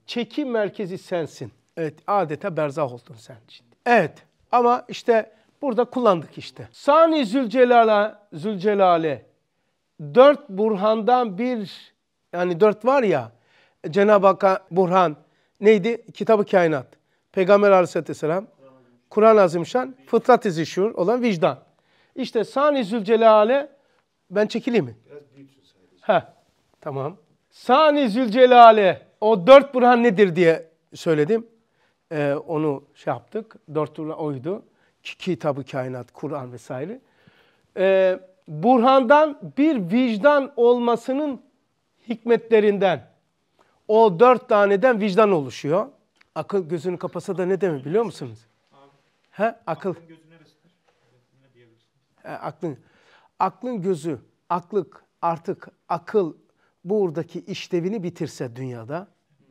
çekim merkezi sensin. Evet adeta berzah oldun sen şimdi. Evet ama işte burada kullandık işte. Sani Zülcelal'e Zülcelal'e dört burhandan bir yani dört var ya Cenab-ı Hakk'a burhan neydi? Kitabı kainat. Peygamber aleyhisselam Kur'an-ı Azimşan fıtrat izi izişiyor olan vicdan. İşte Sani Zülcelal'e ben çekileyim mi? Ha, tamam. Sani Zülcelal'e o dört burhan nedir diye söyledim. Ee, onu şey yaptık. Dört burhan oydu. Kitabı kainat, Kur'an vesaire. Ee, burhandan bir vicdan olmasının hikmetlerinden o dört taneden vicdan oluşuyor. Akıl gözünü kapasa da ne demek biliyor musunuz? Abi, ha akıl. Aklın gözü ha, aklın. Aklın gözü, aklık artık akıl buradaki işlevini bitirse dünyada, hmm.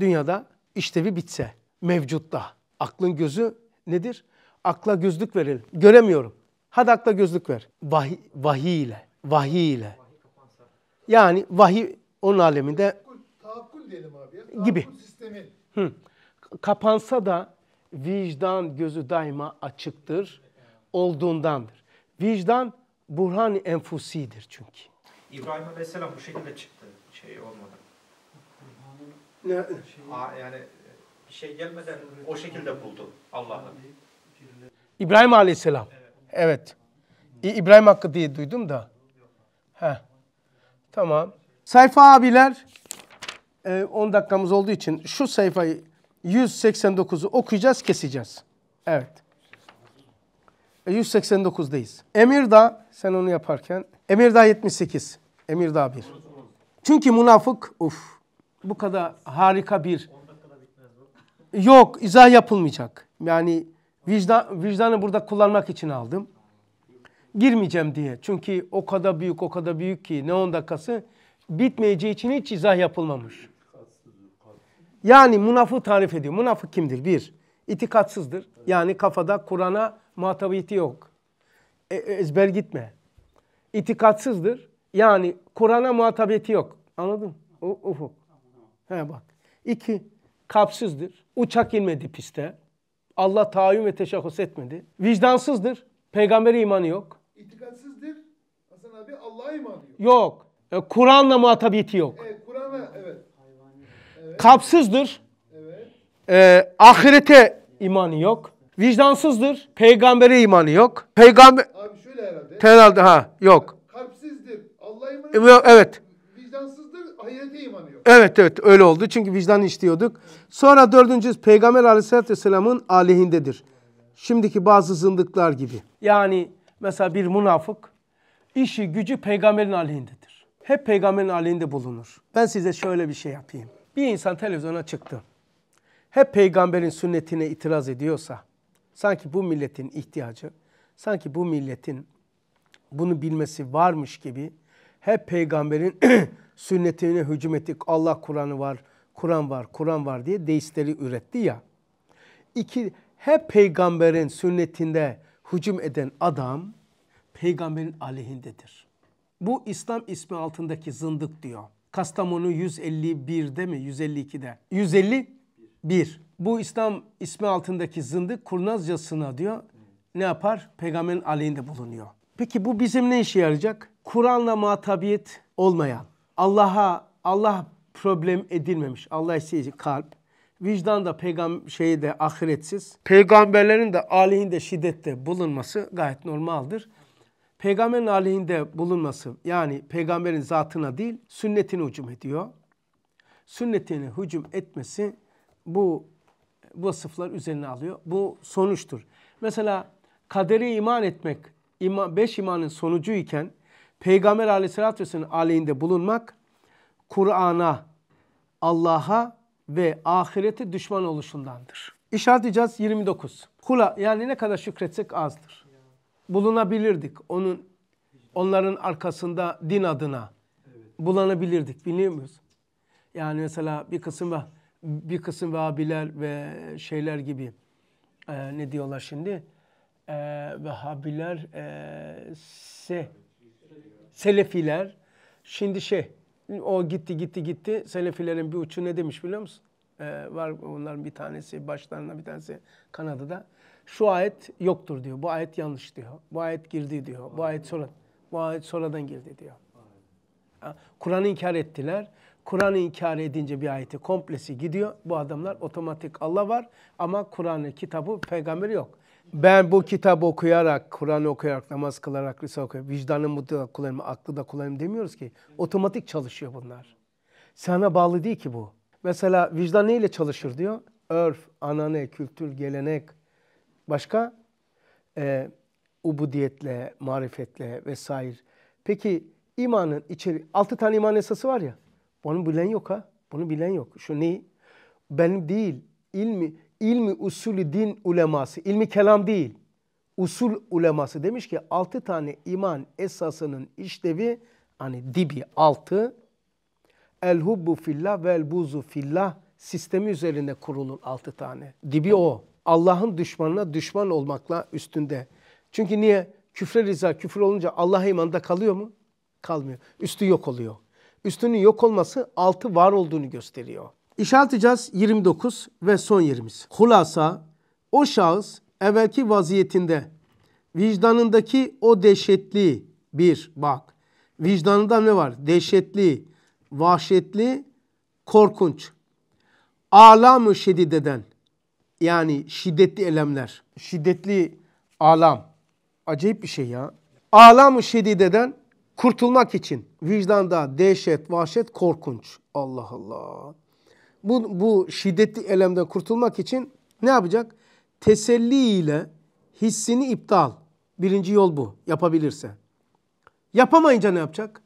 dünyada işlevi bitse mevcutta. Aklın gözü nedir? Akla gözlük verelim. Göremiyorum. Hadi akla gözlük ver. Vahiy, vahiy ile. Vahiy ile. Yani vahiy onun aleminde.
Tahakkul, diyelim abi Tahakkul gibi. sistemi.
Hı. Kapansa da vicdan gözü daima açıktır, olduğundandır. Vicdan burhan enfusidir çünkü. İbrahim Aleyhisselam bu şekilde çıktı şey olmadı. Ne? yani bir şey gelmeden o şekilde buldu Allah'ı. İbrahim Aleyhisselam. Evet. evet. İbrahim Hakkı diye duydum da. He. Tamam. Sayfa abiler e, ee, 10 dakikamız olduğu için şu sayfayı 189'u okuyacağız, keseceğiz. Evet. 189'dayız. Ee, Emirdağ, sen onu yaparken. Emirdağ 78. Emirdağ 1. Çünkü münafık, uf, bu kadar harika bir... Yok, izah yapılmayacak. Yani vicdan, vicdanı burada kullanmak için aldım. Girmeyeceğim diye. Çünkü o kadar büyük, o kadar büyük ki ne 10 dakikası bitmeyeceği için hiç izah yapılmamış. Yani münafık tarif ediyor. Münafık kimdir? Bir, itikatsızdır. Yani kafada Kur'an'a muhatabiyeti yok. E, e ezber gitme. İtikatsızdır. Yani Kur'an'a muhatabiyeti yok. Anladın mı? Ufuk. He bak. İki, kapsızdır. Uçak inmedi piste. Allah tahayyüm ve teşahhus etmedi. Vicdansızdır. Peygamber imanı yok.
İtikatsızdır. Hasan abi Allah'a
imanı yok. Yok. E, Kur'an'la muhatabiyeti yok. E, evet, Kur'an'la evet. Kapsızdır. Evet. E, ahirete imanı yok. Vicdansızdır. Peygambere imanı yok. Peygamber... Abi şöyle herhalde. Herhalde ha yok. Kalpsizdir. Allah'a imanı yok. Evet. Vicdansızdır. Ahirete imanı yok. Evet evet öyle oldu. Çünkü vicdan istiyorduk. Sonra dördüncüsü Peygamber aleyhissalatü vesselamın aleyhindedir. Şimdiki bazı zındıklar gibi. Yani mesela bir münafık işi gücü peygamberin aleyhindedir. Hep peygamberin aleyhinde bulunur. Ben size şöyle bir şey yapayım bir insan televizyona çıktı. Hep peygamberin sünnetine itiraz ediyorsa, sanki bu milletin ihtiyacı, sanki bu milletin bunu bilmesi varmış gibi hep peygamberin sünnetine hücum ettik. Allah Kur'an'ı var, Kur'an var, Kur'an var diye deistleri üretti ya. İki, hep peygamberin sünnetinde hücum eden adam peygamberin aleyhindedir. Bu İslam ismi altındaki zındık diyor. Kastamonu 151'de mi 152'de 151 bu İslam ismi altındaki zındık kurnazcasına diyor ne yapar? Peygamberin aleyhinde bulunuyor. Peki bu bizim ne işe yarayacak? Kur'an'la muhatabiyet olmayan, Allah'a Allah problem edilmemiş, Allah isteyici kalp, vicdan da peygam şeyi de ahiretsiz. Peygamberlerin de aleyhinde şiddette bulunması gayet normaldir peygamberin aleyhinde bulunması yani peygamberin zatına değil sünnetine hücum ediyor. Sünnetine hücum etmesi bu vasıflar üzerine alıyor. Bu sonuçtur. Mesela kadere iman etmek ima, beş imanın sonucu iken peygamber aleyhissalatü vesselamın aleyhinde bulunmak Kur'an'a, Allah'a ve ahirete düşman oluşundandır. İşaret edeceğiz 29. Kula yani ne kadar şükretsek azdır bulunabilirdik. Onun onların arkasında din adına evet. bulanabilirdik. Biliyor muyuz? Yani mesela bir kısım var bir kısım Vahabiler ve şeyler gibi e, ne diyorlar şimdi? E, Vahabiler e, se, Selefiler şimdi şey o gitti gitti gitti Selefilerin bir uçu ne demiş biliyor musun? E, var onların bir tanesi başlarına bir tanesi Kanada'da şu ayet yoktur diyor. Bu ayet yanlış diyor. Bu ayet girdi diyor. Bu ayet sonra bu ayet sonradan girdi diyor. Kur'an'ı inkar ettiler. Kur'an'ı inkar edince bir ayeti komplesi gidiyor. Bu adamlar otomatik Allah var ama Kur'an'ı, kitabı, peygamberi yok. Ben bu kitabı okuyarak, Kur'an'ı okuyarak, namaz kılarak, Risale okuyarak, vicdanımı da kullanayım, aklı da kullanayım demiyoruz ki. Otomatik çalışıyor bunlar. Sana bağlı değil ki bu. Mesela vicdan neyle çalışır diyor? Örf, anane, kültür, gelenek, Başka? E, ubudiyetle, marifetle vesaire. Peki imanın içeri altı tane iman esası var ya. Bunu bilen yok ha. Bunu bilen yok. Şu neyi? Benim değil. İlmi, ilmi usulü din uleması. ilmi kelam değil. Usul uleması demiş ki altı tane iman esasının işlevi hani dibi altı el hubbu fillah vel buzu fillah sistemi üzerine kurulur altı tane. Dibi o. Allah'ın düşmanına düşman olmakla üstünde. Çünkü niye? Küfre rıza, küfür olunca Allah imanda kalıyor mu? Kalmıyor. Üstü yok oluyor. Üstünün yok olması altı var olduğunu gösteriyor. İşareteceğiz 29 ve son yerimiz. Hulasa o şahıs evvelki vaziyetinde vicdanındaki o dehşetli bir bak. Vicdanında ne var? Dehşetli, vahşetli, korkunç. Alamı şedideden yani şiddetli elemler, şiddetli alam. Acayip bir şey ya. Alam-ı şedideden kurtulmak için vicdanda dehşet, vahşet, korkunç. Allah Allah. Bu, bu şiddetli elemden kurtulmak için ne yapacak? Teselli ile hissini iptal. Birinci yol bu yapabilirse. Yapamayınca ne yapacak?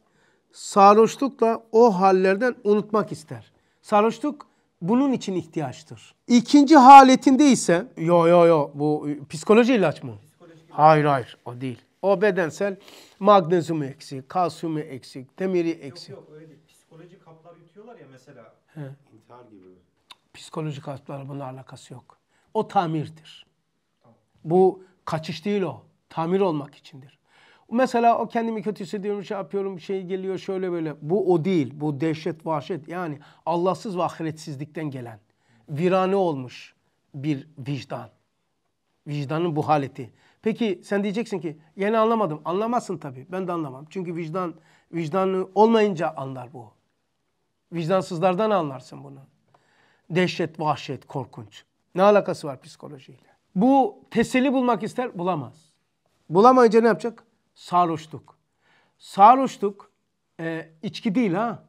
Sarhoşlukla o hallerden unutmak ister. Sarhoşluk bunun için ihtiyaçtır. İkinci haletinde ise yo yo yo bu e, psikoloji ilaç mı? hayır hayır o değil. O bedensel magnezyumu eksik, kalsiyumu eksik, demiri eksik. Yok yok öyle değil. Psikoloji kaplar yutuyorlar ya mesela. He. İntihar gibi. Psikoloji kaplar bunun alakası yok. O tamirdir. Tamam. Bu kaçış değil o. Tamir olmak içindir. Mesela o kendimi kötü hissediyorum, şey yapıyorum, şey geliyor şöyle böyle. Bu o değil. Bu dehşet, vahşet. Yani Allahsız ve ahiretsizlikten gelen, virane olmuş bir vicdan. Vicdanın bu haleti. Peki sen diyeceksin ki yeni anlamadım. Anlamazsın tabii. Ben de anlamam. Çünkü vicdan, vicdanı olmayınca anlar bu. Vicdansızlardan anlarsın bunu. Dehşet, vahşet, korkunç. Ne alakası var psikolojiyle? Bu teselli bulmak ister, bulamaz. Bulamayınca ne yapacak? Sarhoşluk. Sarhoşluk e, içki değil ha.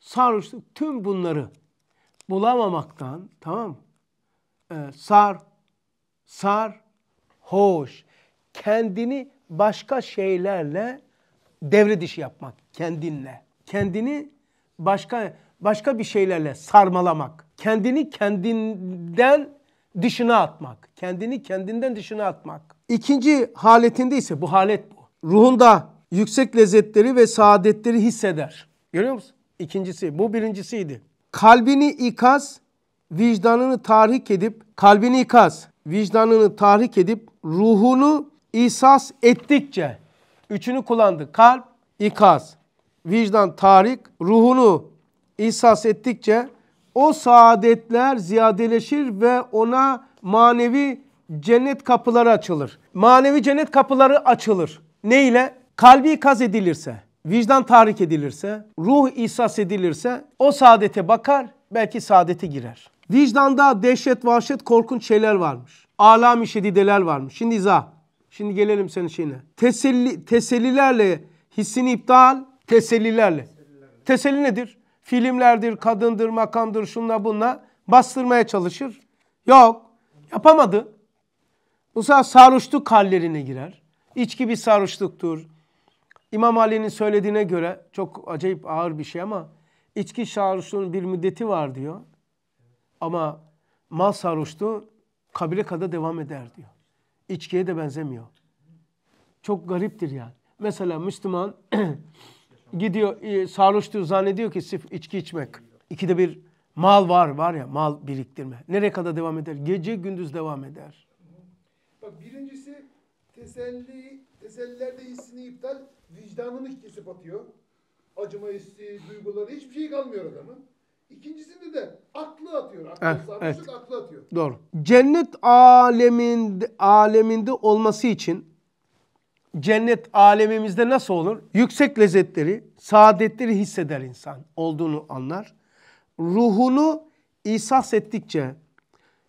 Sarhoşluk tüm bunları bulamamaktan tamam e, sar, sar, hoş. Kendini başka şeylerle devre dışı yapmak kendinle. Kendini başka başka bir şeylerle sarmalamak. Kendini kendinden dışına atmak. Kendini kendinden dışına atmak. İkinci haletinde ise bu halet bu. Ruhunda yüksek lezzetleri ve saadetleri hisseder. Görüyor musun? İkincisi bu birincisiydi. Kalbini ikaz, vicdanını tahrik edip, kalbini ikaz, vicdanını tahrik edip ruhunu ihsas ettikçe üçünü kullandı. Kalp, ikaz, vicdan, tahrik, ruhunu ihsas ettikçe o saadetler ziyadeleşir ve ona manevi cennet kapıları açılır. Manevi cennet kapıları açılır. Ne ile? Kalbi kaz edilirse, vicdan tahrik edilirse, ruh ihsas edilirse o saadete bakar, belki saadete girer. Vicdanda dehşet, vahşet, korkunç şeyler varmış. Alami şedideler varmış. Şimdi izah. Şimdi gelelim senin şeyine. Teselli, tesellilerle hissini iptal, tesellilerle. Teselli nedir? Filmlerdir, kadındır, makamdır, şunla bunla bastırmaya çalışır. Yok, yapamadı. Bu sefer sarhoşluk hallerine girer. İçki bir sarhoşluktur. İmam Ali'nin söylediğine göre çok acayip ağır bir şey ama içki sarhoşluğunun bir müddeti var diyor. Ama mal sarhoşluğu kabire kadar devam eder diyor. İçkiye de benzemiyor. Çok gariptir yani. Mesela Müslüman gidiyor e, sarhoşluğu zannediyor ki sırf içki içmek. İkide bir mal var var ya mal biriktirme. Nereye kadar devam eder? Gece gündüz devam eder.
Bak birincisi teselli, tesellilerde hissini iptal, vicdanını kesip atıyor. Acıma hissi, duyguları hiçbir şey kalmıyor adamın. İkincisinde de aklı atıyor. Aklı evet, sarmışlık evet. aklı atıyor.
Doğru. Cennet aleminde, aleminde olması için cennet alemimizde nasıl olur? Yüksek lezzetleri, saadetleri hisseder insan. Olduğunu anlar. Ruhunu ihsas ettikçe,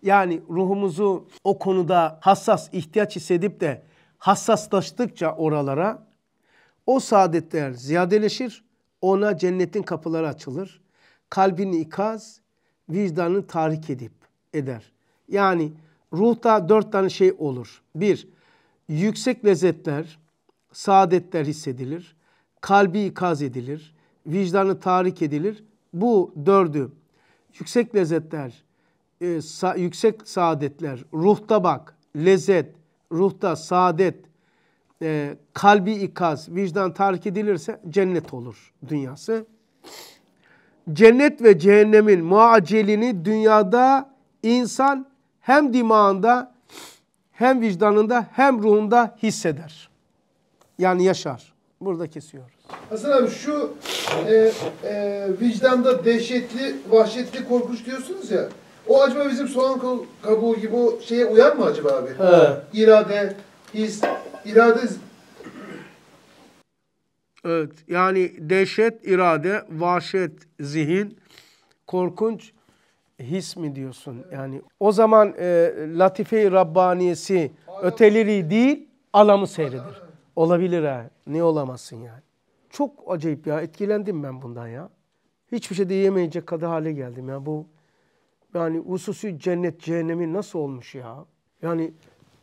yani ruhumuzu o konuda hassas ihtiyaç hissedip de hassaslaştıkça oralara o saadetler ziyadeleşir. Ona cennetin kapıları açılır. Kalbini ikaz, vicdanını tahrik edip eder. Yani ruhta dört tane şey olur. Bir, yüksek lezzetler, saadetler hissedilir. Kalbi ikaz edilir. Vicdanı tahrik edilir. Bu dördü yüksek lezzetler, e, sa yüksek saadetler, ruhta bak, lezzet, ruhta saadet, e, kalbi ikaz, vicdan tahrik edilirse cennet olur dünyası. Cennet ve cehennemin muacelini dünyada insan hem dimağında hem vicdanında hem ruhunda hisseder. Yani yaşar. Burada kesiyoruz.
Hasan abi şu e, e, vicdanda dehşetli, vahşetli korkuş diyorsunuz ya. O acaba bizim soğan kabuğu gibi o şeye uyar mı acaba abi? He. İrade, his, irade...
Evet, yani dehşet, irade, vahşet, zihin, korkunç his mi diyorsun? Yani o zaman e, latife-i Rabbaniyesi öteleri değil, alamı seyreder. Olabilir ha. Niye olamazsın yani? Çok acayip ya. Etkilendim ben bundan ya. Hiçbir şey diyemeyecek kadar hale geldim ya. Bu yani ususü cennet cehennemi nasıl olmuş ya? Yani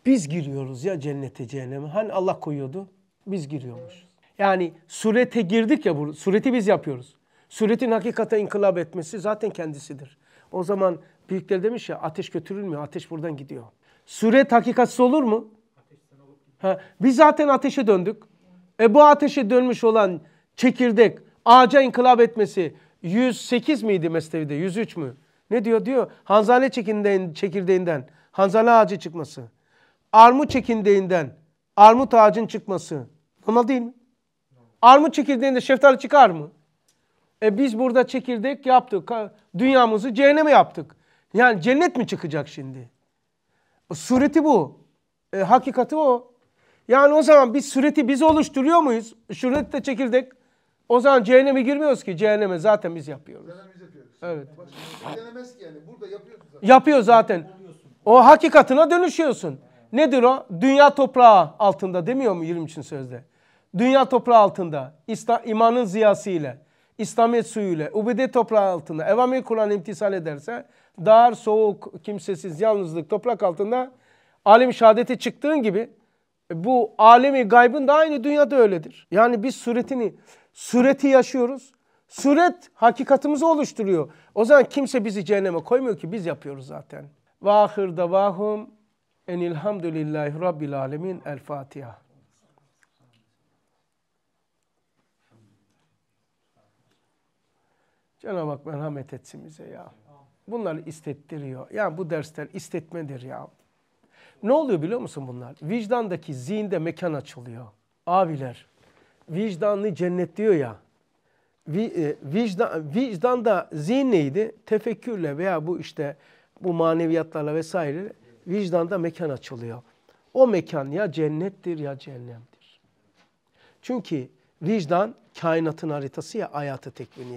biz giriyoruz ya cennete cehenneme. Hani Allah koyuyordu? Biz giriyormuş. Yani surete girdik ya bu sureti biz yapıyoruz. Suretin hakikate inkılap etmesi zaten kendisidir. O zaman büyükler demiş ya ateş götürülmüyor, ateş buradan gidiyor. Suret hakikatsiz olur mu? Ha, biz zaten ateşe döndük. E bu ateşe dönmüş olan çekirdek ağaca inkılap etmesi 108 miydi Mesnevi'de? 103 mü? Ne diyor? Diyor hanzale çekirdeğinden hanzale ağacı çıkması. Armut çekirdeğinden armut ağacın çıkması. Normal değil mi? Armut çekirdeğinde şeftali çıkar mı? E biz burada çekirdek yaptık. Dünyamızı cehenneme yaptık. Yani cennet mi çıkacak şimdi? E, sureti bu. E, hakikati o. Yani o zaman biz sureti biz oluşturuyor muyuz? Sureti e, de çekirdek. O zaman cehenneme girmiyoruz ki. Cehenneme zaten biz yapıyoruz. Evet.
Denemez ki yani. Burada
yapıyorsun zaten. Yapıyor zaten. O hakikatına dönüşüyorsun. Nedir o? Dünya toprağı altında demiyor mu 23. sözde? Dünya toprağı altında imanın ziyası ile, İslamiyet suyu ile, ubede toprağı altında evamil Kur'an imtisal ederse dar, soğuk, kimsesiz, yalnızlık toprak altında alim şehadete çıktığın gibi bu alemi gaybın da aynı dünyada öyledir. Yani biz suretini sureti yaşıyoruz. Suret hakikatimizi oluşturuyor. O zaman kimse bizi cehenneme koymuyor ki biz yapıyoruz zaten. Ve ahir davahum enilhamdülillahi rabbil alemin. El Fatiha. Cenab-ı Hak merhamet etsin bize ya. Bunları istettiriyor. Yani bu dersler istetmedir ya. Ne oluyor biliyor musun bunlar? Vicdandaki zihinde mekan açılıyor. Abiler, vicdanlı cennet diyor ya. E, vicdan, vicdan da zihin neydi? Tefekkürle veya bu işte bu maneviyatlarla vesaire vicdanda mekan açılıyor. O mekan ya cennettir ya cehennemdir. Çünkü vicdan kainatın haritası ya hayatı tekviniye.